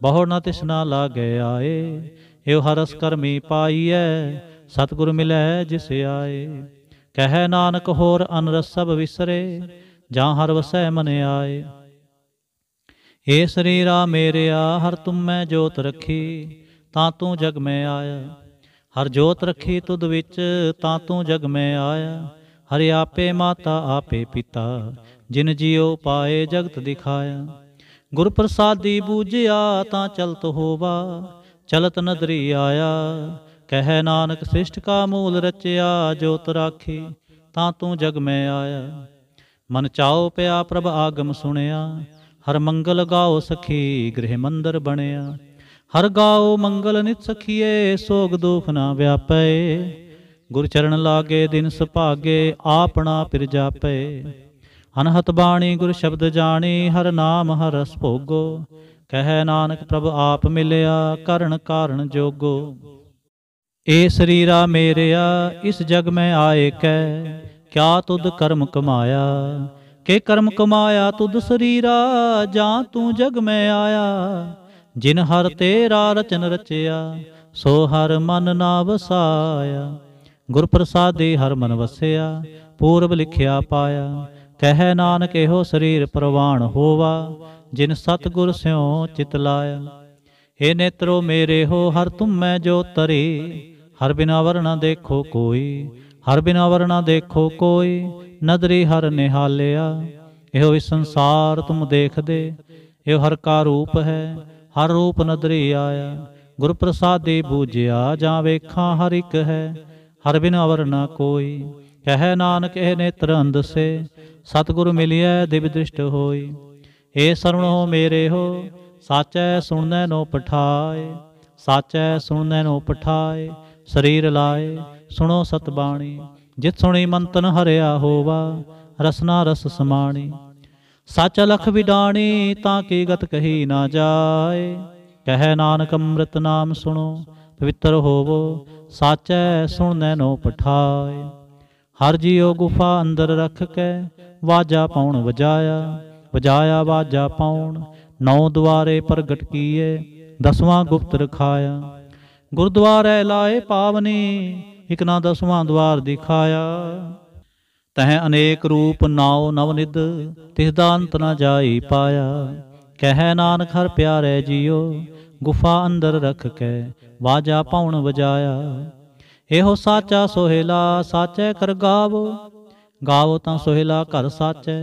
ਬਹੁ ਨ ਤਿਸਨਾ ਲਾਗੇ ਆਏ ਏਉ ਹਰਸ ਕਰਮੀ ਪਾਈਐ ਸਤਗੁਰ ਮਿਲੈ ਜਿਸ ਆਏ ਕਹੈ ਨਾਨਕ ਹੋਰ ਅਨਰਸ ਸਭ ਵਿਸਰੇ ਜਾਂ ਹਰ ਵਸੈ ਮਨ ਆਏ ਏ ਸਰੀਰਾ ਮੇਰਿਆ ਹਰ ਤੁਮ ਮੈਂ ਜੋਤ ਰੱਖੀ ਤਾਂ ਤੂੰ ਜਗ ਮੈਂ ਆਇਆ ਹਰ ਜੋਤ ਰੱਖੀ ਤੁਧ ਵਿੱਚ ਤਾਂ ਤੂੰ ਜਗ ਮੈਂ ਆਇਆ ਹਰ ਆਪੇ ਮਾਤਾ ਆਪੇ ਪਿਤਾ ਜਿਨ ਜਿਉ ਪਾਏ ਜਗਤ ਦਿਖਾਇਆ ਗੁਰ ਪ੍ਰਸਾਦੀ ਬੂਝਿਆ ਤਾਂ ਚਲਤ ਹੋਵਾ ਚਲਤ ਨਦਰੀ ਆਇਆ ਕਹਿ ਨਾਨਕ ਸ੍ਰਿਸ਼ਟ ਕਾ ਮੂਲ ਰਚਿਆ ਜੋਤ ਰਾਖੀ ਤਾਂ ਤੂੰ ਜਗ ਮੈਂ ਆਇਆ ਮਨ ਚਾਉ ਪਿਆ ਪ੍ਰਭ ਆਗਮ ਸੁਣਿਆ ਹਰ ਮੰਗਲ ਗਾਓ ਸਖੀ ਗ੍ਰਹਿ ਮੰਦਰ ਬਣਿਆ ਹਰ ਗਾਓ ਮੰਗਲ ਨਿਤ ਸਖੀਏ ਸੋਗ ਦੁਖ ਨਾ ਵਿਆਪੈ ਗੁਰ ਚਰਨ ਲਾਗੇ ਦਿਨ ਸੁਭਾਗੇ ਆਪਣਾ ਪਿਰ ਜਾਪੈ ਅਨਹਤ ਬਾਣੀ ਗੁਰ ਸ਼ਬਦ ਜਾਣੀ ਹਰ ਨਾਮ ਹਰ ਰਸ ਭੋਗੋ ਕਹਿ ਨਾਨਕ ਪ੍ਰਭ ਆਪ ਮਿਲਿਆ ਕਰਨ ਕਾਰਨ ਜੋਗੋ ਏ ਸਰੀਰਾ ਮੇਰਿਆ ਇਸ ਜਗ ਮੈਂ ਆਏ ਕੈ ਕਿਆ ਤੁਧ ਕਰਮ ਕਮਾਇਆ ਕੇ ਕਰਮ ਕਮਾਇਆ ਤੁਧ ਸਰੀਰਾ ਜਾਂ ਤੂੰ ਜਗ ਮੈਂ ਆਇਆ ਜਿਨ ਹਰ ਤੇਰਾ ਰਚਨ ਰਚਿਆ ਸੋ ਹਰ ਮਨ ਨਾ ਵਸਾਇਆ ਗੁਰ ਪ੍ਰਸਾਦੇ ਹਰ ਮਨ ਵਸਿਆ ਪੂਰਬ ਲਿਖਿਆ ਪਾਇਆ ਕਹਿ ਨਾਨਕ ਇਹੋ ਸਰੀਰ ਪ੍ਰਵਾਣ ਹੋਵਾ ਜਿਨ ਸਤਗੁਰ ਸਿਉ ਚਿਤ ਲਾਇਆ ਏ ਨੇਤਰੋ ਮੇਰੇ ਹੋ ਹਰ ਤੁਮੈ ਜੋ ਤਰੇ ਹਰ ਬਿਨਾ ਵਰਣਾ ਦੇਖੋ ਕੋਈ ਹਰ ਬਿਨਾ ਵਰਣਾ ਦੇਖੋ ਕੋਈ ਨਦਰੀ ਹਰ ਨਿਹਾਲਿਆ ਇਹੋ ਇਸ ਸੰਸਾਰ ਤੁਮ ਦੇਖਦੇ ਇਹ ਹਰ ਕਾ ਰੂਪ ਹੈ ਹਰ ਰੂਪ ਨਦਰੀ ਆਇਆ ਗੁਰ ਪ੍ਰਸਾਦੇ ਬੂਝਿਆ ਜਾਂ ਵੇਖਾਂ ਹਰ ਇੱਕ ਹੈ ਹਰ ਬਿਨਾ ਵਰਨਾ ਕੋਈ ਕਹਿ ਨਾਨਕ ਇਹ ਨੇਤਰ ਅੰਧ ਸੇ ਸਤਗੁਰ ਮਿਲਿਆ ਦਿਵ ਦ੍ਰਿਸ਼ਟ ਹੋਈ ਏ ਸਰਵਣ ਹੋ ਮੇਰੇ ਹੋ ਸਾਚੈ ਸੁਣਨੈ ਨੋ ਪਠਾਏ ਸਾਚੈ ਸੁਣਨੈ ਨੋ ਪਠਾਏ ਸਰੀਰ ਲਾਏ ਸੁਣੋ ਸਤ ਬਾਣੀ ਜਿਤ ਸੁਣੀ ਮੰਤਨ ਹਰਿਆ ਹੋਵਾ ਰਸਨਾ ਰਸ ਸਮਾਣੀ ਸੱਚ ਲਖ ਵਿਡਾਣੀ ਤਾਂ ਕੀ ਗਤ ਕਹੀ ਨਾ ਜਾਏ ਕਹਿ ਨਾਨਕ ਅੰਮ੍ਰਿਤ ਨਾਮ ਸੁਣੋ ਪਵਿੱਤਰ ਹੋਵੋ ਸਾਚੈ ਸੁਣਨੈ ਨੋ ਪਠਾਏ ਹਰ ਜੀਉ ਗੁਫਾ ਅੰਦਰ ਰੱਖ ਕੇ ਵਾਜਾ ਪਾਉਣ ਵਜਾਇਆ ਵਜਾਇਆ ਵਾਜਾ ਪਾਉਣ ਨੌ ਦੁਆਰੇ ਪ੍ਰਗਟ ਕੀਏ ਦਸਵਾਂ ਗੁਪਤ ਰਖਾਇਆ ਗੁਰਦੁਆਰੇ ਲਾਏ ਪਾਵਨੀ ਇਕ ਨਾ ਦਸਵਾਂ ਦਵਾਰ ਦਿਖਾਇਆ ਤਹ ਅਨੇਕ ਰੂਪ ਨਾਉ ਨਵਨਿਦ ਤਿਸ ਦਾ ਅੰਤ ਨਾ ਜਾਈ ਪਾਇਆ ਕਹਿ ਨਾਨਕ ਹਰ ਪਿਆਰੇ ਜੀਓ ਗੁਫਾ ਅੰਦਰ ਰਖ ਕੇ ਵਾਜਾ ਪਾਉਣ ਵਜਾਇਆ ਇਹੋ ਸਾਚਾ ਸੋਹਿਲਾ ਸਾਚੈ ਕਰ ਗਾਵੋ ਗਾਵੋ ਤਾਂ ਸੋਹਿਲਾ ਘਰ ਸਾਚੈ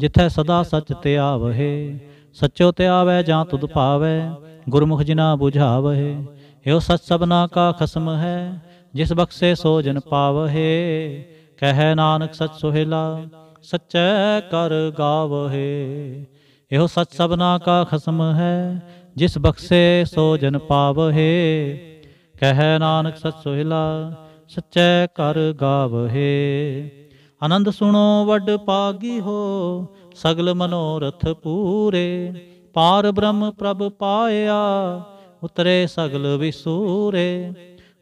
ਜਿੱਥੇ ਸਦਾ ਸੱਚ ਤੇ ਆਵਹਿ ਸੱਚੋ ਤੇ ਆਵੇ ਜਾਂ ਤੁਧ ਪਾਵੇ ਗੁਰਮੁਖ ਜਿਨਾ ਬੁਝਾਵਹਿ ਇਹੋ ਸਤ ਸਭਨਾ ਕਾ ਖਸਮ ਹੈ ਜਿਸ ਬਖਸ਼ੇ ਸੋ ਜਨ ਪਾਵਹਿ ਕਹਿ ਨਾਨਕ ਸਤ ਸੁਹਿਲਾ ਸਚੈ ਕਰ ਗਾਵਹਿ ਇਹੋ ਸਤ ਸਬਨਾ ਕਾ ਖਸਮ ਹੈ ਜਿਸ ਬਖਸ਼ੇ ਸੋ ਜਨ ਪਾਵਹਿ ਕਹਿ ਨਾਨਕ ਸਤ ਸੁਹਿਲਾ ਸਚੈ ਕਰ ਗਾਵਹਿ ਆਨੰਦ ਸੁਣੋ ਵੱਡ ਪਾਗੀ ਹੋ ਸਗਲ ਮਨੋਰਥ ਪੂਰੇ ਪਾਰ ਬ੍ਰਹਮ ਪ੍ਰਭ ਪਾਇਆ ਉਤਰੇ ਸਗਲ ਵਿਸੂਰੇ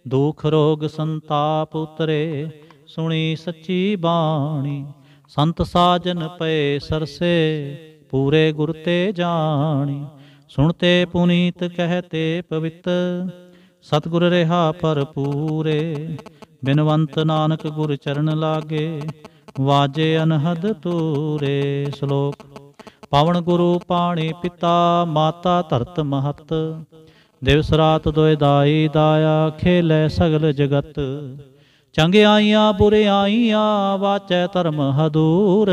ਦੁਖ ਰੋਗ ਸੰਤਾਪ ਉਤਰੇ ਸੁਣੀ ਸੱਚੀ ਬਾਣੀ ਸੰਤ ਸਾਜਨ ਪਏ ਸਰਸੇ ਪੂਰੇ ਗੁਰ ਤੇ ਜਾਣੀ ਸੁਣਤੇ ਪੁਨੀਤ ਕਹਤੇ ਪਵਿੱਤ ਸਤਗੁਰ ਰਹਾ ਭਰਪੂਰੇ ਬਿਨਵੰਤ ਨਾਨਕ ਗੁਰ ਚਰਨ ਲਾਗੇ ਵਾਜੇ ਅਨਹਦ ਤੂਰੇ ਸ਼ਲੋਕ ਪਾਵਨ ਗੁਰੂ ਪਾਣੀ ਪਿਤਾ ਮਾਤਾ ਧਰਤ ਮਹਤ ਦਿਵਸ ਰਾਤ ਦੋਇ ਦਾਈ ਦਾਇਆ ਖੇਲੇ ਸਗਲ ਜਗਤ ਚੰਗਿਆਈਆਂ ਬੁਰਿਆਈਆਂ ਵਾਚੈ ਧਰਮ ਹਦੂਰ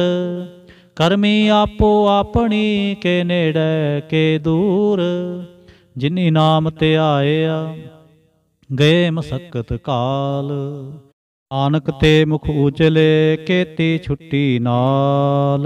ਕਰਮੀ ਆਪੋ ਆਪਣੀ ਕੇ ਨੇੜੇ ਕੇ ਦੂਰ ਜਿਨੀ ਨਾਮ ਤੇ ਆਇਆ ਗਏ ਮਸਕਤ ਕਾਲ ਆਨਕ ਤੇ ਮੁਖ ਉਚਲੇ ਕੇਤੀ ਛੁੱਟੀ ਨਾਲ